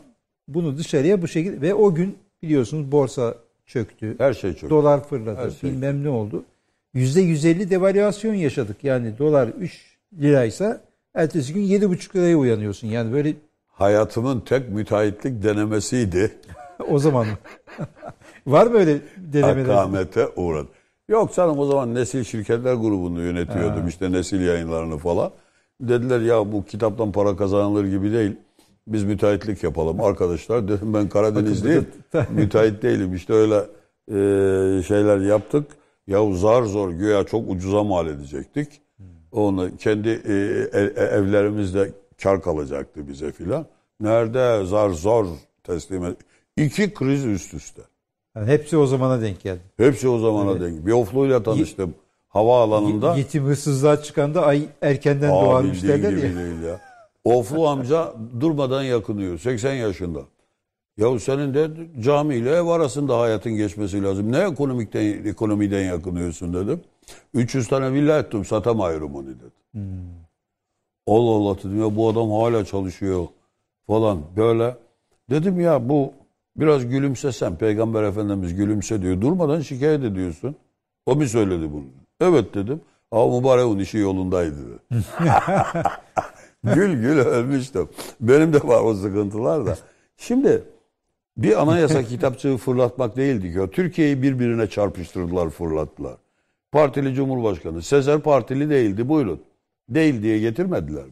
bunu dışarıya bu şekilde ve o gün Biliyorsunuz borsa çöktü. Her şey çöktü. Dolar fırladı. Her şey. Bilmem ne oldu. %150 devalüasyon yaşadık. Yani dolar 3 liraysa ertesi gün 7,5 liraya uyanıyorsun. Yani böyle hayatımın tek müteahhitlik denemesiydi. o zaman Var mı öyle denemeler? Hakamete uğradım. Yok canım o zaman Nesil Şirketler grubunu yönetiyordum ha. işte Nesil yayınlarını falan. Dediler ya bu kitaptan para kazanılır gibi değil. Biz müteahhitlik yapalım arkadaşlar. Dedim ben Karadenizliyim. müteahhit değilim. İşte öyle e, şeyler yaptık. Ya zar zor güya çok ucuza mal edecektik. Onu kendi e, e, e evlerimizde kar kalacaktı bize filan. Nerede zar zor teslim et. İki kriz üst üste. Yani hepsi o zamana denk geldi. Hepsi o zamana evet. denk. Bir ofluyla tanıştım. Havaalanında. Yetim hırsızlığa çıkan da ay erkenden Aa, doğarmış derler ya. Oflu amca durmadan yakınıyor. 80 yaşında. Ya senin de cami ile ev arasında hayatın geçmesi lazım. Ne ekonomikten, ekonomiden yakınıyorsun dedim. 300 tane villa ettim satamıyorum onu dedim. Hmm. Allah Allah dedim ya bu adam hala çalışıyor falan böyle. Dedim ya bu biraz gülümsesen peygamber efendimiz gülümse diyor. Durmadan şikayet ediyorsun. O mu söyledi bunu? Evet dedim. Ama mübarek onun işi yolundaydı gül gül ölmüştüm. Benim de var o sıkıntılar da. Şimdi bir anayasa kitapçığı fırlatmak değildi ki. Türkiye'yi birbirine çarpıştırdılar, fırlattılar. Partili Cumhurbaşkanı. Sezer partili değildi buyurun. Değil diye getirmediler mi?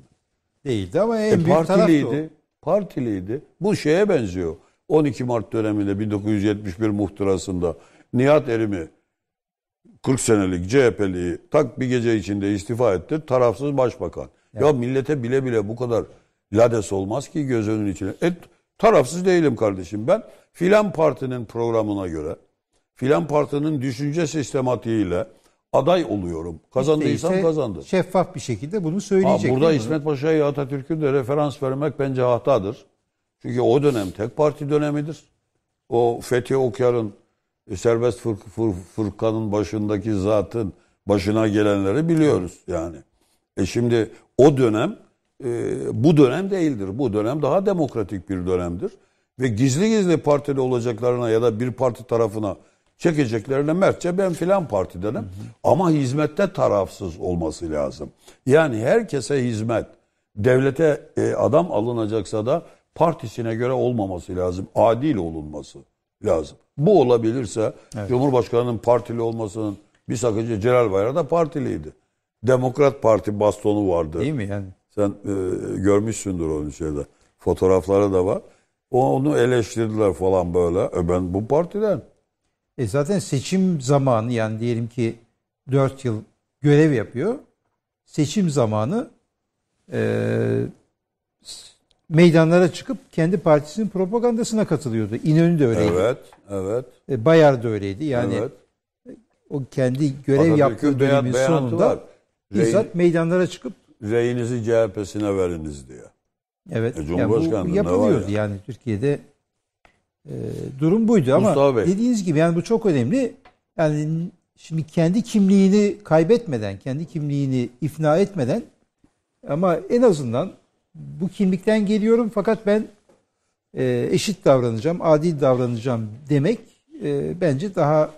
Değildi ama en e, büyük partiliydi. Partiliydi. Bu şeye benziyor. 12 Mart döneminde 1971 muhtırasında Nihat Erim'i 40 senelik CHP'liyi tak bir gece içinde istifa etti. Tarafsız başbakan. Ya millete bile bile bu kadar lades olmaz ki göz önünün içine. E, tarafsız değilim kardeşim ben. Filan partinin programına göre, filan partinin düşünce sistematiğiyle aday oluyorum. Kazandıysam işte kazandım. Şeffaf bir şekilde bunu söyleyecek. Ha, burada İsmet Paşa'yı Atatürk'ün de referans vermek bence hatadır. Çünkü o dönem tek parti dönemidir. O Fethi Okyar'ın e, Serbest fır, fır, Fırkan'ın başındaki zatın başına gelenleri biliyoruz yani. E şimdi o dönem e, bu dönem değildir. Bu dönem daha demokratik bir dönemdir. Ve gizli gizli partili olacaklarına ya da bir parti tarafına çekeceklerine mertçe ben filan partidenim. Ama hizmette tarafsız olması lazım. Yani herkese hizmet, devlete e, adam alınacaksa da partisine göre olmaması lazım. Adil olunması lazım. Bu olabilirse evet. Cumhurbaşkanının partili olmasının bir sakınca Celal Bayar da partiliydi. Demokrat Parti bastonu vardı. Değil mi yani? Sen e, görmüşsündür onu şeyde. Fotoğrafları da var. Onu eleştirdiler falan böyle. E ben bu partiden. E zaten seçim zamanı yani diyelim ki 4 yıl görev yapıyor. Seçim zamanı e, meydanlara çıkıp kendi partisinin propagandasına katılıyordu. İnönü de öyleydi. Evet, evet. E, Bayar da öyleydi. Yani evet. o kendi görev Atatürk'ün yaptığı dönemin sonunda var bizzat meydanlara çıkıp reyinizi CHP'sine veriniz diyor. Evet. E, Cumhurbaşkanlığı yani yapılıyordu ya. yani Türkiye'de e, durum buydu ama Mustafa Bey. dediğiniz gibi yani bu çok önemli. Yani şimdi kendi kimliğini kaybetmeden, kendi kimliğini ifna etmeden ama en azından bu kimlikten geliyorum fakat ben e, eşit davranacağım, adil davranacağım demek e, bence daha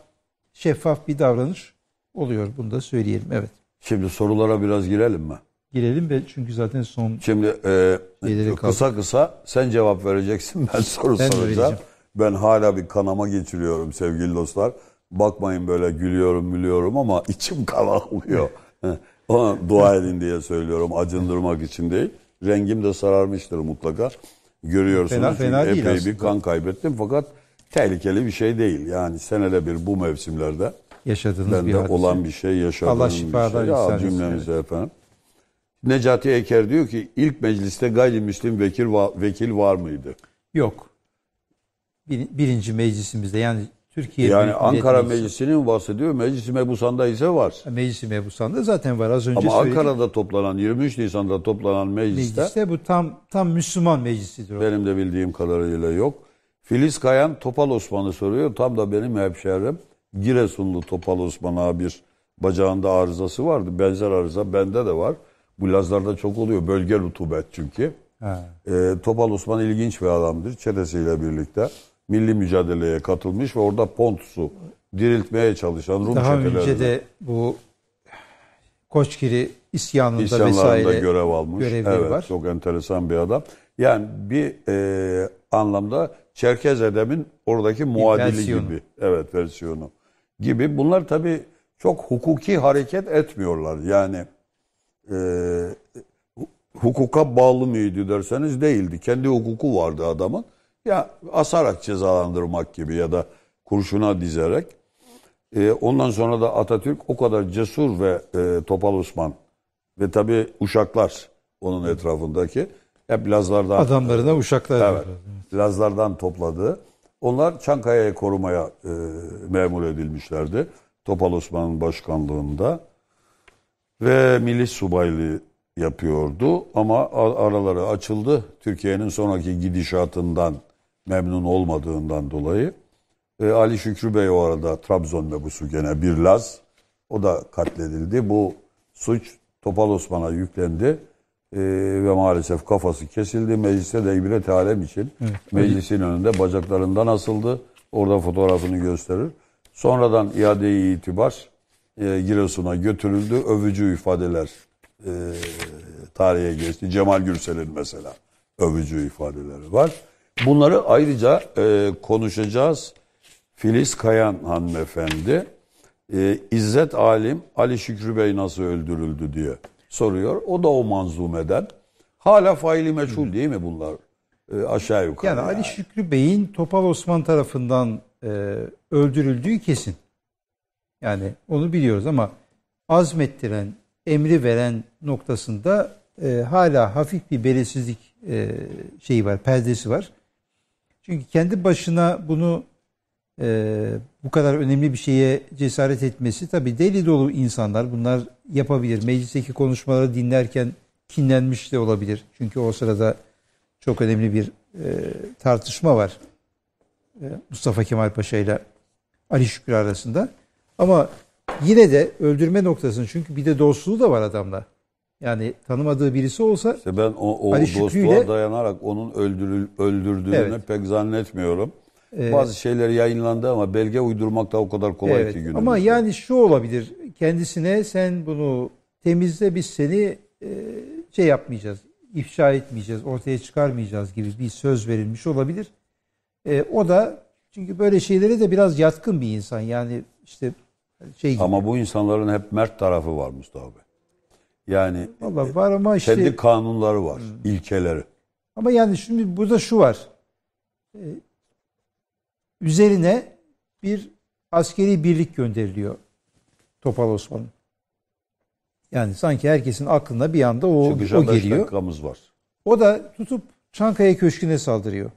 şeffaf bir davranış oluyor. Bunu da söyleyelim. Evet. Şimdi sorulara biraz girelim mi? Girelim ve çünkü zaten son... Şimdi e, kısa kısa sen cevap vereceksin ben soru ben soracağım. Ben hala bir kanama geçiriyorum sevgili dostlar. Bakmayın böyle gülüyorum gülüyorum ama içim kanalıyor. Ona dua edin diye söylüyorum acındırmak için değil. Rengim de sararmıştır mutlaka. Görüyorsunuz fena, fena epey bir kan kaybettim fakat tehlikeli bir şey değil. Yani senede bir bu mevsimlerde yaşadığınız Bende bir hadise. olan bir şey, yaşadığım Allah şey. şifalar bir şey. Ya cümlemize evet. efendim. Necati Eker diyor ki ilk mecliste gayrimüslim vekil va- vekil var mıydı? Yok. Bir, birinci meclisimizde yani Türkiye yani Büyük Ankara Meclisi. Meclisi'nin bahsediyor. Meclis-i Mebusan'da ise var. Meclis-i Mebusan'da zaten var. Az önce Ama Ankara'da toplanan 23 Nisan'da toplanan mecliste, mecliste bu tam tam Müslüman meclisidir. Benim de bildiğim kadarıyla yok. Filiz Kayan Topal Osman'ı soruyor. Tam da benim hemşerim. Giresunlu Topal Osman abi bir bacağında arızası vardı. Benzer arıza bende de var. Bu Lazlarda çok oluyor. Bölge rutubet çünkü. He. Ee, Topal Osman ilginç bir adamdır. Çetesiyle birlikte milli mücadeleye katılmış ve orada Pontus'u diriltmeye çalışan Rum Daha önce de bu Koçgiri isyanında, isyanlarında vesaire görev almış. Görevleri evet, var. Çok enteresan bir adam. Yani bir e, anlamda Çerkez Edem'in oradaki muadili versiyonu. gibi. Evet versiyonu gibi. Bunlar tabi çok hukuki hareket etmiyorlar. Yani e, hukuka bağlı mıydı derseniz değildi. Kendi hukuku vardı adamın. Ya asarak cezalandırmak gibi ya da kurşuna dizerek. E, ondan sonra da Atatürk o kadar cesur ve e, Topal Osman ve tabi Uşaklar onun etrafındaki hep Lazlardan adamlarına Uşaklar evet, Lazlardan topladığı onlar Çankaya'yı korumaya e, memur edilmişlerdi. Topal Osman'ın başkanlığında ve milli subaylığı yapıyordu ama araları açıldı. Türkiye'nin sonraki gidişatından memnun olmadığından dolayı. E, Ali Şükrü Bey o arada Trabzon mebusu gene bir Laz. O da katledildi. Bu suç Topal Osman'a yüklendi. Ee, ve maalesef kafası kesildi. Mecliste de ibret alem için evet. meclisin önünde bacaklarından asıldı. Orada fotoğrafını gösterir. Sonradan iadeyi itibar e, Giresun'a götürüldü. Övücü ifadeler e, tarihe geçti. Cemal Gürsel'in mesela övücü ifadeleri var. Bunları ayrıca e, konuşacağız. Filiz Kayan hanımefendi, e, İzzet Alim, Ali Şükrü Bey nasıl öldürüldü diye soruyor. O da o manzumeden. Hala faili meçhul değil mi bunlar? E, aşağı yukarı. Yani, yani Ali Şükrü Bey'in Topal Osman tarafından e, öldürüldüğü kesin. Yani onu biliyoruz ama azmettiren, emri veren noktasında e, hala hafif bir belirsizlik e, şeyi var, perdesi var. Çünkü kendi başına bunu e, bu kadar önemli bir şeye cesaret etmesi tabii deli dolu insanlar bunlar yapabilir. Meclisteki konuşmaları dinlerken kinlenmiş de olabilir. Çünkü o sırada çok önemli bir e, tartışma var. E, Mustafa Kemal Paşa ile Ali Şükrü arasında. Ama yine de öldürme noktasını çünkü bir de dostluğu da var adamla. Yani tanımadığı birisi olsa işte ben o, o Ali dostluğa ile, dayanarak onun öldürül, öldürdüğünü evet. pek zannetmiyorum. Ee, Bazı şeyler yayınlandı ama belge uydurmak da o kadar kolay evet, ki günümüzde. Ama yani şu olabilir. Kendisine sen bunu temizle biz seni e, şey yapmayacağız, ifşa etmeyeceğiz, ortaya çıkarmayacağız gibi bir söz verilmiş olabilir. E, o da çünkü böyle şeylere de biraz yatkın bir insan. Yani işte şey gibi. Ama bu insanların hep mert tarafı var Mustafa Bey. Yani Vallahi var ama işte, kendi kanunları var, hmm. ilkeleri. Ama yani şimdi burada şu var. E, üzerine bir askeri birlik gönderiliyor Topal Osman. Yani sanki herkesin aklına bir anda o, Çünkü o geliyor. var. O da tutup Çankaya Köşkü'ne saldırıyor.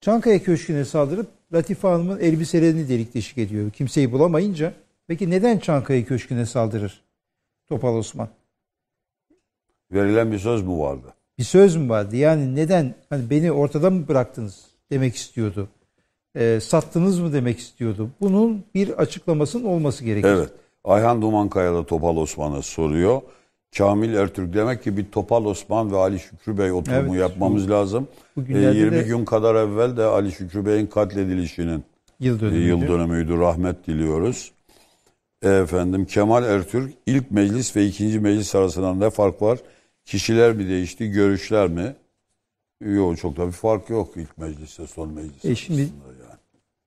Çankaya Köşkü'ne saldırıp Latife Hanım'ın elbiselerini delik deşik ediyor. Kimseyi bulamayınca peki neden Çankaya Köşkü'ne saldırır Topal Osman? Verilen bir söz mü vardı? Bir söz mü vardı? Yani neden hani beni ortada mı bıraktınız demek istiyordu e, sattınız mı demek istiyordu. Bunun bir açıklamasının olması gerekiyor. Evet. Ayhan Dumankaya da Topal Osman'a soruyor. Kamil Ertürk demek ki bir Topal Osman ve Ali Şükrü Bey oturumu evet, yapmamız bu, lazım. E, 20 de, gün kadar evvel de Ali Şükrü Bey'in katledilişinin yıl dönümüydü. E, yıl dönümüydü. Rahmet diliyoruz. E, efendim Kemal Ertürk ilk meclis ve ikinci meclis arasında ne fark var? Kişiler mi değişti, görüşler mi? Yok çok da bir fark yok ilk mecliste son meclis. E şimdi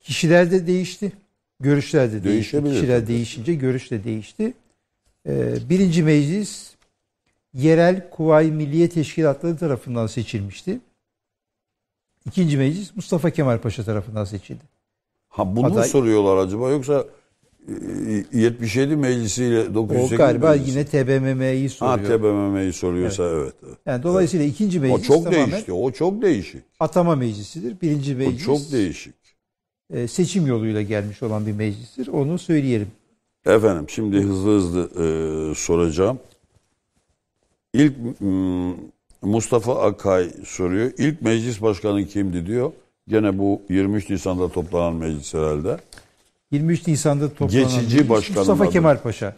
Kişiler de değişti. Görüşler de değişti. Kişiler değişince görüş de değişti. Ee, birinci meclis yerel Kuvayi Milliye Teşkilatları tarafından seçilmişti. İkinci meclis Mustafa Kemal Paşa tarafından seçildi. Ha bunu Aday, soruyorlar acaba yoksa 77 e, e, meclisiyle 908 O galiba meclisi. yine TBMM'yi soruyor. Ha TBMM'yi soruyorsa evet. evet. evet. Yani dolayısıyla evet. ikinci meclis O çok tamamen değişti. O çok değişik. Atama meclisidir. Birinci meclis. O çok değişik. E, seçim yoluyla gelmiş olan bir meclistir. Onu söyleyelim. Efendim şimdi hızlı hızlı e, soracağım. İlk Mustafa Akay soruyor. İlk meclis başkanı kimdi diyor. Gene bu 23 Nisan'da toplanan meclis herhalde. 23 Nisan'da toplanan Geçici başkanın Mustafa adını, Kemal Paşa.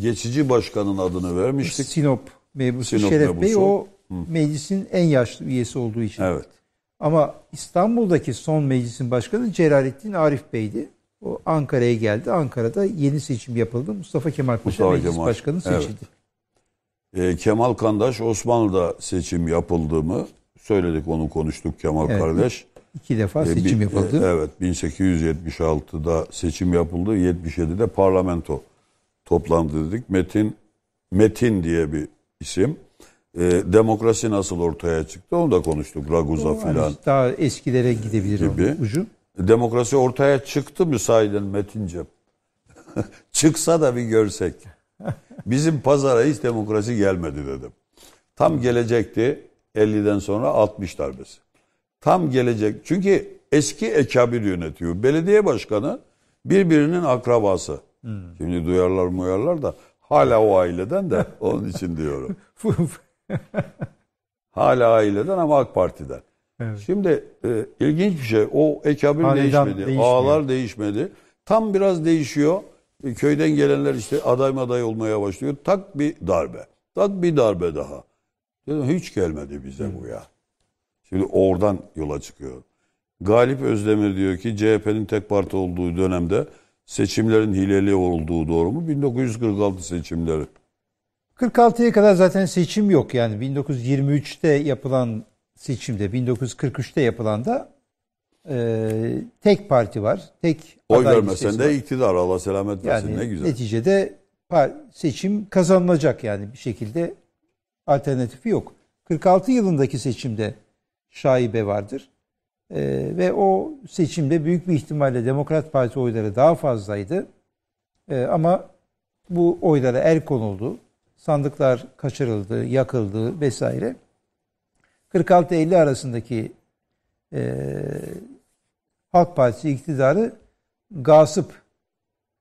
Geçici başkanın adını vermiştik. Sinop mebusu Sinop Şeref mebusu. Bey o Hı. meclisin en yaşlı üyesi olduğu için. Evet. Ama İstanbul'daki son meclisin başkanı Celalettin Arif Bey'di. O Ankara'ya geldi. Ankara'da yeni seçim yapıldı. Mustafa Kemal Paşa Mustafa meclis Kemal. başkanı seçildi. Evet. E, Kemal Kandaş Osmanlı'da seçim yapıldığımı söyledik onu konuştuk Kemal evet, kardeş. İki defa e, seçim yapıldı. E, evet 1876'da seçim yapıldı. 77'de parlamento toplandı dedik. Metin Metin diye bir isim e, demokrasi nasıl ortaya çıktı onu da konuştuk Raguza filan. Hani daha eskilere gidebilir gibi. ucu. Demokrasi ortaya çıktı müsaiden Metin'cim. Çıksa da bir görsek. Bizim pazara hiç demokrasi gelmedi dedim. Tam gelecekti 50'den sonra 60 darbesi. Tam gelecek. Çünkü eski ekabir yönetiyor. Belediye başkanı birbirinin akrabası. Hmm. Şimdi duyarlar muyarlar da hala o aileden de onun için diyorum. Hala aileden ama AK Parti'den. Evet. Şimdi e, ilginç bir şey. O ekabir Halidan değişmedi. Değişmiyor. Ağlar değişmedi. Tam biraz değişiyor. E, köyden gelenler işte aday maday olmaya başlıyor. Tak bir darbe. Tak bir darbe daha. hiç gelmedi bize bu ya. Şimdi oradan yola çıkıyor. Galip Özdemir diyor ki CHP'nin tek parti olduğu dönemde seçimlerin hileli olduğu doğru mu? 1946 seçimleri. 46'ya kadar zaten seçim yok yani 1923'te yapılan seçimde 1943'te yapılan da e, tek parti var. Tek Oy vermesen de var. iktidar Allah selamet versin yani ne güzel. Neticede seçim kazanılacak yani bir şekilde alternatifi yok. 46 yılındaki seçimde şaibe vardır. E, ve o seçimde büyük bir ihtimalle Demokrat Parti oyları daha fazlaydı. E, ama bu oylara el konuldu sandıklar kaçırıldı, yakıldı vesaire. 46-50 arasındaki e, Halk Partisi iktidarı gasp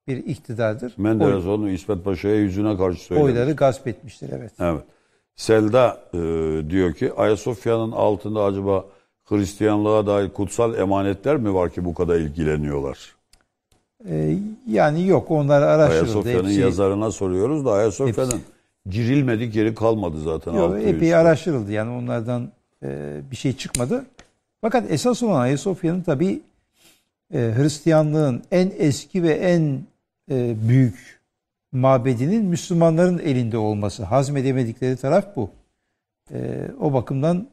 bir iktidardır. Menderes Oy, onu İsmet Paşa'ya yüzüne karşı söylemiş. Oyları gasp etmiştir evet. Evet. Selda e, diyor ki Ayasofya'nın altında acaba Hristiyanlığa dair kutsal emanetler mi var ki bu kadar ilgileniyorlar? E, yani yok onlar araştırıldı. Ayasofya'nın hepsi, yazarına soruyoruz da Ayasofya'nın hepsi Cirilmedik yeri kalmadı zaten. Yok, epey araştırıldı. Yani onlardan e, bir şey çıkmadı. Fakat esas olan Ayasofya'nın tabi e, Hristiyanlığın en eski ve en e, büyük mabedinin Müslümanların elinde olması. Hazmedemedikleri taraf bu. E, o bakımdan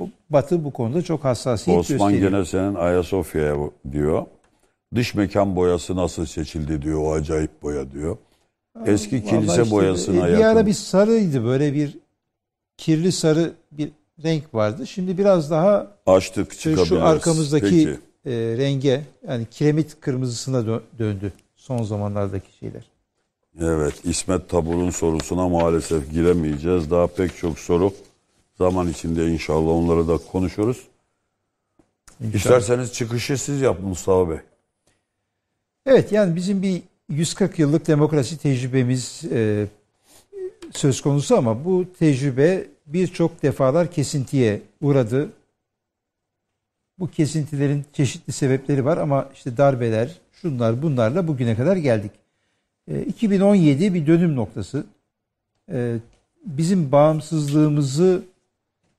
o Batı bu konuda çok hassasiyet Osman gösteriyor. Osman gene senin Ayasofya'ya diyor. Dış mekan boyası nasıl seçildi diyor o acayip boya diyor. Eski kilise Vallahi işte boyasına e, bir, Bir ara bir sarıydı böyle bir kirli sarı bir renk vardı. Şimdi biraz daha açtık e, çıkabiliriz. Şu arkamızdaki Peki. e, renge yani kiremit kırmızısına dö döndü son zamanlardaki şeyler. Evet İsmet Tabur'un sorusuna maalesef giremeyeceğiz. Daha pek çok soru zaman içinde inşallah onları da konuşuruz. İnşallah. İsterseniz çıkışı siz yapın Mustafa Bey. Evet yani bizim bir 140 yıllık demokrasi tecrübemiz e, söz konusu ama bu tecrübe birçok defalar kesintiye uğradı. Bu kesintilerin çeşitli sebepleri var ama işte darbeler, şunlar bunlarla bugüne kadar geldik. E, 2017 bir dönüm noktası. E, bizim bağımsızlığımızı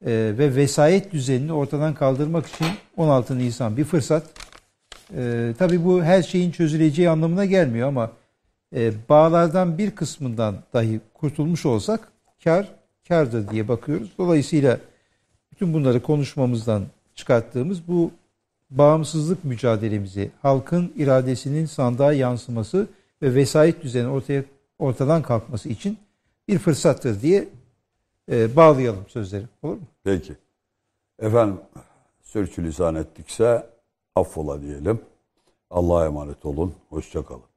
e, ve vesayet düzenini ortadan kaldırmak için 16 Nisan bir fırsat. E, tabii bu her şeyin çözüleceği anlamına gelmiyor ama e, bağlardan bir kısmından dahi kurtulmuş olsak kar kardır diye bakıyoruz. Dolayısıyla bütün bunları konuşmamızdan çıkarttığımız bu bağımsızlık mücadelemizi, halkın iradesinin sandığa yansıması ve vesayet düzeni ortaya ortadan kalkması için bir fırsattır diye e, bağlayalım sözleri. Olur mu? Peki. Efendim sürçülisan ettikse affola diyelim. Allah'a emanet olun. Hoşçakalın.